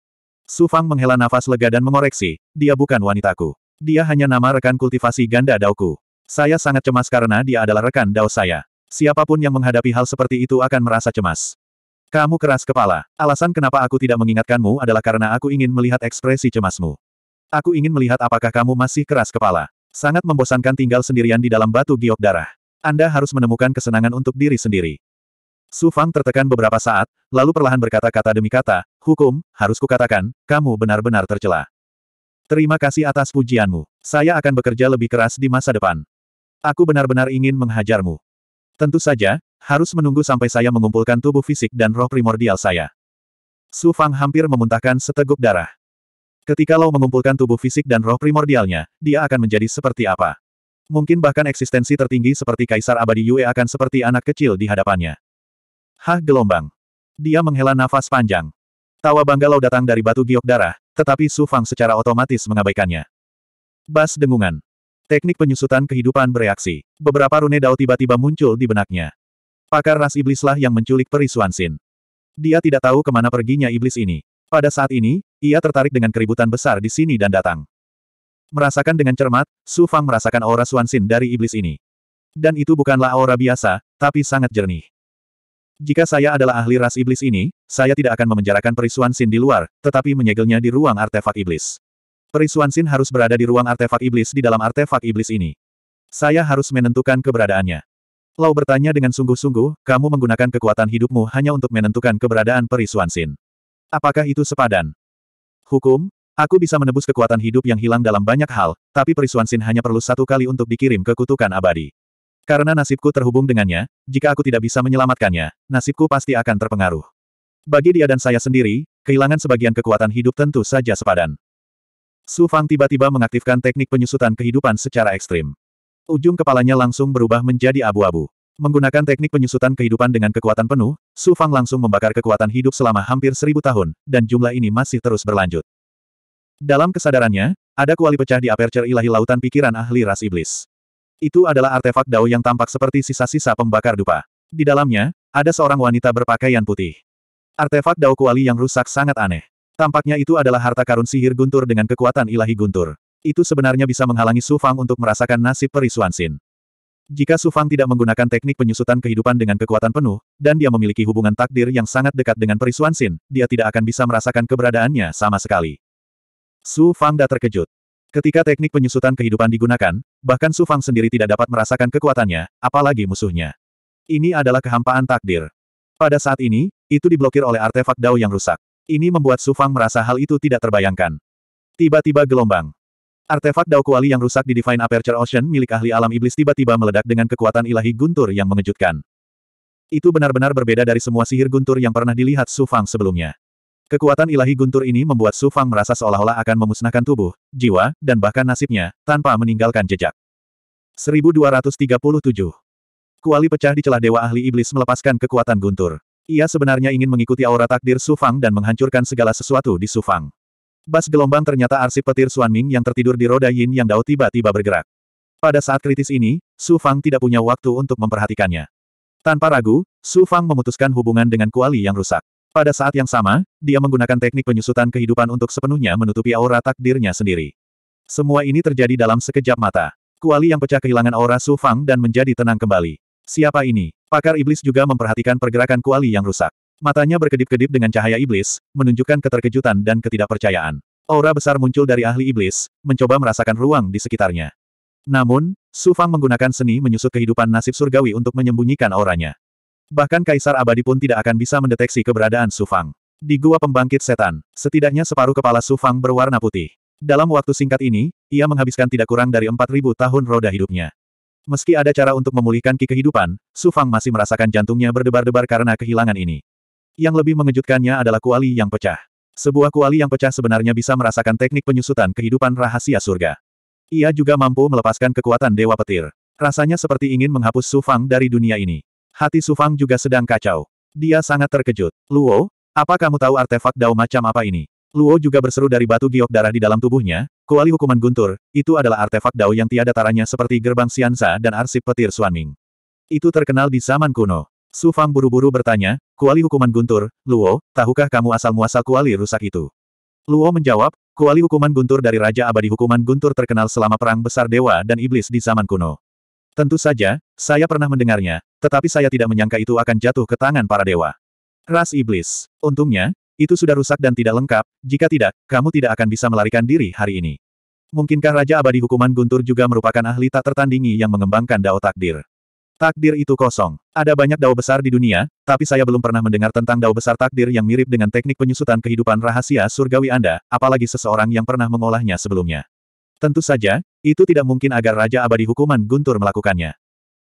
Su Fang menghela nafas lega dan mengoreksi, dia bukan wanitaku. Dia hanya nama rekan kultivasi ganda daoku. Saya sangat cemas karena dia adalah rekan Dao saya. Siapapun yang menghadapi hal seperti itu akan merasa cemas. Kamu keras kepala. Alasan kenapa aku tidak mengingatkanmu adalah karena aku ingin melihat ekspresi cemasmu. Aku ingin melihat apakah kamu masih keras kepala. Sangat membosankan tinggal sendirian di dalam batu giok darah. Anda harus menemukan kesenangan untuk diri sendiri. Su Fang tertekan beberapa saat, lalu perlahan berkata kata demi kata, Hukum, harus kukatakan, kamu benar-benar tercela. Terima kasih atas pujianmu. Saya akan bekerja lebih keras di masa depan. Aku benar-benar ingin menghajarmu. Tentu saja, harus menunggu sampai saya mengumpulkan tubuh fisik dan roh primordial saya. Su Fang hampir memuntahkan seteguk darah. Ketika Lau mengumpulkan tubuh fisik dan roh primordialnya, dia akan menjadi seperti apa? Mungkin bahkan eksistensi tertinggi seperti Kaisar Abadi Yue akan seperti anak kecil di hadapannya. Hah gelombang. Dia menghela nafas panjang. Tawa bangga Lau datang dari batu giok darah, tetapi Su Fang secara otomatis mengabaikannya. Bas dengungan. Teknik penyusutan kehidupan bereaksi. Beberapa rune dao tiba-tiba muncul di benaknya. Pakar ras iblislah yang menculik peri Suansin. Dia tidak tahu kemana perginya iblis ini. Pada saat ini, ia tertarik dengan keributan besar di sini dan datang. Merasakan dengan cermat, Su Fang merasakan aura Suansin dari iblis ini. Dan itu bukanlah aura biasa, tapi sangat jernih. Jika saya adalah ahli ras iblis ini, saya tidak akan memenjarakan peri Suansin di luar, tetapi menyegelnya di ruang artefak iblis. Peri Suansin harus berada di ruang artefak iblis di dalam artefak iblis ini. Saya harus menentukan keberadaannya. Lau bertanya dengan sungguh-sungguh, kamu menggunakan kekuatan hidupmu hanya untuk menentukan keberadaan Peri Suansin. Apakah itu sepadan? Hukum, aku bisa menebus kekuatan hidup yang hilang dalam banyak hal, tapi Peri Suansin hanya perlu satu kali untuk dikirim ke kutukan abadi. Karena nasibku terhubung dengannya, jika aku tidak bisa menyelamatkannya, nasibku pasti akan terpengaruh. Bagi dia dan saya sendiri, kehilangan sebagian kekuatan hidup tentu saja sepadan. Su Fang tiba-tiba mengaktifkan teknik penyusutan kehidupan secara ekstrim. Ujung kepalanya langsung berubah menjadi abu-abu. Menggunakan teknik penyusutan kehidupan dengan kekuatan penuh, Su Fang langsung membakar kekuatan hidup selama hampir seribu tahun, dan jumlah ini masih terus berlanjut. Dalam kesadarannya, ada kuali pecah di aperture ilahi lautan pikiran ahli ras iblis. Itu adalah artefak dao yang tampak seperti sisa-sisa pembakar dupa. Di dalamnya, ada seorang wanita berpakaian putih. Artefak dao kuali yang rusak sangat aneh. Tampaknya itu adalah harta karun sihir guntur dengan kekuatan ilahi guntur. Itu sebenarnya bisa menghalangi Su Fang untuk merasakan nasib peri Suansin. Jika Su Fang tidak menggunakan teknik penyusutan kehidupan dengan kekuatan penuh, dan dia memiliki hubungan takdir yang sangat dekat dengan peri Suansin, dia tidak akan bisa merasakan keberadaannya sama sekali. Su Fang dah terkejut. Ketika teknik penyusutan kehidupan digunakan, bahkan Su Fang sendiri tidak dapat merasakan kekuatannya, apalagi musuhnya. Ini adalah kehampaan takdir. Pada saat ini, itu diblokir oleh artefak Dao yang rusak. Ini membuat Su Fang merasa hal itu tidak terbayangkan. Tiba-tiba gelombang. Artefak Dao Kuali yang rusak di Divine Aperture Ocean milik ahli alam iblis tiba-tiba meledak dengan kekuatan ilahi guntur yang mengejutkan. Itu benar-benar berbeda dari semua sihir guntur yang pernah dilihat Su Fang sebelumnya. Kekuatan ilahi guntur ini membuat Su Fang merasa seolah-olah akan memusnahkan tubuh, jiwa, dan bahkan nasibnya, tanpa meninggalkan jejak. 1237 Kuali pecah di celah Dewa Ahli Iblis melepaskan kekuatan guntur. Ia sebenarnya ingin mengikuti aura takdir Sufang dan menghancurkan segala sesuatu di Sufang. Bas gelombang ternyata arsip petir Suan Ming yang tertidur di roda Yin Yang Dao tiba-tiba bergerak. Pada saat kritis ini, Su Fang tidak punya waktu untuk memperhatikannya. Tanpa ragu, Su Fang memutuskan hubungan dengan kuali yang rusak. Pada saat yang sama, dia menggunakan teknik penyusutan kehidupan untuk sepenuhnya menutupi aura takdirnya sendiri. Semua ini terjadi dalam sekejap mata. Kuali yang pecah kehilangan aura Su Fang dan menjadi tenang kembali. Siapa ini? Pakar iblis juga memperhatikan pergerakan kuali yang rusak. Matanya berkedip-kedip dengan cahaya iblis, menunjukkan keterkejutan dan ketidakpercayaan. Aura besar muncul dari ahli iblis, mencoba merasakan ruang di sekitarnya. Namun, Su Fang menggunakan seni menyusut kehidupan nasib surgawi untuk menyembunyikan auranya. Bahkan Kaisar Abadi pun tidak akan bisa mendeteksi keberadaan Su Fang. Di Gua Pembangkit Setan, setidaknya separuh kepala Su Fang berwarna putih. Dalam waktu singkat ini, ia menghabiskan tidak kurang dari 4.000 tahun roda hidupnya. Meski ada cara untuk memulihkan ki kehidupan, Su Fang masih merasakan jantungnya berdebar-debar karena kehilangan ini. Yang lebih mengejutkannya adalah kuali yang pecah. Sebuah kuali yang pecah sebenarnya bisa merasakan teknik penyusutan kehidupan rahasia surga. Ia juga mampu melepaskan kekuatan Dewa Petir. Rasanya seperti ingin menghapus Su Fang dari dunia ini. Hati Su Fang juga sedang kacau. Dia sangat terkejut. Luo, apa kamu tahu artefak Dao macam apa ini? Luo juga berseru dari batu giok darah di dalam tubuhnya, kuali hukuman guntur, itu adalah artefak dao yang tiada taranya seperti gerbang Siansa dan arsip petir Suanming. Itu terkenal di zaman kuno. Su Fang buru-buru bertanya, kuali hukuman guntur, Luo, tahukah kamu asal-muasal kuali rusak itu? Luo menjawab, kuali hukuman guntur dari Raja Abadi Hukuman Guntur terkenal selama Perang Besar Dewa dan Iblis di zaman kuno. Tentu saja, saya pernah mendengarnya, tetapi saya tidak menyangka itu akan jatuh ke tangan para dewa. Ras Iblis. Untungnya, itu sudah rusak dan tidak lengkap, jika tidak, kamu tidak akan bisa melarikan diri hari ini. Mungkinkah Raja Abadi Hukuman Guntur juga merupakan ahli tak tertandingi yang mengembangkan dao takdir? Takdir itu kosong. Ada banyak dao besar di dunia, tapi saya belum pernah mendengar tentang dao besar takdir yang mirip dengan teknik penyusutan kehidupan rahasia surgawi Anda, apalagi seseorang yang pernah mengolahnya sebelumnya. Tentu saja, itu tidak mungkin agar Raja Abadi Hukuman Guntur melakukannya.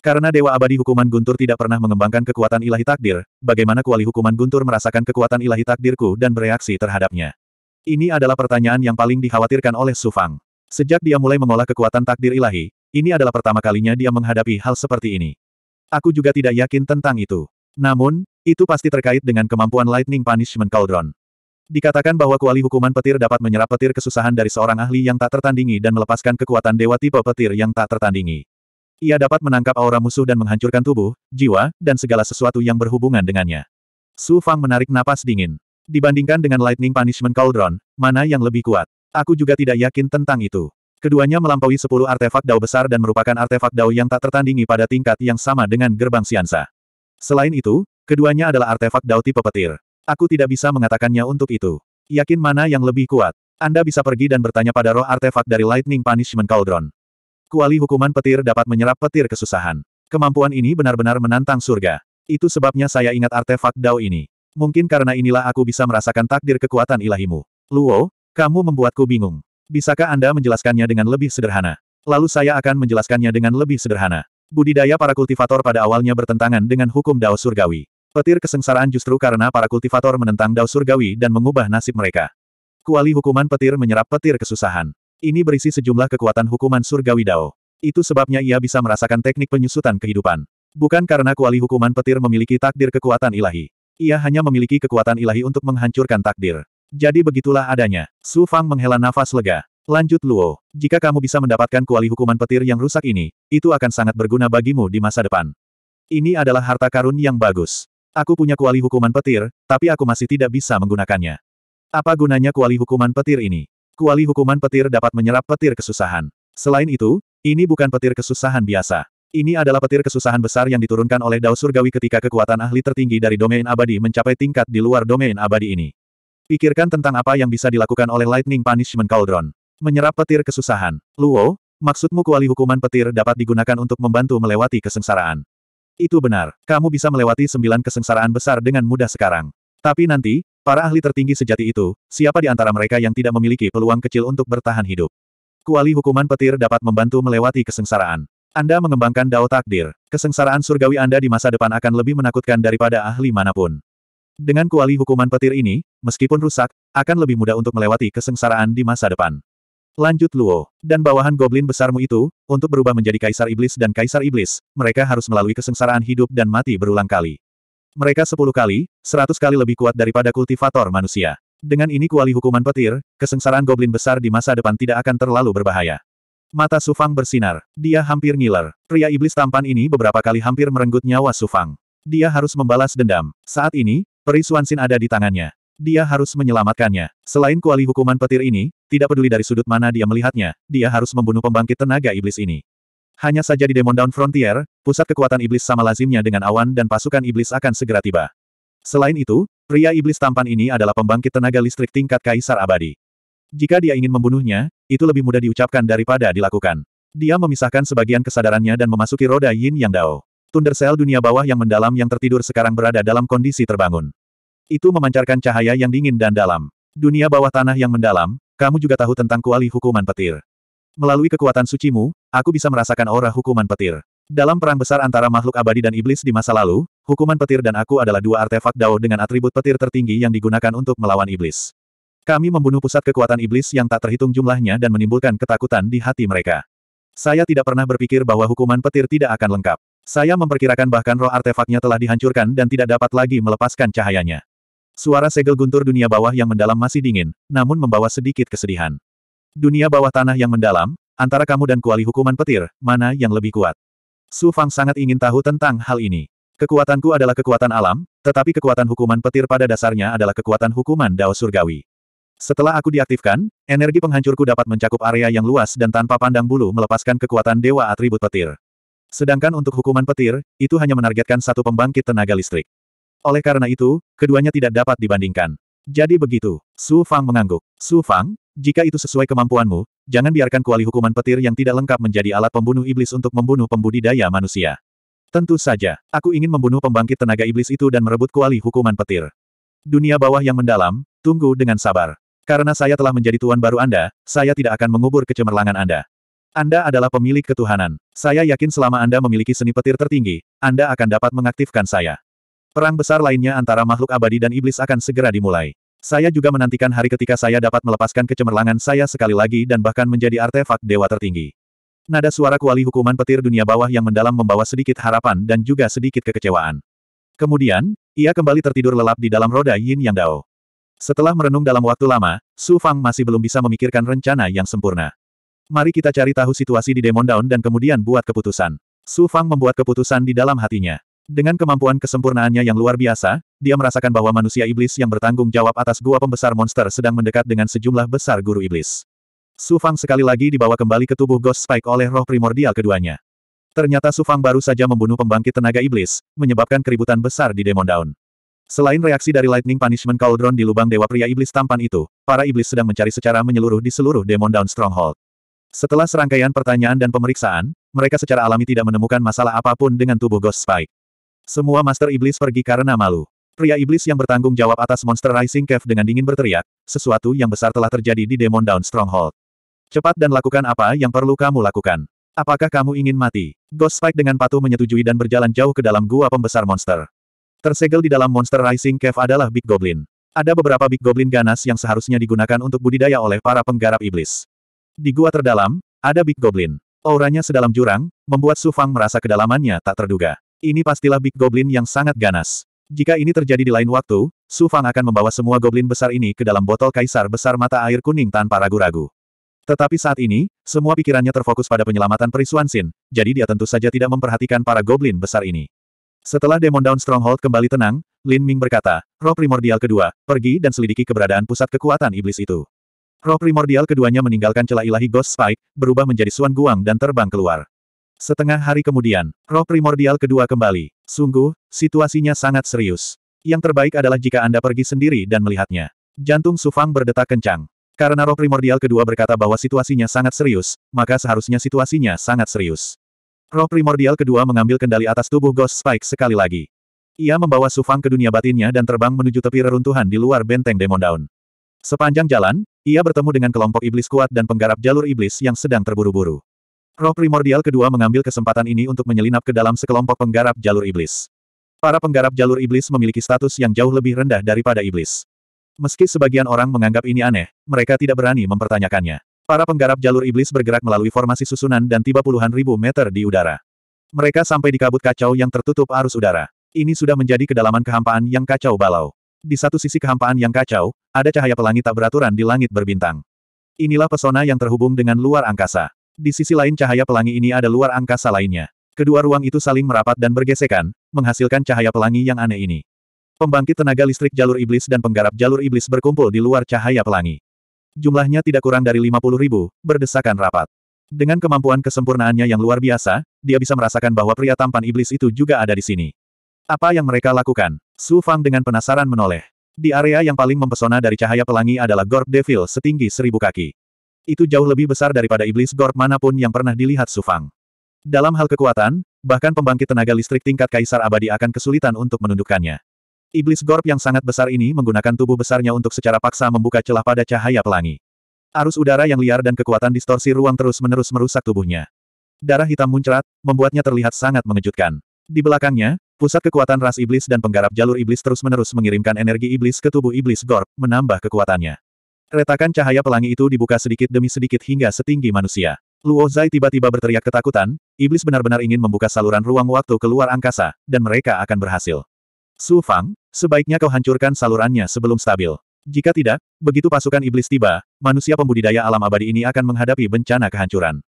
Karena Dewa Abadi Hukuman Guntur tidak pernah mengembangkan kekuatan ilahi takdir, bagaimana kuali hukuman Guntur merasakan kekuatan ilahi takdirku dan bereaksi terhadapnya? Ini adalah pertanyaan yang paling dikhawatirkan oleh Sufang. Sejak dia mulai mengolah kekuatan takdir ilahi, ini adalah pertama kalinya dia menghadapi hal seperti ini. Aku juga tidak yakin tentang itu. Namun, itu pasti terkait dengan kemampuan Lightning Punishment Cauldron. Dikatakan bahwa kuali hukuman petir dapat menyerap petir kesusahan dari seorang ahli yang tak tertandingi dan melepaskan kekuatan dewa tipe petir yang tak tertandingi. Ia dapat menangkap aura musuh dan menghancurkan tubuh, jiwa, dan segala sesuatu yang berhubungan dengannya. Su Fang menarik napas dingin. Dibandingkan dengan Lightning Punishment Cauldron, mana yang lebih kuat? Aku juga tidak yakin tentang itu. Keduanya melampaui 10 artefak dao besar dan merupakan artefak dao yang tak tertandingi pada tingkat yang sama dengan gerbang siansa. Selain itu, keduanya adalah artefak dao tipe petir. Aku tidak bisa mengatakannya untuk itu. Yakin mana yang lebih kuat? Anda bisa pergi dan bertanya pada roh artefak dari Lightning Punishment Cauldron. Kuali hukuman petir dapat menyerap petir kesusahan. Kemampuan ini benar-benar menantang surga. Itu sebabnya saya ingat artefak Dao ini. Mungkin karena inilah aku bisa merasakan takdir kekuatan ilahimu. Luo, kamu membuatku bingung. Bisakah Anda menjelaskannya dengan lebih sederhana? Lalu saya akan menjelaskannya dengan lebih sederhana. Budidaya para kultivator pada awalnya bertentangan dengan hukum Dao Surgawi. Petir kesengsaraan justru karena para kultivator menentang Dao Surgawi dan mengubah nasib mereka. Kuali hukuman petir menyerap petir kesusahan. Ini berisi sejumlah kekuatan hukuman surgawi Dao. Itu sebabnya ia bisa merasakan teknik penyusutan kehidupan. Bukan karena kuali hukuman petir memiliki takdir kekuatan ilahi. Ia hanya memiliki kekuatan ilahi untuk menghancurkan takdir. Jadi begitulah adanya. Su Fang menghela nafas lega. Lanjut Luo, jika kamu bisa mendapatkan kuali hukuman petir yang rusak ini, itu akan sangat berguna bagimu di masa depan. Ini adalah harta karun yang bagus. Aku punya kuali hukuman petir, tapi aku masih tidak bisa menggunakannya. Apa gunanya kuali hukuman petir ini? kuali hukuman petir dapat menyerap petir kesusahan. Selain itu, ini bukan petir kesusahan biasa. Ini adalah petir kesusahan besar yang diturunkan oleh Dao Surgawi ketika kekuatan ahli tertinggi dari domain abadi mencapai tingkat di luar domain abadi ini. Pikirkan tentang apa yang bisa dilakukan oleh Lightning Punishment Cauldron. Menyerap petir kesusahan. Luo, maksudmu kuali hukuman petir dapat digunakan untuk membantu melewati kesengsaraan. Itu benar, kamu bisa melewati sembilan kesengsaraan besar dengan mudah sekarang. Tapi nanti, Para ahli tertinggi sejati itu, siapa di antara mereka yang tidak memiliki peluang kecil untuk bertahan hidup? Kuali hukuman petir dapat membantu melewati kesengsaraan. Anda mengembangkan dao takdir. Kesengsaraan surgawi Anda di masa depan akan lebih menakutkan daripada ahli manapun. Dengan kuali hukuman petir ini, meskipun rusak, akan lebih mudah untuk melewati kesengsaraan di masa depan. Lanjut Luo, dan bawahan goblin besarmu itu, untuk berubah menjadi Kaisar Iblis dan Kaisar Iblis, mereka harus melalui kesengsaraan hidup dan mati berulang kali. Mereka sepuluh kali, seratus kali lebih kuat daripada kultivator manusia. Dengan ini kuali hukuman petir, kesengsaraan goblin besar di masa depan tidak akan terlalu berbahaya. Mata Sufang bersinar. Dia hampir ngiler. Pria iblis tampan ini beberapa kali hampir merenggut nyawa Sufang. Dia harus membalas dendam. Saat ini, peri Suansin ada di tangannya. Dia harus menyelamatkannya. Selain kuali hukuman petir ini, tidak peduli dari sudut mana dia melihatnya, dia harus membunuh pembangkit tenaga iblis ini. Hanya saja di Demon Down Frontier, pusat kekuatan iblis sama lazimnya dengan awan dan pasukan iblis akan segera tiba. Selain itu, pria iblis tampan ini adalah pembangkit tenaga listrik tingkat kaisar abadi. Jika dia ingin membunuhnya, itu lebih mudah diucapkan daripada dilakukan. Dia memisahkan sebagian kesadarannya dan memasuki roda yin yang dao. Thunder Cell dunia bawah yang mendalam yang tertidur sekarang berada dalam kondisi terbangun. Itu memancarkan cahaya yang dingin dan dalam. Dunia bawah tanah yang mendalam, kamu juga tahu tentang kuali hukuman petir. Melalui kekuatan sucimu, Aku bisa merasakan aura hukuman petir. Dalam perang besar antara makhluk abadi dan iblis di masa lalu, hukuman petir dan aku adalah dua artefak Dao dengan atribut petir tertinggi yang digunakan untuk melawan iblis. Kami membunuh pusat kekuatan iblis yang tak terhitung jumlahnya dan menimbulkan ketakutan di hati mereka. Saya tidak pernah berpikir bahwa hukuman petir tidak akan lengkap. Saya memperkirakan bahkan roh artefaknya telah dihancurkan dan tidak dapat lagi melepaskan cahayanya. Suara segel guntur dunia bawah yang mendalam masih dingin, namun membawa sedikit kesedihan. Dunia bawah tanah yang mendalam, Antara kamu dan kuali hukuman petir, mana yang lebih kuat? Su Fang sangat ingin tahu tentang hal ini. Kekuatanku adalah kekuatan alam, tetapi kekuatan hukuman petir pada dasarnya adalah kekuatan hukuman dao surgawi. Setelah aku diaktifkan, energi penghancurku dapat mencakup area yang luas dan tanpa pandang bulu melepaskan kekuatan dewa atribut petir. Sedangkan untuk hukuman petir, itu hanya menargetkan satu pembangkit tenaga listrik. Oleh karena itu, keduanya tidak dapat dibandingkan. Jadi begitu, Su Fang mengangguk. Su Fang, jika itu sesuai kemampuanmu, jangan biarkan kuali hukuman petir yang tidak lengkap menjadi alat pembunuh iblis untuk membunuh pembudidaya manusia. Tentu saja, aku ingin membunuh pembangkit tenaga iblis itu dan merebut kuali hukuman petir. Dunia bawah yang mendalam, tunggu dengan sabar. Karena saya telah menjadi tuan baru Anda, saya tidak akan mengubur kecemerlangan Anda. Anda adalah pemilik ketuhanan. Saya yakin selama Anda memiliki seni petir tertinggi, Anda akan dapat mengaktifkan saya. Perang besar lainnya antara makhluk abadi dan iblis akan segera dimulai. Saya juga menantikan hari ketika saya dapat melepaskan kecemerlangan saya sekali lagi dan bahkan menjadi artefak dewa tertinggi. Nada suara kuali hukuman petir dunia bawah yang mendalam membawa sedikit harapan dan juga sedikit kekecewaan. Kemudian, ia kembali tertidur lelap di dalam roda Yin Yang Dao. Setelah merenung dalam waktu lama, Su Fang masih belum bisa memikirkan rencana yang sempurna. Mari kita cari tahu situasi di Demon Down dan kemudian buat keputusan. Su Fang membuat keputusan di dalam hatinya. Dengan kemampuan kesempurnaannya yang luar biasa, dia merasakan bahwa manusia iblis yang bertanggung jawab atas gua pembesar monster sedang mendekat dengan sejumlah besar guru iblis. Su Fang sekali lagi dibawa kembali ke tubuh Ghost Spike oleh roh primordial keduanya. Ternyata Su Fang baru saja membunuh pembangkit tenaga iblis, menyebabkan keributan besar di Demon Down. Selain reaksi dari Lightning Punishment Cauldron di lubang Dewa Pria Iblis Tampan itu, para iblis sedang mencari secara menyeluruh di seluruh Demon Down Stronghold. Setelah serangkaian pertanyaan dan pemeriksaan, mereka secara alami tidak menemukan masalah apapun dengan tubuh Ghost Spike. Semua Master Iblis pergi karena malu. Pria Iblis yang bertanggung jawab atas Monster Rising Cave dengan dingin berteriak, sesuatu yang besar telah terjadi di Demon Down Stronghold. Cepat dan lakukan apa yang perlu kamu lakukan. Apakah kamu ingin mati? Ghost Spike dengan patuh menyetujui dan berjalan jauh ke dalam gua pembesar monster. Tersegel di dalam Monster Rising Cave adalah Big Goblin. Ada beberapa Big Goblin ganas yang seharusnya digunakan untuk budidaya oleh para penggarap iblis. Di gua terdalam, ada Big Goblin. Auranya sedalam jurang, membuat Su Fang merasa kedalamannya tak terduga. Ini pastilah Big Goblin yang sangat ganas. Jika ini terjadi di lain waktu, Su Fang akan membawa semua goblin besar ini ke dalam botol kaisar besar mata air kuning tanpa ragu-ragu. Tetapi saat ini, semua pikirannya terfokus pada penyelamatan Perisuan Sin, jadi dia tentu saja tidak memperhatikan para goblin besar ini. Setelah Demon Down Stronghold kembali tenang, Lin Ming berkata, roh primordial kedua, pergi dan selidiki keberadaan pusat kekuatan iblis itu. Roh primordial keduanya meninggalkan celah ilahi Ghost Spike, berubah menjadi Suan Guang dan terbang keluar. Setengah hari kemudian, roh primordial kedua kembali. Sungguh, situasinya sangat serius. Yang terbaik adalah jika Anda pergi sendiri dan melihatnya. Jantung Sufang berdetak kencang. Karena roh primordial kedua berkata bahwa situasinya sangat serius, maka seharusnya situasinya sangat serius. Roh primordial kedua mengambil kendali atas tubuh Ghost Spike sekali lagi. Ia membawa Sufang ke dunia batinnya dan terbang menuju tepi reruntuhan di luar benteng Demon Down. Sepanjang jalan, ia bertemu dengan kelompok iblis kuat dan penggarap jalur iblis yang sedang terburu-buru. Roh primordial kedua mengambil kesempatan ini untuk menyelinap ke dalam sekelompok penggarap jalur iblis. Para penggarap jalur iblis memiliki status yang jauh lebih rendah daripada iblis. Meski sebagian orang menganggap ini aneh, mereka tidak berani mempertanyakannya. Para penggarap jalur iblis bergerak melalui formasi susunan dan tiba puluhan ribu meter di udara. Mereka sampai di kabut kacau yang tertutup arus udara. Ini sudah menjadi kedalaman kehampaan yang kacau balau. Di satu sisi kehampaan yang kacau, ada cahaya pelangi tak beraturan di langit berbintang. Inilah pesona yang terhubung dengan luar angkasa. Di sisi lain cahaya pelangi ini ada luar angkasa lainnya. Kedua ruang itu saling merapat dan bergesekan, menghasilkan cahaya pelangi yang aneh ini. Pembangkit tenaga listrik jalur iblis dan penggarap jalur iblis berkumpul di luar cahaya pelangi. Jumlahnya tidak kurang dari 50 ribu, berdesakan rapat. Dengan kemampuan kesempurnaannya yang luar biasa, dia bisa merasakan bahwa pria tampan iblis itu juga ada di sini. Apa yang mereka lakukan? Su Fang dengan penasaran menoleh. Di area yang paling mempesona dari cahaya pelangi adalah Gorb Devil setinggi seribu kaki itu jauh lebih besar daripada iblis gord manapun yang pernah dilihat Sufang. Dalam hal kekuatan, bahkan pembangkit tenaga listrik tingkat kaisar abadi akan kesulitan untuk menundukkannya. Iblis Gorp yang sangat besar ini menggunakan tubuh besarnya untuk secara paksa membuka celah pada cahaya pelangi. Arus udara yang liar dan kekuatan distorsi ruang terus-menerus merusak tubuhnya. Darah hitam muncrat, membuatnya terlihat sangat mengejutkan. Di belakangnya, pusat kekuatan ras iblis dan penggarap jalur iblis terus-menerus mengirimkan energi iblis ke tubuh iblis Gorp, menambah kekuatannya. Retakan cahaya pelangi itu dibuka sedikit demi sedikit hingga setinggi manusia. Luo Zai tiba-tiba berteriak ketakutan, iblis benar-benar ingin membuka saluran ruang waktu keluar angkasa, dan mereka akan berhasil. Su Fang, sebaiknya kau hancurkan salurannya sebelum stabil. Jika tidak, begitu pasukan iblis tiba, manusia pembudidaya alam abadi ini akan menghadapi bencana kehancuran.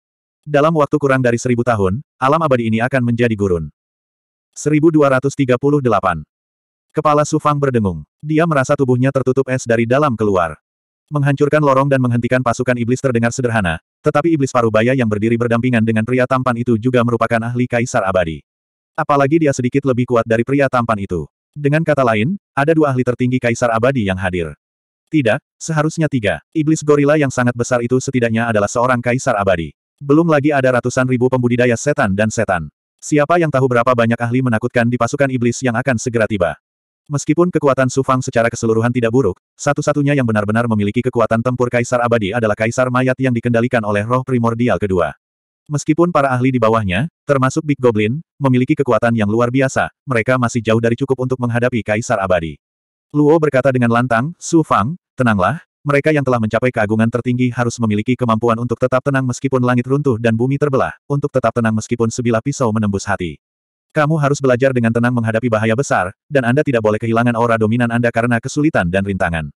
Dalam waktu kurang dari seribu tahun, alam abadi ini akan menjadi gurun. 1238. Kepala Su Fang berdengung. Dia merasa tubuhnya tertutup es dari dalam keluar. Menghancurkan lorong dan menghentikan pasukan iblis terdengar sederhana, tetapi iblis parubaya yang berdiri berdampingan dengan pria tampan itu juga merupakan ahli kaisar abadi. Apalagi dia sedikit lebih kuat dari pria tampan itu. Dengan kata lain, ada dua ahli tertinggi kaisar abadi yang hadir. Tidak, seharusnya tiga. Iblis gorila yang sangat besar itu setidaknya adalah seorang kaisar abadi. Belum lagi ada ratusan ribu pembudidaya setan dan setan. Siapa yang tahu berapa banyak ahli menakutkan di pasukan iblis yang akan segera tiba. Meskipun kekuatan Su Fang secara keseluruhan tidak buruk, satu-satunya yang benar-benar memiliki kekuatan tempur Kaisar Abadi adalah Kaisar Mayat yang dikendalikan oleh roh primordial kedua. Meskipun para ahli di bawahnya, termasuk Big Goblin, memiliki kekuatan yang luar biasa, mereka masih jauh dari cukup untuk menghadapi Kaisar Abadi. Luo berkata dengan lantang, Su Fang, tenanglah, mereka yang telah mencapai keagungan tertinggi harus memiliki kemampuan untuk tetap tenang meskipun langit runtuh dan bumi terbelah, untuk tetap tenang meskipun sebilah pisau menembus hati. Kamu harus belajar dengan tenang menghadapi bahaya besar, dan Anda tidak boleh kehilangan aura dominan Anda karena kesulitan dan rintangan.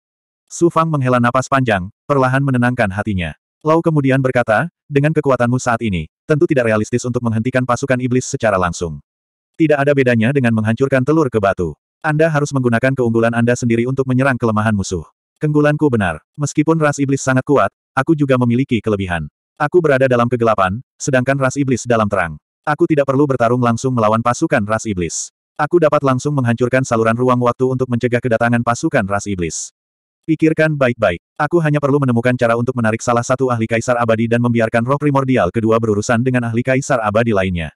Su Fang menghela napas panjang, perlahan menenangkan hatinya. Lau kemudian berkata, dengan kekuatanmu saat ini, tentu tidak realistis untuk menghentikan pasukan iblis secara langsung. Tidak ada bedanya dengan menghancurkan telur ke batu. Anda harus menggunakan keunggulan Anda sendiri untuk menyerang kelemahan musuh. Kenggulanku benar. Meskipun ras iblis sangat kuat, aku juga memiliki kelebihan. Aku berada dalam kegelapan, sedangkan ras iblis dalam terang. Aku tidak perlu bertarung langsung melawan pasukan ras iblis. Aku dapat langsung menghancurkan saluran ruang waktu untuk mencegah kedatangan pasukan ras iblis. Pikirkan baik-baik. Aku hanya perlu menemukan cara untuk menarik salah satu ahli kaisar abadi dan membiarkan roh primordial kedua berurusan dengan ahli kaisar abadi lainnya.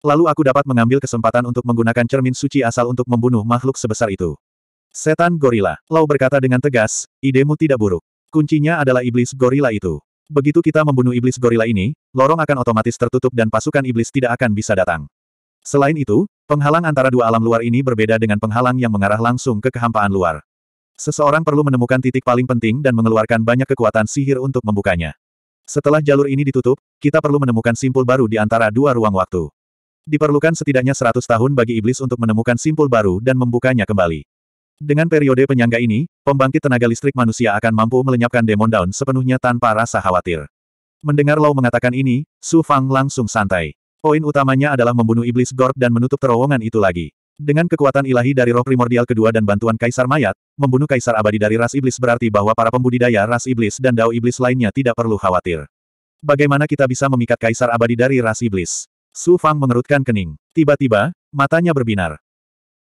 Lalu aku dapat mengambil kesempatan untuk menggunakan cermin suci asal untuk membunuh makhluk sebesar itu. Setan gorila, Lau berkata dengan tegas, idemu tidak buruk. Kuncinya adalah iblis gorila itu. Begitu kita membunuh iblis gorila ini, lorong akan otomatis tertutup dan pasukan iblis tidak akan bisa datang. Selain itu, penghalang antara dua alam luar ini berbeda dengan penghalang yang mengarah langsung ke kehampaan luar. Seseorang perlu menemukan titik paling penting dan mengeluarkan banyak kekuatan sihir untuk membukanya. Setelah jalur ini ditutup, kita perlu menemukan simpul baru di antara dua ruang waktu. Diperlukan setidaknya 100 tahun bagi iblis untuk menemukan simpul baru dan membukanya kembali. Dengan periode penyangga ini, pembangkit tenaga listrik manusia akan mampu melenyapkan Demon Down sepenuhnya tanpa rasa khawatir. Mendengar Lau mengatakan ini, Su Fang langsung santai. Poin utamanya adalah membunuh iblis Gord dan menutup terowongan itu lagi. Dengan kekuatan ilahi dari roh primordial kedua dan bantuan kaisar mayat, membunuh kaisar abadi dari ras iblis berarti bahwa para pembudidaya ras iblis dan dao iblis lainnya tidak perlu khawatir. Bagaimana kita bisa memikat kaisar abadi dari ras iblis? Su Fang mengerutkan kening. Tiba-tiba, matanya berbinar.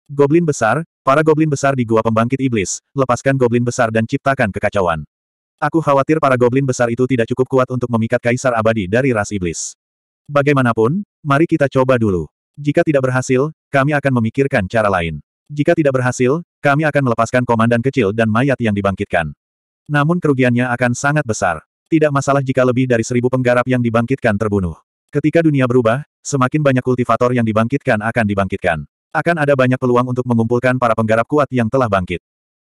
Goblin besar, Para goblin besar di gua pembangkit iblis, lepaskan goblin besar dan ciptakan kekacauan. Aku khawatir para goblin besar itu tidak cukup kuat untuk memikat kaisar abadi dari ras iblis. Bagaimanapun, mari kita coba dulu. Jika tidak berhasil, kami akan memikirkan cara lain. Jika tidak berhasil, kami akan melepaskan komandan kecil dan mayat yang dibangkitkan. Namun kerugiannya akan sangat besar. Tidak masalah jika lebih dari seribu penggarap yang dibangkitkan terbunuh. Ketika dunia berubah, semakin banyak kultivator yang dibangkitkan akan dibangkitkan. Akan ada banyak peluang untuk mengumpulkan para penggarap kuat yang telah bangkit.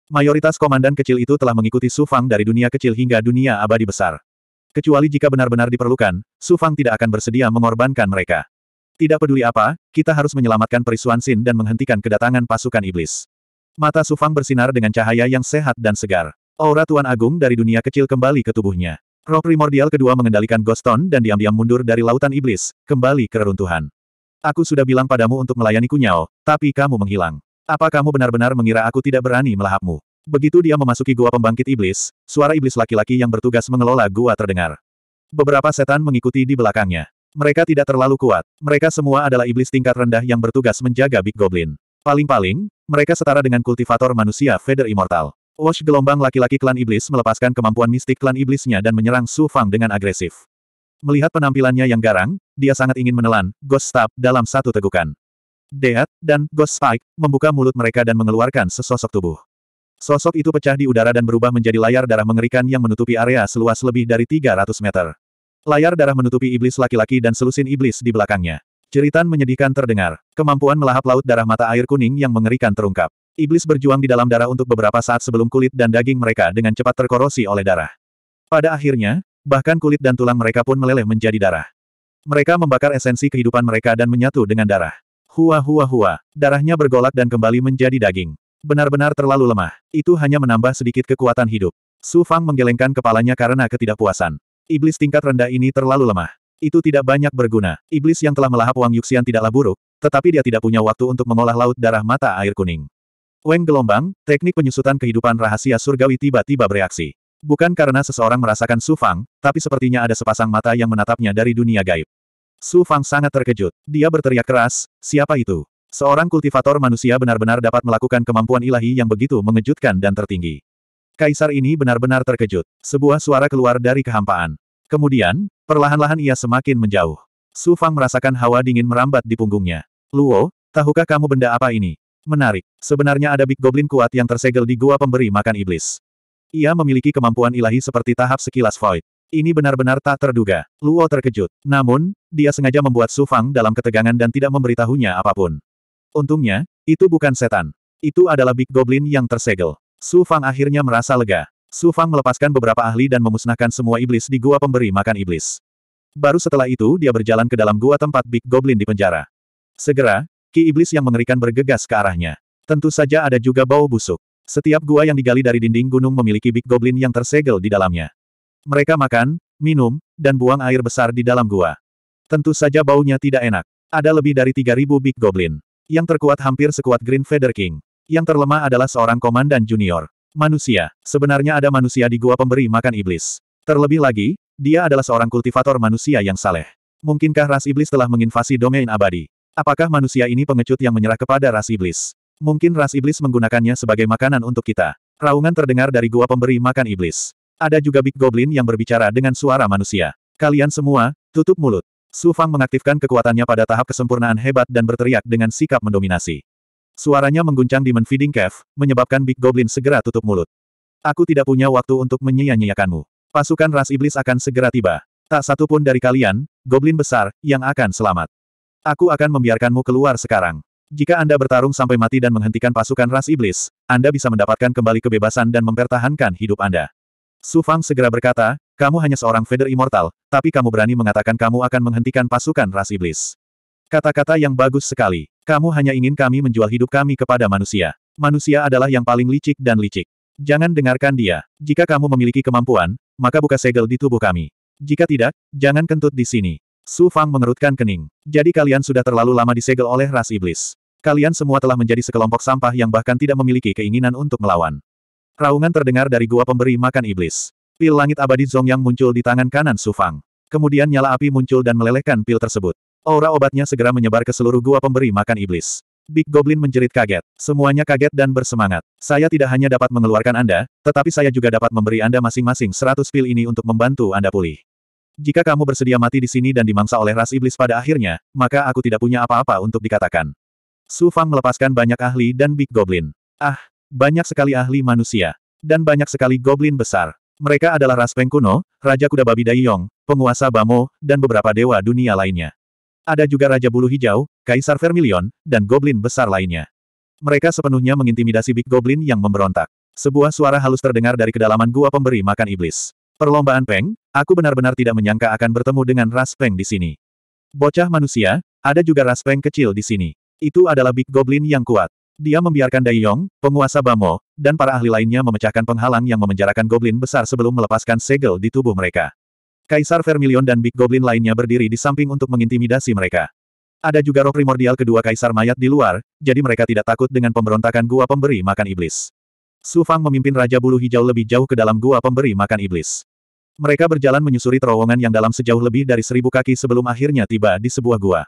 Mayoritas komandan kecil itu telah mengikuti Su Fang dari dunia kecil hingga dunia abadi besar. Kecuali jika benar-benar diperlukan, Su Fang tidak akan bersedia mengorbankan mereka. Tidak peduli apa, kita harus menyelamatkan perisuan Sin dan menghentikan kedatangan pasukan iblis. Mata Su Fang bersinar dengan cahaya yang sehat dan segar. Aura Tuan Agung dari dunia kecil kembali ke tubuhnya. Roh primordial kedua mengendalikan Ghost dan diam-diam mundur dari lautan iblis, kembali ke reruntuhan. Aku sudah bilang padamu untuk melayani Kunyau, tapi kamu menghilang. Apa kamu benar-benar mengira aku tidak berani melahapmu? Begitu dia memasuki gua pembangkit iblis, suara iblis laki-laki yang bertugas mengelola gua terdengar. Beberapa setan mengikuti di belakangnya. Mereka tidak terlalu kuat. Mereka semua adalah iblis tingkat rendah yang bertugas menjaga Big Goblin. Paling-paling, mereka setara dengan kultivator manusia Feather Immortal. Wash gelombang laki-laki klan iblis melepaskan kemampuan mistik klan iblisnya dan menyerang Su Fang dengan agresif. Melihat penampilannya yang garang, dia sangat ingin menelan Ghost Stab dalam satu tegukan. Deat dan Ghost Spike membuka mulut mereka dan mengeluarkan sesosok tubuh. Sosok itu pecah di udara dan berubah menjadi layar darah mengerikan yang menutupi area seluas lebih dari 300 meter. Layar darah menutupi iblis laki-laki dan selusin iblis di belakangnya. Ceritan menyedihkan terdengar. Kemampuan melahap laut darah mata air kuning yang mengerikan terungkap. Iblis berjuang di dalam darah untuk beberapa saat sebelum kulit dan daging mereka dengan cepat terkorosi oleh darah. Pada akhirnya, Bahkan kulit dan tulang mereka pun meleleh menjadi darah. Mereka membakar esensi kehidupan mereka dan menyatu dengan darah. Hua hua hua, darahnya bergolak dan kembali menjadi daging. Benar-benar terlalu lemah. Itu hanya menambah sedikit kekuatan hidup. Su Fang menggelengkan kepalanya karena ketidakpuasan. Iblis tingkat rendah ini terlalu lemah. Itu tidak banyak berguna. Iblis yang telah melahap Wang Yuxian tidaklah buruk, tetapi dia tidak punya waktu untuk mengolah laut darah mata air kuning. Weng gelombang, teknik penyusutan kehidupan rahasia surgawi tiba-tiba bereaksi. Bukan karena seseorang merasakan Su Fang, tapi sepertinya ada sepasang mata yang menatapnya dari dunia gaib. Su Fang sangat terkejut. Dia berteriak keras, siapa itu? Seorang kultivator manusia benar-benar dapat melakukan kemampuan ilahi yang begitu mengejutkan dan tertinggi. Kaisar ini benar-benar terkejut. Sebuah suara keluar dari kehampaan. Kemudian, perlahan-lahan ia semakin menjauh. Su Fang merasakan hawa dingin merambat di punggungnya. Luo, tahukah kamu benda apa ini? Menarik. Sebenarnya ada Big Goblin kuat yang tersegel di gua pemberi makan iblis. Ia memiliki kemampuan ilahi seperti tahap sekilas void. Ini benar-benar tak terduga. Luo terkejut. Namun, dia sengaja membuat Su Fang dalam ketegangan dan tidak memberitahunya apapun. Untungnya, itu bukan setan. Itu adalah Big Goblin yang tersegel. Su Fang akhirnya merasa lega. Su Fang melepaskan beberapa ahli dan memusnahkan semua iblis di gua pemberi makan iblis. Baru setelah itu dia berjalan ke dalam gua tempat Big Goblin dipenjara. Segera, ki iblis yang mengerikan bergegas ke arahnya. Tentu saja ada juga bau busuk. Setiap gua yang digali dari dinding gunung memiliki big goblin yang tersegel di dalamnya. Mereka makan, minum, dan buang air besar di dalam gua. Tentu saja baunya tidak enak. Ada lebih dari 3.000 big goblin. Yang terkuat hampir sekuat Green Feather King. Yang terlemah adalah seorang komandan junior. Manusia. Sebenarnya ada manusia di gua pemberi makan iblis. Terlebih lagi, dia adalah seorang kultivator manusia yang saleh. Mungkinkah ras iblis telah menginvasi domain abadi? Apakah manusia ini pengecut yang menyerah kepada ras iblis? Mungkin ras iblis menggunakannya sebagai makanan untuk kita. Raungan terdengar dari gua pemberi makan iblis. Ada juga Big Goblin yang berbicara dengan suara manusia. Kalian semua, tutup mulut. Su Fang mengaktifkan kekuatannya pada tahap kesempurnaan hebat dan berteriak dengan sikap mendominasi. Suaranya mengguncang Demon Feeding Cave, menyebabkan Big Goblin segera tutup mulut. Aku tidak punya waktu untuk menyia-nyiakanmu. Pasukan ras iblis akan segera tiba. Tak satu pun dari kalian, Goblin besar, yang akan selamat. Aku akan membiarkanmu keluar sekarang. Jika Anda bertarung sampai mati dan menghentikan pasukan ras iblis, Anda bisa mendapatkan kembali kebebasan dan mempertahankan hidup Anda. Su Fang segera berkata, kamu hanya seorang feder Immortal, tapi kamu berani mengatakan kamu akan menghentikan pasukan ras iblis. Kata-kata yang bagus sekali. Kamu hanya ingin kami menjual hidup kami kepada manusia. Manusia adalah yang paling licik dan licik. Jangan dengarkan dia. Jika kamu memiliki kemampuan, maka buka segel di tubuh kami. Jika tidak, jangan kentut di sini. Su Fang mengerutkan kening. Jadi kalian sudah terlalu lama disegel oleh ras iblis. Kalian semua telah menjadi sekelompok sampah yang bahkan tidak memiliki keinginan untuk melawan. Raungan terdengar dari gua pemberi makan iblis. Pil langit abadi Zong yang muncul di tangan kanan Sufang. Kemudian nyala api muncul dan melelehkan pil tersebut. Aura obatnya segera menyebar ke seluruh gua pemberi makan iblis. Big Goblin menjerit kaget. Semuanya kaget dan bersemangat. Saya tidak hanya dapat mengeluarkan Anda, tetapi saya juga dapat memberi Anda masing-masing 100 pil ini untuk membantu Anda pulih. Jika kamu bersedia mati di sini dan dimangsa oleh ras iblis pada akhirnya, maka aku tidak punya apa-apa untuk dikatakan. Su Fang melepaskan banyak ahli dan Big Goblin. Ah, banyak sekali ahli manusia. Dan banyak sekali goblin besar. Mereka adalah ras Peng kuno, Raja Kuda Babi Daiyong, penguasa Bamo, dan beberapa dewa dunia lainnya. Ada juga Raja Bulu Hijau, Kaisar Vermilion, dan Goblin besar lainnya. Mereka sepenuhnya mengintimidasi Big Goblin yang memberontak. Sebuah suara halus terdengar dari kedalaman gua pemberi makan iblis. Perlombaan Peng, aku benar-benar tidak menyangka akan bertemu dengan ras Peng di sini. Bocah manusia, ada juga ras Peng kecil di sini. Itu adalah Big Goblin yang kuat. Dia membiarkan Dai Yong, penguasa Bamo, dan para ahli lainnya memecahkan penghalang yang memenjarakan goblin besar sebelum melepaskan segel di tubuh mereka. Kaisar Vermilion dan Big Goblin lainnya berdiri di samping untuk mengintimidasi mereka. Ada juga roh primordial kedua kaisar mayat di luar, jadi mereka tidak takut dengan pemberontakan gua pemberi makan iblis. Su Fang memimpin Raja Bulu Hijau lebih jauh ke dalam gua pemberi makan iblis. Mereka berjalan menyusuri terowongan yang dalam sejauh lebih dari seribu kaki sebelum akhirnya tiba di sebuah gua.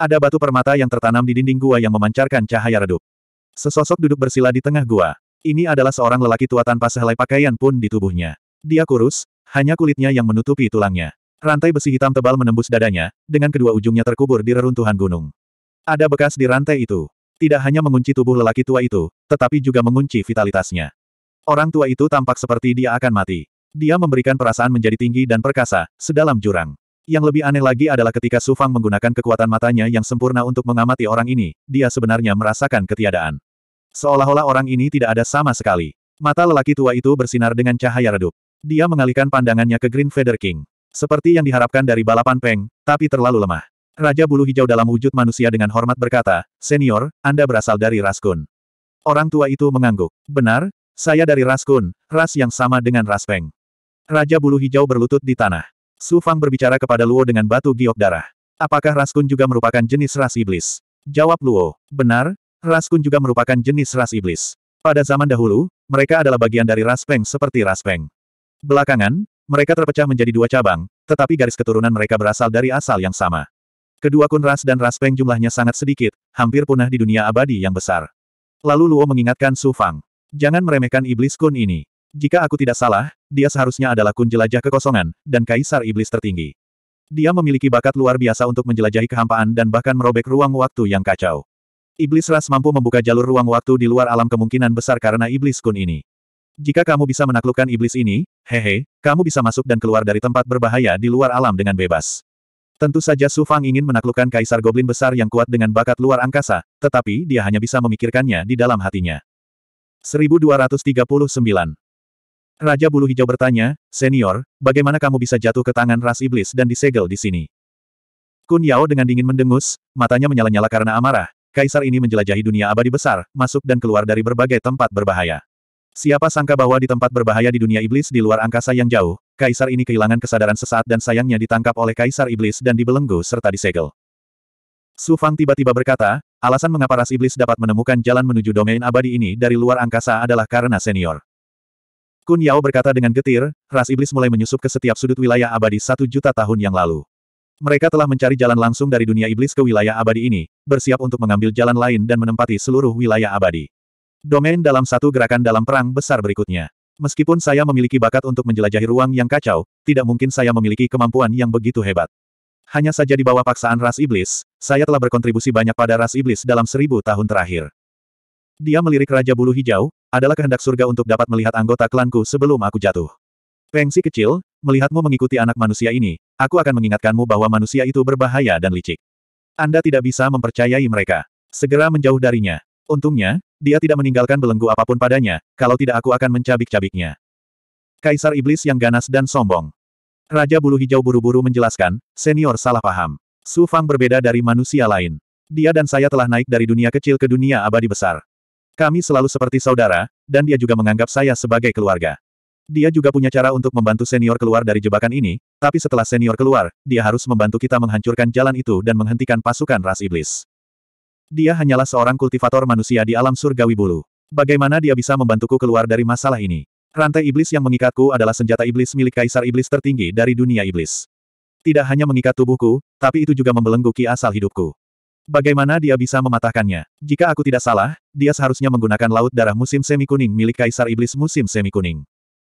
Ada batu permata yang tertanam di dinding gua yang memancarkan cahaya redup. Sesosok duduk bersila di tengah gua. Ini adalah seorang lelaki tua tanpa sehelai pakaian pun di tubuhnya. Dia kurus, hanya kulitnya yang menutupi tulangnya. Rantai besi hitam tebal menembus dadanya, dengan kedua ujungnya terkubur di reruntuhan gunung. Ada bekas di rantai itu. Tidak hanya mengunci tubuh lelaki tua itu, tetapi juga mengunci vitalitasnya. Orang tua itu tampak seperti dia akan mati. Dia memberikan perasaan menjadi tinggi dan perkasa, sedalam jurang. Yang lebih aneh lagi adalah ketika Su Fang menggunakan kekuatan matanya yang sempurna untuk mengamati orang ini, dia sebenarnya merasakan ketiadaan. Seolah-olah orang ini tidak ada sama sekali. Mata lelaki tua itu bersinar dengan cahaya redup. Dia mengalihkan pandangannya ke Green Feather King. Seperti yang diharapkan dari balapan Peng, tapi terlalu lemah. Raja bulu hijau dalam wujud manusia dengan hormat berkata, Senior, Anda berasal dari Raskun. Orang tua itu mengangguk. Benar, saya dari Raskun, ras yang sama dengan Ras Peng. Raja bulu hijau berlutut di tanah. Su Fang berbicara kepada Luo dengan batu giok darah. Apakah Raskun juga merupakan jenis ras iblis? Jawab Luo, benar, Raskun juga merupakan jenis ras iblis. Pada zaman dahulu, mereka adalah bagian dari ras Peng seperti ras Peng. Belakangan, mereka terpecah menjadi dua cabang, tetapi garis keturunan mereka berasal dari asal yang sama. Kedua kun ras dan ras Peng jumlahnya sangat sedikit, hampir punah di dunia abadi yang besar. Lalu Luo mengingatkan Su Fang, jangan meremehkan iblis kun ini. Jika aku tidak salah, dia seharusnya adalah kun jelajah kekosongan, dan kaisar iblis tertinggi. Dia memiliki bakat luar biasa untuk menjelajahi kehampaan dan bahkan merobek ruang waktu yang kacau. Iblis ras mampu membuka jalur ruang waktu di luar alam kemungkinan besar karena iblis kun ini. Jika kamu bisa menaklukkan iblis ini, hehe, kamu bisa masuk dan keluar dari tempat berbahaya di luar alam dengan bebas. Tentu saja Su Fang ingin menaklukkan kaisar goblin besar yang kuat dengan bakat luar angkasa, tetapi dia hanya bisa memikirkannya di dalam hatinya. 1239 Raja Bulu Hijau bertanya, Senior, bagaimana kamu bisa jatuh ke tangan ras iblis dan disegel di sini? Kun Yao dengan dingin mendengus, matanya menyala-nyala karena amarah. Kaisar ini menjelajahi dunia abadi besar, masuk dan keluar dari berbagai tempat berbahaya. Siapa sangka bahwa di tempat berbahaya di dunia iblis di luar angkasa yang jauh, kaisar ini kehilangan kesadaran sesaat dan sayangnya ditangkap oleh kaisar iblis dan dibelenggu serta disegel. Su Fang tiba-tiba berkata, alasan mengapa ras iblis dapat menemukan jalan menuju domain abadi ini dari luar angkasa adalah karena senior. Kun Yao berkata dengan getir, ras iblis mulai menyusup ke setiap sudut wilayah abadi satu juta tahun yang lalu. Mereka telah mencari jalan langsung dari dunia iblis ke wilayah abadi ini, bersiap untuk mengambil jalan lain dan menempati seluruh wilayah abadi. Domain dalam satu gerakan dalam perang besar berikutnya. Meskipun saya memiliki bakat untuk menjelajahi ruang yang kacau, tidak mungkin saya memiliki kemampuan yang begitu hebat. Hanya saja di bawah paksaan ras iblis, saya telah berkontribusi banyak pada ras iblis dalam seribu tahun terakhir. Dia melirik Raja Bulu Hijau, adalah kehendak surga untuk dapat melihat anggota klanku sebelum aku jatuh. Pengsi kecil, melihatmu mengikuti anak manusia ini, aku akan mengingatkanmu bahwa manusia itu berbahaya dan licik. Anda tidak bisa mempercayai mereka. Segera menjauh darinya. Untungnya, dia tidak meninggalkan belenggu apapun padanya, kalau tidak aku akan mencabik-cabiknya. Kaisar Iblis yang ganas dan sombong. Raja Bulu Hijau buru-buru menjelaskan, senior salah paham. Su Fang berbeda dari manusia lain. Dia dan saya telah naik dari dunia kecil ke dunia abadi besar. Kami selalu seperti saudara, dan dia juga menganggap saya sebagai keluarga. Dia juga punya cara untuk membantu senior keluar dari jebakan ini, tapi setelah senior keluar, dia harus membantu kita menghancurkan jalan itu dan menghentikan pasukan ras iblis. Dia hanyalah seorang kultivator manusia di alam surgawi bulu. Bagaimana dia bisa membantuku keluar dari masalah ini? Rantai iblis yang mengikatku adalah senjata iblis milik kaisar iblis tertinggi dari dunia iblis. Tidak hanya mengikat tubuhku, tapi itu juga membelenggu ki asal hidupku. Bagaimana dia bisa mematahkannya? Jika aku tidak salah, dia seharusnya menggunakan laut darah musim semi kuning milik Kaisar Iblis musim semi kuning.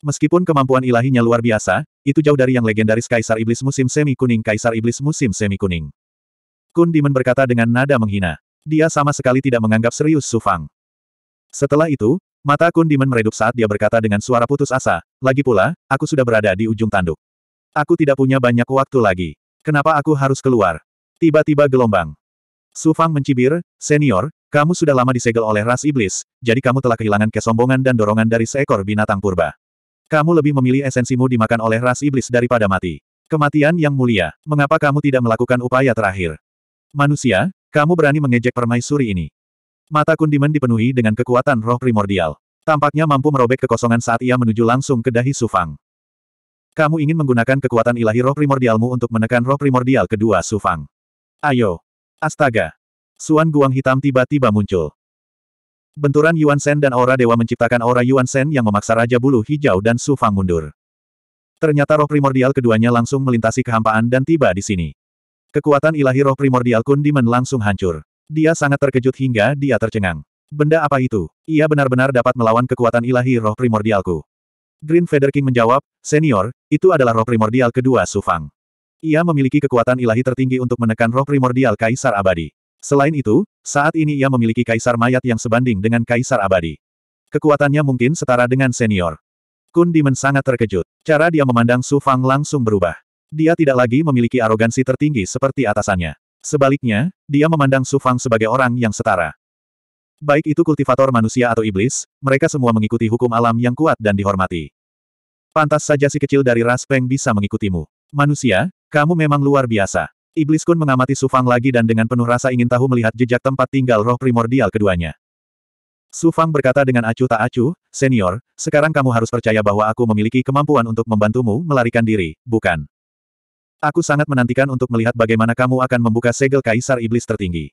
Meskipun kemampuan ilahinya luar biasa, itu jauh dari yang legendaris Kaisar Iblis musim semi kuning Kaisar Iblis musim semi kuning. Kun Dimen berkata dengan nada menghina. Dia sama sekali tidak menganggap serius Su Fang. Setelah itu, mata Kun Dimen meredup saat dia berkata dengan suara putus asa, lagi pula, aku sudah berada di ujung tanduk. Aku tidak punya banyak waktu lagi. Kenapa aku harus keluar? Tiba-tiba gelombang. Su Fang mencibir, senior, kamu sudah lama disegel oleh ras iblis, jadi kamu telah kehilangan kesombongan dan dorongan dari seekor binatang purba. Kamu lebih memilih esensimu dimakan oleh ras iblis daripada mati. Kematian yang mulia, mengapa kamu tidak melakukan upaya terakhir? Manusia, kamu berani mengejek permaisuri ini. Mata Kundiman dipenuhi dengan kekuatan roh primordial. Tampaknya mampu merobek kekosongan saat ia menuju langsung ke dahi Sufang. Kamu ingin menggunakan kekuatan ilahi roh primordialmu untuk menekan roh primordial kedua Sufang. Ayo, Astaga! Suan Guang hitam tiba-tiba muncul. Benturan Yuan Shen dan aura dewa menciptakan aura Yuan Shen yang memaksa Raja Bulu Hijau dan Su Fang mundur. Ternyata roh primordial keduanya langsung melintasi kehampaan dan tiba di sini. Kekuatan ilahi roh primordial Kun Dimen langsung hancur. Dia sangat terkejut hingga dia tercengang. Benda apa itu? Ia benar-benar dapat melawan kekuatan ilahi roh primordialku. Green Feather King menjawab, Senior, itu adalah roh primordial kedua Su Fang. Ia memiliki kekuatan ilahi tertinggi untuk menekan roh primordial Kaisar Abadi. Selain itu, saat ini ia memiliki Kaisar Mayat yang sebanding dengan Kaisar Abadi. Kekuatannya mungkin setara dengan senior. Kun Dimen sangat terkejut. Cara dia memandang Su Fang langsung berubah. Dia tidak lagi memiliki arogansi tertinggi seperti atasannya. Sebaliknya, dia memandang Su Fang sebagai orang yang setara. Baik itu kultivator manusia atau iblis, mereka semua mengikuti hukum alam yang kuat dan dihormati. Pantas saja si kecil dari ras Peng bisa mengikutimu. Manusia, kamu memang luar biasa. Iblis Kun mengamati Sufang lagi dan dengan penuh rasa ingin tahu melihat jejak tempat tinggal roh primordial keduanya. Sufang berkata dengan acuh tak acuh, Senior, sekarang kamu harus percaya bahwa aku memiliki kemampuan untuk membantumu melarikan diri, bukan? Aku sangat menantikan untuk melihat bagaimana kamu akan membuka segel kaisar iblis tertinggi.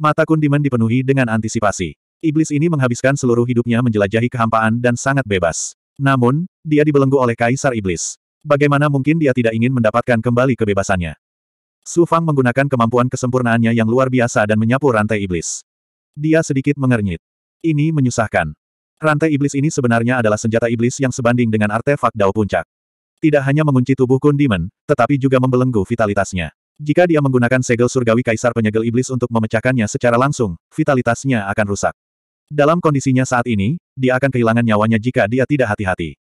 Mata Kundiman dipenuhi dengan antisipasi. Iblis ini menghabiskan seluruh hidupnya menjelajahi kehampaan dan sangat bebas. Namun, dia dibelenggu oleh kaisar iblis. Bagaimana mungkin dia tidak ingin mendapatkan kembali kebebasannya? Su Fang menggunakan kemampuan kesempurnaannya yang luar biasa dan menyapu rantai iblis. Dia sedikit mengernyit. Ini menyusahkan. Rantai iblis ini sebenarnya adalah senjata iblis yang sebanding dengan artefak Dao Puncak. Tidak hanya mengunci tubuh Kun tetapi juga membelenggu vitalitasnya. Jika dia menggunakan segel surgawi kaisar penyegel iblis untuk memecahkannya secara langsung, vitalitasnya akan rusak. Dalam kondisinya saat ini, dia akan kehilangan nyawanya jika dia tidak hati-hati.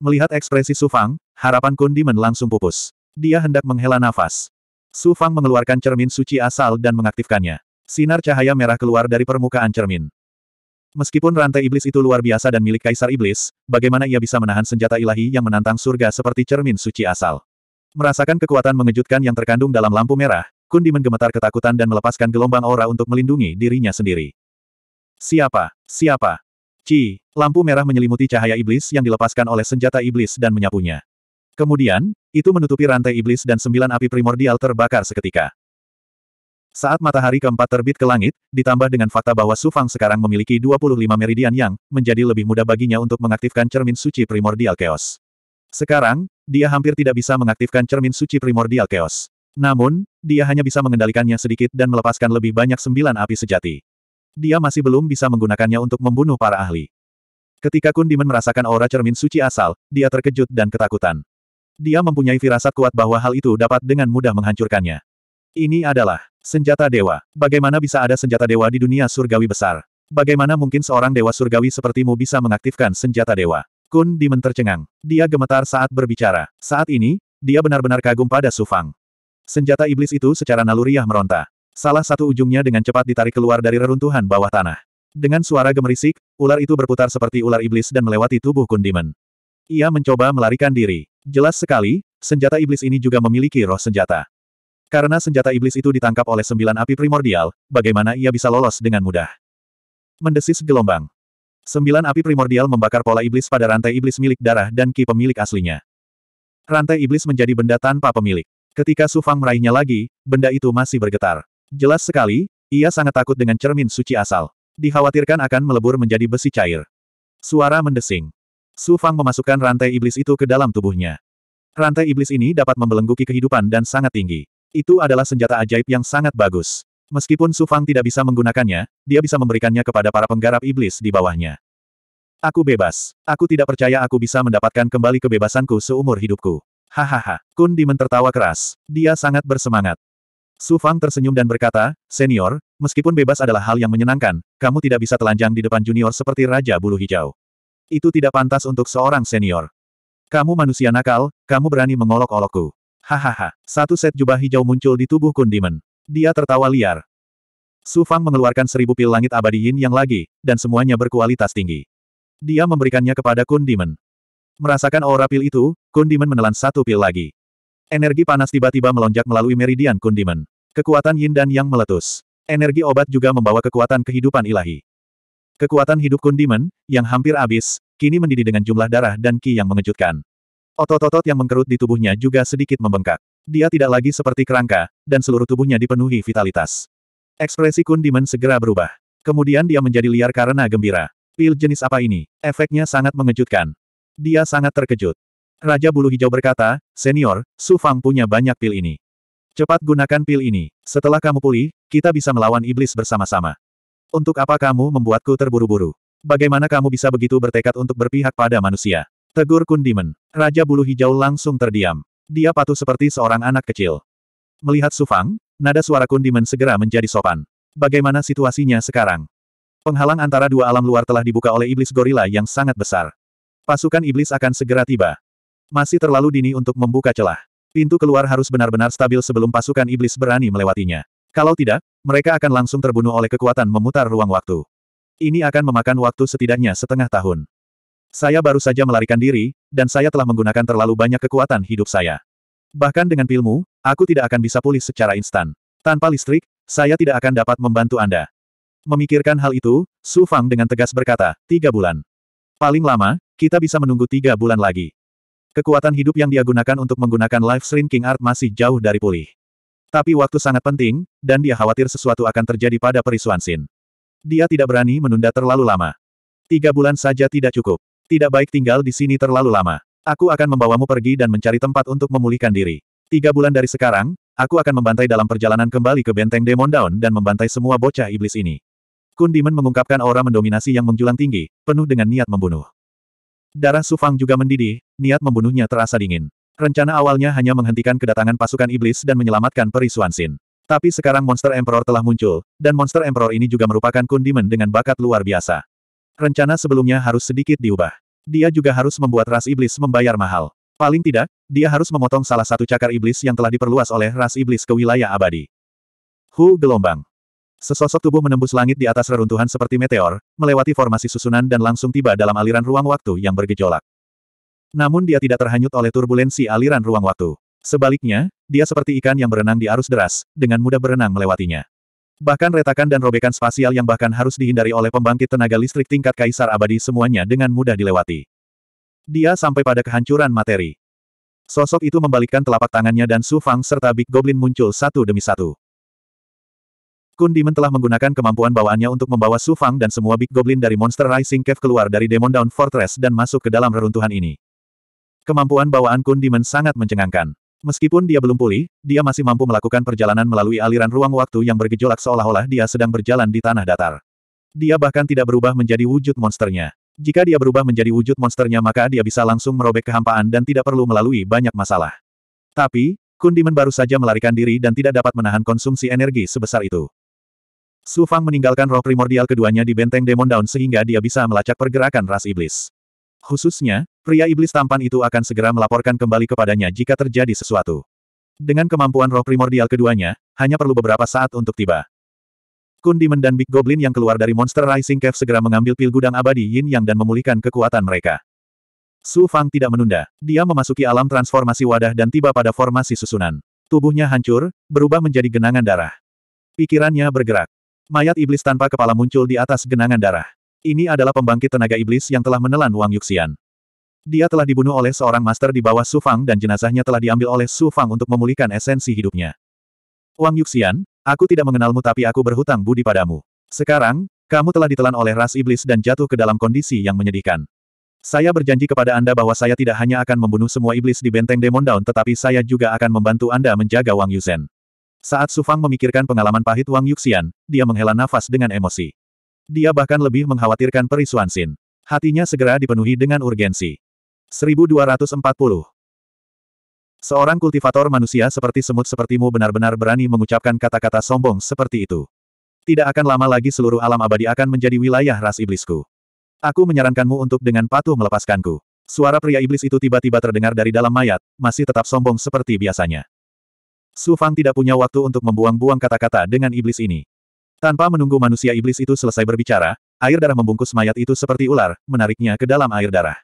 Melihat ekspresi Sufang, Harapan Kundiman langsung pupus. Dia hendak menghela nafas. Su Fang mengeluarkan cermin suci asal dan mengaktifkannya. Sinar cahaya merah keluar dari permukaan cermin. Meskipun rantai iblis itu luar biasa dan milik kaisar iblis, bagaimana ia bisa menahan senjata ilahi yang menantang surga seperti cermin suci asal? Merasakan kekuatan mengejutkan yang terkandung dalam lampu merah, Kundi menggemetar ketakutan dan melepaskan gelombang aura untuk melindungi dirinya sendiri. Siapa? Siapa? Ci, lampu merah menyelimuti cahaya iblis yang dilepaskan oleh senjata iblis dan menyapunya. Kemudian, itu menutupi rantai iblis dan sembilan api primordial terbakar seketika. Saat matahari keempat terbit ke langit, ditambah dengan fakta bahwa Su Fang sekarang memiliki 25 meridian yang menjadi lebih mudah baginya untuk mengaktifkan cermin suci primordial chaos. Sekarang, dia hampir tidak bisa mengaktifkan cermin suci primordial chaos. Namun, dia hanya bisa mengendalikannya sedikit dan melepaskan lebih banyak sembilan api sejati. Dia masih belum bisa menggunakannya untuk membunuh para ahli. Ketika Kun Dimen merasakan aura cermin suci asal, dia terkejut dan ketakutan. Dia mempunyai firasat kuat bahwa hal itu dapat dengan mudah menghancurkannya. Ini adalah senjata dewa. Bagaimana bisa ada senjata dewa di dunia surgawi besar? Bagaimana mungkin seorang dewa surgawi sepertimu bisa mengaktifkan senjata dewa? Kun Dimen tercengang. Dia gemetar saat berbicara. Saat ini, dia benar-benar kagum pada Sufang. Senjata iblis itu secara naluriah meronta. Salah satu ujungnya dengan cepat ditarik keluar dari reruntuhan bawah tanah. Dengan suara gemerisik, ular itu berputar seperti ular iblis dan melewati tubuh Kun Dimen. Ia mencoba melarikan diri. Jelas sekali, senjata iblis ini juga memiliki roh senjata. Karena senjata iblis itu ditangkap oleh sembilan api primordial, bagaimana ia bisa lolos dengan mudah? Mendesis gelombang. Sembilan api primordial membakar pola iblis pada rantai iblis milik darah dan ki pemilik aslinya. Rantai iblis menjadi benda tanpa pemilik. Ketika Su Fang meraihnya lagi, benda itu masih bergetar. Jelas sekali, ia sangat takut dengan cermin suci asal. Dikhawatirkan akan melebur menjadi besi cair. Suara mendesing. Su Fang memasukkan rantai iblis itu ke dalam tubuhnya. Rantai iblis ini dapat membelenggu kehidupan dan sangat tinggi. Itu adalah senjata ajaib yang sangat bagus. Meskipun Su Fang tidak bisa menggunakannya, dia bisa memberikannya kepada para penggarap iblis di bawahnya. Aku bebas. Aku tidak percaya aku bisa mendapatkan kembali kebebasanku seumur hidupku. Hahaha. Kun Dimen tertawa keras. Dia sangat bersemangat. Su Fang tersenyum dan berkata, Senior, meskipun bebas adalah hal yang menyenangkan, kamu tidak bisa telanjang di depan junior seperti Raja Bulu Hijau. Itu tidak pantas untuk seorang senior. Kamu manusia nakal, kamu berani mengolok-olokku. Hahaha. Satu set jubah hijau muncul di tubuh Kundiman. Dia tertawa liar. Su Fang mengeluarkan seribu pil langit abadi yin yang lagi, dan semuanya berkualitas tinggi. Dia memberikannya kepada Kundiman. Merasakan aura pil itu, Kundiman menelan satu pil lagi. Energi panas tiba-tiba melonjak melalui meridian Kundiman. Kekuatan yin dan yang meletus. Energi obat juga membawa kekuatan kehidupan ilahi. Kekuatan hidup Kundiman, yang hampir habis, kini mendidih dengan jumlah darah dan ki yang mengejutkan. Otot-otot yang mengkerut di tubuhnya juga sedikit membengkak. Dia tidak lagi seperti kerangka, dan seluruh tubuhnya dipenuhi vitalitas. Ekspresi Kun Dimen segera berubah. Kemudian dia menjadi liar karena gembira. Pil jenis apa ini? Efeknya sangat mengejutkan. Dia sangat terkejut. Raja Bulu Hijau berkata, Senior, Su Fang punya banyak pil ini. Cepat gunakan pil ini. Setelah kamu pulih, kita bisa melawan iblis bersama-sama. Untuk apa kamu membuatku terburu-buru? Bagaimana kamu bisa begitu bertekad untuk berpihak pada manusia? Tegur Kundiman. Raja bulu hijau langsung terdiam. Dia patuh seperti seorang anak kecil. Melihat Sufang, nada suara Kundiman segera menjadi sopan. Bagaimana situasinya sekarang? Penghalang antara dua alam luar telah dibuka oleh iblis gorila yang sangat besar. Pasukan iblis akan segera tiba. Masih terlalu dini untuk membuka celah. Pintu keluar harus benar-benar stabil sebelum pasukan iblis berani melewatinya. Kalau tidak, mereka akan langsung terbunuh oleh kekuatan memutar ruang waktu. Ini akan memakan waktu setidaknya setengah tahun. Saya baru saja melarikan diri, dan saya telah menggunakan terlalu banyak kekuatan hidup saya. Bahkan dengan pilmu, aku tidak akan bisa pulih secara instan. Tanpa listrik, saya tidak akan dapat membantu Anda. Memikirkan hal itu, Su Fang dengan tegas berkata, tiga bulan. Paling lama, kita bisa menunggu tiga bulan lagi. Kekuatan hidup yang dia gunakan untuk menggunakan Life Shrinking Art masih jauh dari pulih. Tapi waktu sangat penting, dan dia khawatir sesuatu akan terjadi pada perisuan Sin. Dia tidak berani menunda terlalu lama. Tiga bulan saja tidak cukup. Tidak baik tinggal di sini terlalu lama. Aku akan membawamu pergi dan mencari tempat untuk memulihkan diri. Tiga bulan dari sekarang, aku akan membantai dalam perjalanan kembali ke benteng Demon Down dan membantai semua bocah iblis ini. Kundiman mengungkapkan aura mendominasi yang menjulang tinggi, penuh dengan niat membunuh. Darah Sufang juga mendidih, niat membunuhnya terasa dingin. Rencana awalnya hanya menghentikan kedatangan pasukan iblis dan menyelamatkan Peri Suansin. Tapi sekarang Monster Emperor telah muncul, dan Monster Emperor ini juga merupakan kundiman dengan bakat luar biasa. Rencana sebelumnya harus sedikit diubah. Dia juga harus membuat ras iblis membayar mahal. Paling tidak, dia harus memotong salah satu cakar iblis yang telah diperluas oleh ras iblis ke wilayah abadi. Hu gelombang. Sesosok tubuh menembus langit di atas reruntuhan seperti meteor, melewati formasi susunan dan langsung tiba dalam aliran ruang waktu yang bergejolak. Namun dia tidak terhanyut oleh turbulensi aliran ruang waktu. Sebaliknya, dia seperti ikan yang berenang di arus deras, dengan mudah berenang melewatinya. Bahkan retakan dan robekan spasial yang bahkan harus dihindari oleh pembangkit tenaga listrik tingkat kaisar abadi semuanya dengan mudah dilewati. Dia sampai pada kehancuran materi. Sosok itu membalikkan telapak tangannya dan Su Fang serta Big Goblin muncul satu demi satu. Kun Dimen telah menggunakan kemampuan bawaannya untuk membawa Su Fang dan semua Big Goblin dari Monster Rising Cave keluar dari Demon Down Fortress dan masuk ke dalam reruntuhan ini. Kemampuan bawaan Kun Dimen sangat mencengangkan. Meskipun dia belum pulih, dia masih mampu melakukan perjalanan melalui aliran ruang waktu yang bergejolak seolah-olah dia sedang berjalan di tanah datar. Dia bahkan tidak berubah menjadi wujud monsternya. Jika dia berubah menjadi wujud monsternya maka dia bisa langsung merobek kehampaan dan tidak perlu melalui banyak masalah. Tapi, Kundiman baru saja melarikan diri dan tidak dapat menahan konsumsi energi sebesar itu. Su Fang meninggalkan roh primordial keduanya di benteng Demon Down sehingga dia bisa melacak pergerakan ras iblis. Khususnya, pria iblis tampan itu akan segera melaporkan kembali kepadanya jika terjadi sesuatu. Dengan kemampuan roh primordial keduanya, hanya perlu beberapa saat untuk tiba. Kun Demon dan Big Goblin yang keluar dari Monster Rising Cave segera mengambil pil gudang abadi Yin Yang dan memulihkan kekuatan mereka. Su Fang tidak menunda. Dia memasuki alam transformasi wadah dan tiba pada formasi susunan. Tubuhnya hancur, berubah menjadi genangan darah. Pikirannya bergerak. Mayat iblis tanpa kepala muncul di atas genangan darah. Ini adalah pembangkit tenaga iblis yang telah menelan Wang Yuxian. Dia telah dibunuh oleh seorang master di bawah Su Fang dan jenazahnya telah diambil oleh Su Fang untuk memulihkan esensi hidupnya. Wang Yuxian, aku tidak mengenalmu tapi aku berhutang budi padamu. Sekarang, kamu telah ditelan oleh ras iblis dan jatuh ke dalam kondisi yang menyedihkan. Saya berjanji kepada Anda bahwa saya tidak hanya akan membunuh semua iblis di benteng Demon Down tetapi saya juga akan membantu Anda menjaga Wang Yuzen. Saat Su Fang memikirkan pengalaman pahit Wang Yuxian, dia menghela nafas dengan emosi. Dia bahkan lebih mengkhawatirkan perisuan Sin. Hatinya segera dipenuhi dengan urgensi. 1240 Seorang kultivator manusia seperti semut sepertimu benar-benar berani mengucapkan kata-kata sombong seperti itu. Tidak akan lama lagi seluruh alam abadi akan menjadi wilayah ras iblisku. Aku menyarankanmu untuk dengan patuh melepaskanku. Suara pria iblis itu tiba-tiba terdengar dari dalam mayat, masih tetap sombong seperti biasanya. Su Fang tidak punya waktu untuk membuang-buang kata-kata dengan iblis ini. Tanpa menunggu manusia iblis itu selesai berbicara, air darah membungkus mayat itu seperti ular, menariknya ke dalam air darah.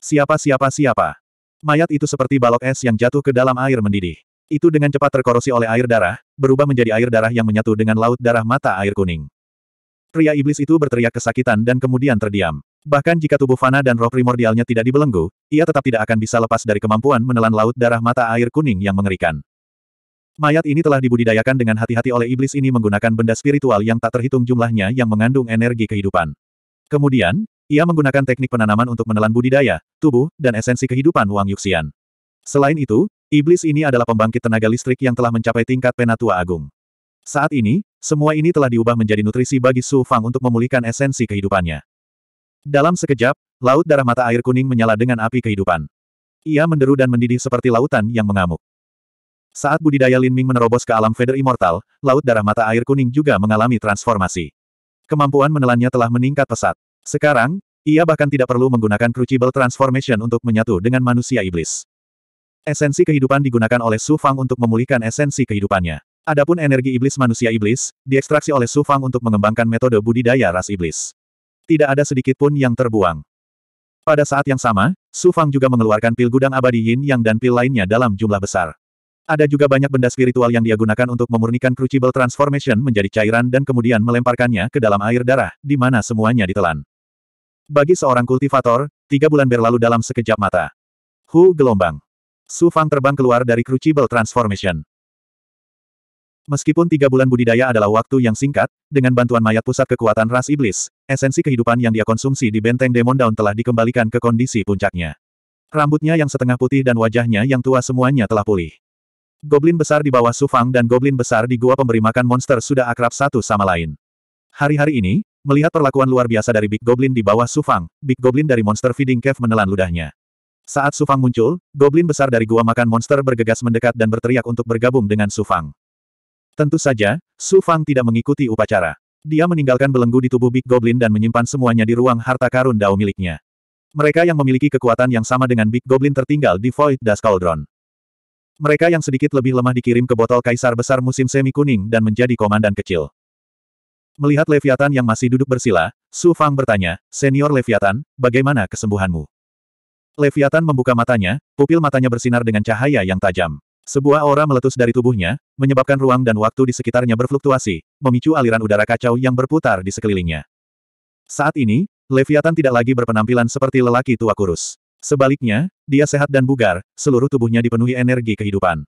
Siapa siapa siapa? Mayat itu seperti balok es yang jatuh ke dalam air mendidih. Itu dengan cepat terkorosi oleh air darah, berubah menjadi air darah yang menyatu dengan laut darah mata air kuning. Pria iblis itu berteriak kesakitan dan kemudian terdiam. Bahkan jika tubuh fana dan roh primordialnya tidak dibelenggu, ia tetap tidak akan bisa lepas dari kemampuan menelan laut darah mata air kuning yang mengerikan. Mayat ini telah dibudidayakan dengan hati-hati oleh iblis ini menggunakan benda spiritual yang tak terhitung jumlahnya yang mengandung energi kehidupan. Kemudian, ia menggunakan teknik penanaman untuk menelan budidaya, tubuh, dan esensi kehidupan Wang Yuxian. Selain itu, iblis ini adalah pembangkit tenaga listrik yang telah mencapai tingkat penatua agung. Saat ini, semua ini telah diubah menjadi nutrisi bagi Su Fang untuk memulihkan esensi kehidupannya. Dalam sekejap, laut darah mata air kuning menyala dengan api kehidupan. Ia menderu dan mendidih seperti lautan yang mengamuk. Saat budidaya Lin Ming menerobos ke alam Feder immortal, laut darah mata air kuning juga mengalami transformasi. Kemampuan menelannya telah meningkat pesat. Sekarang, ia bahkan tidak perlu menggunakan Crucible Transformation untuk menyatu dengan manusia iblis. Esensi kehidupan digunakan oleh Su Fang untuk memulihkan esensi kehidupannya. Adapun energi iblis manusia iblis, diekstraksi oleh Su Fang untuk mengembangkan metode budidaya ras iblis. Tidak ada sedikit pun yang terbuang. Pada saat yang sama, Su Fang juga mengeluarkan pil gudang abadi yin yang dan pil lainnya dalam jumlah besar. Ada juga banyak benda spiritual yang dia gunakan untuk memurnikan Crucible Transformation menjadi cairan dan kemudian melemparkannya ke dalam air darah, di mana semuanya ditelan. Bagi seorang kultivator, tiga bulan berlalu dalam sekejap mata. Hu gelombang. Su Fang terbang keluar dari Crucible Transformation. Meskipun tiga bulan budidaya adalah waktu yang singkat, dengan bantuan mayat pusat kekuatan ras iblis, esensi kehidupan yang dia konsumsi di benteng Demon Down telah dikembalikan ke kondisi puncaknya. Rambutnya yang setengah putih dan wajahnya yang tua semuanya telah pulih. Goblin besar di bawah Sufang dan goblin besar di gua pemberi makan monster sudah akrab satu sama lain. Hari-hari ini, melihat perlakuan luar biasa dari Big Goblin di bawah Sufang, Big Goblin dari Monster Feeding Cave menelan ludahnya. Saat Sufang muncul, goblin besar dari gua makan monster bergegas mendekat dan berteriak untuk bergabung dengan Sufang. Tentu saja, Sufang tidak mengikuti upacara. Dia meninggalkan belenggu di tubuh Big Goblin dan menyimpan semuanya di ruang harta karun Dao miliknya. Mereka yang memiliki kekuatan yang sama dengan Big Goblin tertinggal di Void Dust Cauldron. Mereka yang sedikit lebih lemah dikirim ke botol kaisar besar musim semi kuning dan menjadi komandan kecil. Melihat Leviathan yang masih duduk bersila, Su Fang bertanya, Senior Leviathan, bagaimana kesembuhanmu? Leviathan membuka matanya, pupil matanya bersinar dengan cahaya yang tajam. Sebuah aura meletus dari tubuhnya, menyebabkan ruang dan waktu di sekitarnya berfluktuasi, memicu aliran udara kacau yang berputar di sekelilingnya. Saat ini, Leviathan tidak lagi berpenampilan seperti lelaki tua kurus. Sebaliknya, dia sehat dan bugar, seluruh tubuhnya dipenuhi energi kehidupan.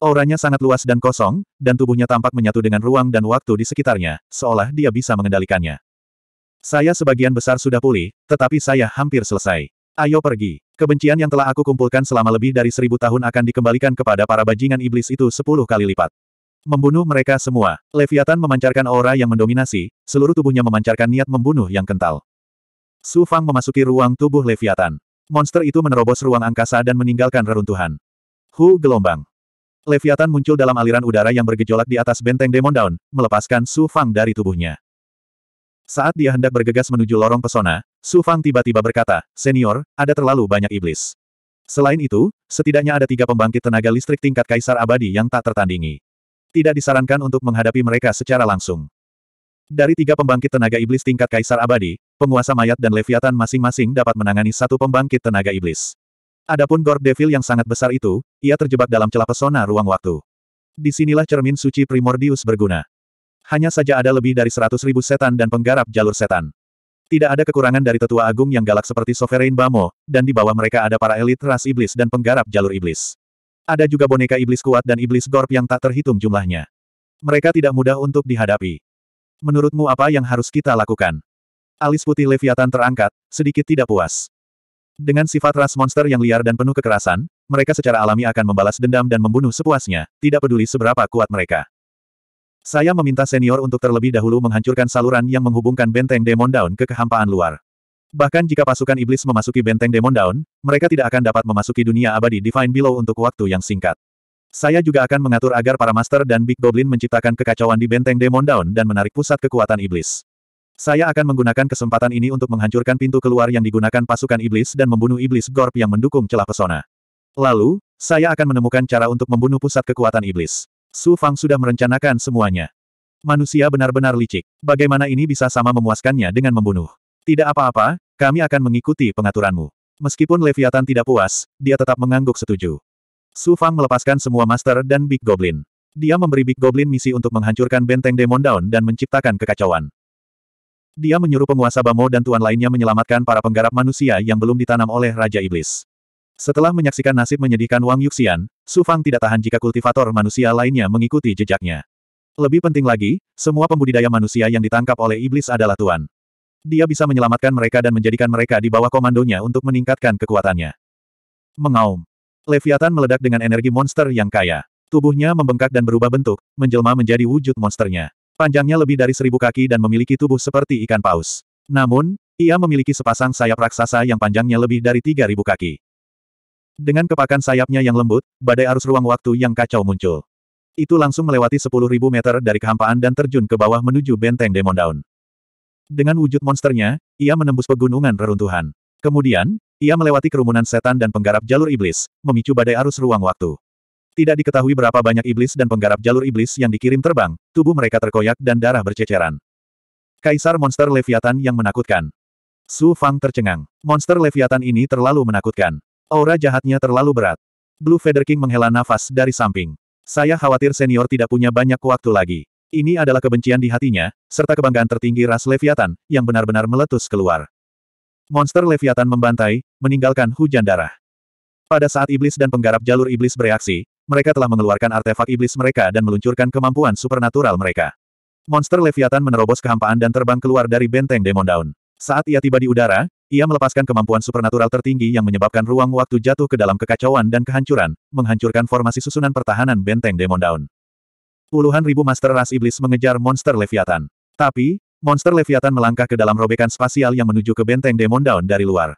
Auranya sangat luas dan kosong, dan tubuhnya tampak menyatu dengan ruang dan waktu di sekitarnya, seolah dia bisa mengendalikannya. Saya sebagian besar sudah pulih, tetapi saya hampir selesai. Ayo pergi. Kebencian yang telah aku kumpulkan selama lebih dari seribu tahun akan dikembalikan kepada para bajingan iblis itu sepuluh kali lipat. Membunuh mereka semua. Leviathan memancarkan aura yang mendominasi, seluruh tubuhnya memancarkan niat membunuh yang kental. Su Fang memasuki ruang tubuh Leviathan. Monster itu menerobos ruang angkasa dan meninggalkan reruntuhan. Hu gelombang. Leviathan muncul dalam aliran udara yang bergejolak di atas benteng Demon Down, melepaskan Su Fang dari tubuhnya. Saat dia hendak bergegas menuju lorong pesona, Su Fang tiba-tiba berkata, Senior, ada terlalu banyak iblis. Selain itu, setidaknya ada tiga pembangkit tenaga listrik tingkat kaisar abadi yang tak tertandingi. Tidak disarankan untuk menghadapi mereka secara langsung. Dari tiga pembangkit tenaga iblis tingkat Kaisar Abadi, penguasa mayat dan Leviathan masing-masing dapat menangani satu pembangkit tenaga iblis. Adapun Gord Devil yang sangat besar itu, ia terjebak dalam celah pesona ruang waktu. Disinilah cermin suci Primordius berguna. Hanya saja ada lebih dari seratus ribu setan dan penggarap jalur setan. Tidak ada kekurangan dari tetua agung yang galak seperti Sovereign Bamo, dan di bawah mereka ada para elit ras iblis dan penggarap jalur iblis. Ada juga boneka iblis kuat dan iblis gorp yang tak terhitung jumlahnya. Mereka tidak mudah untuk dihadapi. Menurutmu apa yang harus kita lakukan? Alis putih Leviathan terangkat, sedikit tidak puas. Dengan sifat ras monster yang liar dan penuh kekerasan, mereka secara alami akan membalas dendam dan membunuh sepuasnya, tidak peduli seberapa kuat mereka. Saya meminta senior untuk terlebih dahulu menghancurkan saluran yang menghubungkan benteng Demon Down ke kehampaan luar. Bahkan jika pasukan iblis memasuki benteng Demon Down, mereka tidak akan dapat memasuki dunia abadi Divine Below untuk waktu yang singkat. Saya juga akan mengatur agar para master dan Big Goblin menciptakan kekacauan di benteng Demon Down dan menarik pusat kekuatan iblis. Saya akan menggunakan kesempatan ini untuk menghancurkan pintu keluar yang digunakan pasukan iblis dan membunuh iblis Gorp yang mendukung celah pesona. Lalu, saya akan menemukan cara untuk membunuh pusat kekuatan iblis. Su Fang sudah merencanakan semuanya. Manusia benar-benar licik. Bagaimana ini bisa sama memuaskannya dengan membunuh? Tidak apa-apa, kami akan mengikuti pengaturanmu. Meskipun Leviathan tidak puas, dia tetap mengangguk setuju. Su Fang melepaskan semua master dan Big Goblin. Dia memberi Big Goblin misi untuk menghancurkan benteng Demon Down dan menciptakan kekacauan. Dia menyuruh penguasa Bamo dan tuan lainnya menyelamatkan para penggarap manusia yang belum ditanam oleh Raja Iblis. Setelah menyaksikan nasib menyedihkan Wang Yuxian, Su Fang tidak tahan jika kultivator manusia lainnya mengikuti jejaknya. Lebih penting lagi, semua pembudidaya manusia yang ditangkap oleh iblis adalah tuan. Dia bisa menyelamatkan mereka dan menjadikan mereka di bawah komandonya untuk meningkatkan kekuatannya. Mengaum. Leviathan meledak dengan energi monster yang kaya. Tubuhnya membengkak dan berubah bentuk, menjelma menjadi wujud monsternya. Panjangnya lebih dari seribu kaki dan memiliki tubuh seperti ikan paus. Namun, ia memiliki sepasang sayap raksasa yang panjangnya lebih dari tiga ribu kaki. Dengan kepakan sayapnya yang lembut, badai arus ruang waktu yang kacau muncul. Itu langsung melewati sepuluh ribu meter dari kehampaan dan terjun ke bawah menuju benteng Demon Down. Dengan wujud monsternya, ia menembus pegunungan reruntuhan. Kemudian, ia melewati kerumunan setan dan penggarap jalur iblis, memicu badai arus ruang waktu. Tidak diketahui berapa banyak iblis dan penggarap jalur iblis yang dikirim terbang, tubuh mereka terkoyak dan darah berceceran. Kaisar monster Leviathan yang menakutkan. Su Fang tercengang. Monster Leviathan ini terlalu menakutkan. Aura jahatnya terlalu berat. Blue Feather King menghela nafas dari samping. Saya khawatir senior tidak punya banyak waktu lagi. Ini adalah kebencian di hatinya, serta kebanggaan tertinggi ras Leviathan, yang benar-benar meletus keluar. Monster Leviathan membantai, meninggalkan hujan darah. Pada saat iblis dan penggarap jalur iblis bereaksi, mereka telah mengeluarkan artefak iblis mereka dan meluncurkan kemampuan supernatural mereka. Monster Leviathan menerobos kehampaan dan terbang keluar dari benteng Demon Down. Saat ia tiba di udara, ia melepaskan kemampuan supernatural tertinggi yang menyebabkan ruang waktu jatuh ke dalam kekacauan dan kehancuran, menghancurkan formasi susunan pertahanan benteng Demon Down. Puluhan ribu master ras iblis mengejar monster Leviathan. Tapi, Monster Leviathan melangkah ke dalam robekan spasial yang menuju ke benteng Demon Down dari luar.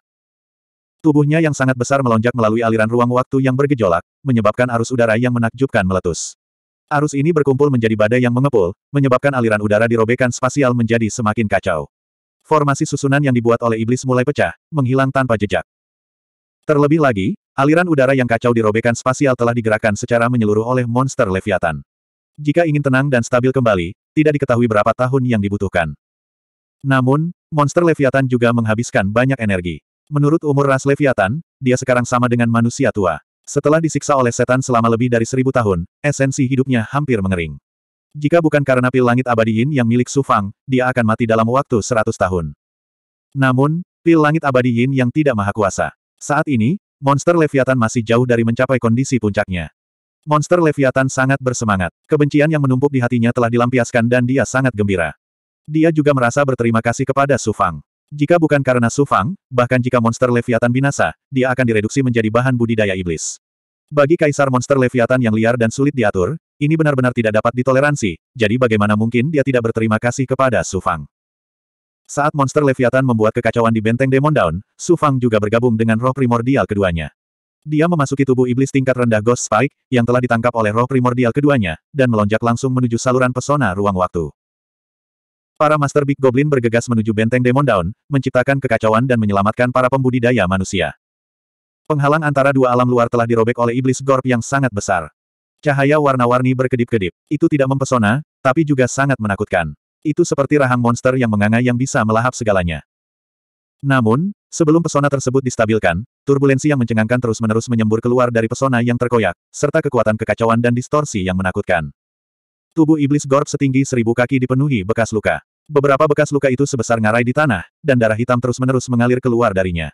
Tubuhnya yang sangat besar melonjak melalui aliran ruang waktu yang bergejolak, menyebabkan arus udara yang menakjubkan meletus. Arus ini berkumpul menjadi badai yang mengepul, menyebabkan aliran udara di robekan spasial menjadi semakin kacau. Formasi susunan yang dibuat oleh iblis mulai pecah, menghilang tanpa jejak. Terlebih lagi, aliran udara yang kacau di robekan spasial telah digerakkan secara menyeluruh oleh monster Leviathan. Jika ingin tenang dan stabil kembali, tidak diketahui berapa tahun yang dibutuhkan. Namun, monster Leviathan juga menghabiskan banyak energi. Menurut umur ras Leviathan, dia sekarang sama dengan manusia tua. Setelah disiksa oleh setan selama lebih dari seribu tahun, esensi hidupnya hampir mengering. Jika bukan karena pil langit abadi Yin yang milik Sufang, dia akan mati dalam waktu seratus tahun. Namun, pil langit abadi Yin yang tidak maha kuasa. Saat ini, monster Leviathan masih jauh dari mencapai kondisi puncaknya. Monster Leviathan sangat bersemangat. Kebencian yang menumpuk di hatinya telah dilampiaskan dan dia sangat gembira. Dia juga merasa berterima kasih kepada Sufang. Jika bukan karena Sufang, bahkan jika monster Leviathan binasa, dia akan direduksi menjadi bahan budidaya iblis. Bagi kaisar monster Leviathan yang liar dan sulit diatur, ini benar-benar tidak dapat ditoleransi, jadi bagaimana mungkin dia tidak berterima kasih kepada Sufang. Saat monster Leviathan membuat kekacauan di benteng Demon Down, Sufang juga bergabung dengan roh primordial keduanya. Dia memasuki tubuh iblis tingkat rendah Ghost Spike, yang telah ditangkap oleh roh primordial keduanya, dan melonjak langsung menuju saluran pesona ruang waktu. Para Master Big Goblin bergegas menuju benteng Demon Down, menciptakan kekacauan dan menyelamatkan para pembudidaya manusia. Penghalang antara dua alam luar telah dirobek oleh iblis Gorp yang sangat besar. Cahaya warna-warni berkedip-kedip. Itu tidak mempesona, tapi juga sangat menakutkan. Itu seperti rahang monster yang menganga yang bisa melahap segalanya. Namun, Sebelum pesona tersebut distabilkan, turbulensi yang mencengangkan terus-menerus menyembur keluar dari pesona yang terkoyak, serta kekuatan kekacauan dan distorsi yang menakutkan. Tubuh iblis Gorp setinggi seribu kaki dipenuhi bekas luka. Beberapa bekas luka itu sebesar ngarai di tanah, dan darah hitam terus-menerus mengalir keluar darinya.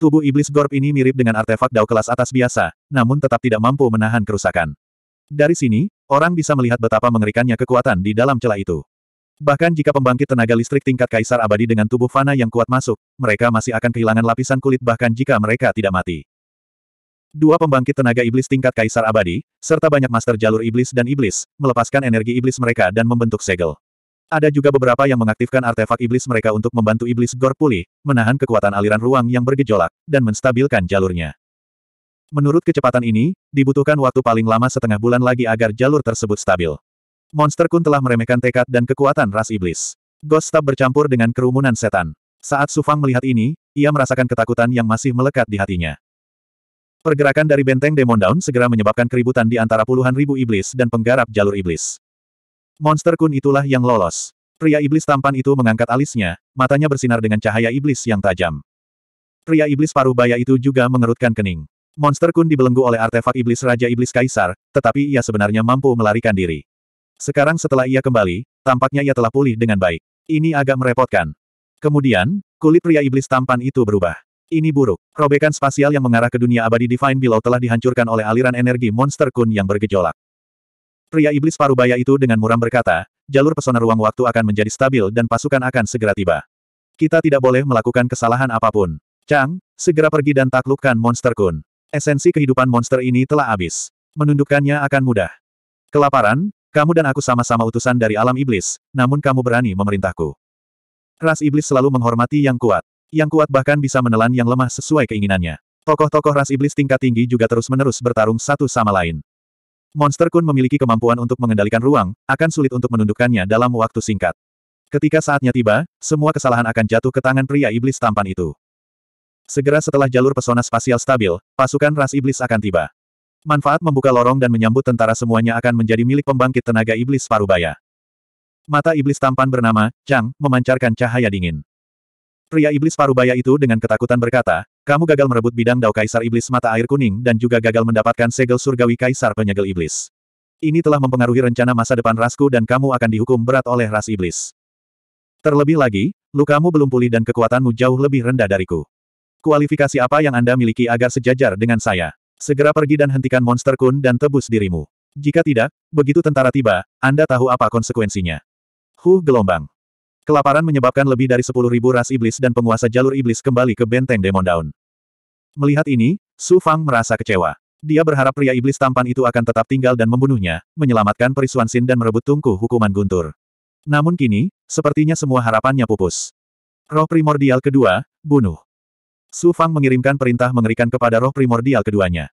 Tubuh iblis Gorp ini mirip dengan artefak dao kelas atas biasa, namun tetap tidak mampu menahan kerusakan. Dari sini, orang bisa melihat betapa mengerikannya kekuatan di dalam celah itu. Bahkan jika pembangkit tenaga listrik tingkat kaisar abadi dengan tubuh fana yang kuat masuk, mereka masih akan kehilangan lapisan kulit bahkan jika mereka tidak mati. Dua pembangkit tenaga iblis tingkat kaisar abadi, serta banyak master jalur iblis dan iblis, melepaskan energi iblis mereka dan membentuk segel. Ada juga beberapa yang mengaktifkan artefak iblis mereka untuk membantu iblis gor pulih, menahan kekuatan aliran ruang yang bergejolak, dan menstabilkan jalurnya. Menurut kecepatan ini, dibutuhkan waktu paling lama setengah bulan lagi agar jalur tersebut stabil. Monster Kun telah meremehkan tekad dan kekuatan ras iblis. Ghost Stab bercampur dengan kerumunan setan. Saat Sufang melihat ini, ia merasakan ketakutan yang masih melekat di hatinya. Pergerakan dari benteng Demon Down segera menyebabkan keributan di antara puluhan ribu iblis dan penggarap jalur iblis. Monster Kun itulah yang lolos. Pria iblis tampan itu mengangkat alisnya, matanya bersinar dengan cahaya iblis yang tajam. Pria iblis paruh baya itu juga mengerutkan kening. Monster Kun dibelenggu oleh artefak iblis Raja Iblis Kaisar, tetapi ia sebenarnya mampu melarikan diri. Sekarang setelah ia kembali, tampaknya ia telah pulih dengan baik. Ini agak merepotkan. Kemudian, kulit pria iblis tampan itu berubah. Ini buruk. Robekan spasial yang mengarah ke dunia abadi Divine Below telah dihancurkan oleh aliran energi Monster Kun yang bergejolak. Pria iblis parubaya itu dengan muram berkata, jalur pesona ruang waktu akan menjadi stabil dan pasukan akan segera tiba. Kita tidak boleh melakukan kesalahan apapun. Chang, segera pergi dan taklukkan Monster Kun. Esensi kehidupan monster ini telah habis. Menundukkannya akan mudah. Kelaparan, kamu dan aku sama-sama utusan dari alam iblis, namun kamu berani memerintahku. Ras iblis selalu menghormati yang kuat. Yang kuat bahkan bisa menelan yang lemah sesuai keinginannya. Tokoh-tokoh ras iblis tingkat tinggi juga terus-menerus bertarung satu sama lain. Monster Kun memiliki kemampuan untuk mengendalikan ruang, akan sulit untuk menundukkannya dalam waktu singkat. Ketika saatnya tiba, semua kesalahan akan jatuh ke tangan pria iblis tampan itu. Segera setelah jalur pesona spasial stabil, pasukan ras iblis akan tiba. Manfaat membuka lorong dan menyambut tentara semuanya akan menjadi milik pembangkit tenaga iblis parubaya. Mata iblis tampan bernama, Chang, memancarkan cahaya dingin. Pria iblis parubaya itu dengan ketakutan berkata, kamu gagal merebut bidang dao kaisar iblis mata air kuning dan juga gagal mendapatkan segel surgawi kaisar penyegel iblis. Ini telah mempengaruhi rencana masa depan rasku dan kamu akan dihukum berat oleh ras iblis. Terlebih lagi, lukamu belum pulih dan kekuatanmu jauh lebih rendah dariku. Kualifikasi apa yang Anda miliki agar sejajar dengan saya? Segera pergi dan hentikan monster kun dan tebus dirimu. Jika tidak, begitu tentara tiba, Anda tahu apa konsekuensinya. Huh gelombang. Kelaparan menyebabkan lebih dari sepuluh ribu ras iblis dan penguasa jalur iblis kembali ke benteng Demon daun Melihat ini, Su Fang merasa kecewa. Dia berharap pria iblis tampan itu akan tetap tinggal dan membunuhnya, menyelamatkan perisuan Sin dan merebut tungku hukuman guntur. Namun kini, sepertinya semua harapannya pupus. Roh primordial kedua, bunuh. Su Fang mengirimkan perintah mengerikan kepada roh primordial keduanya.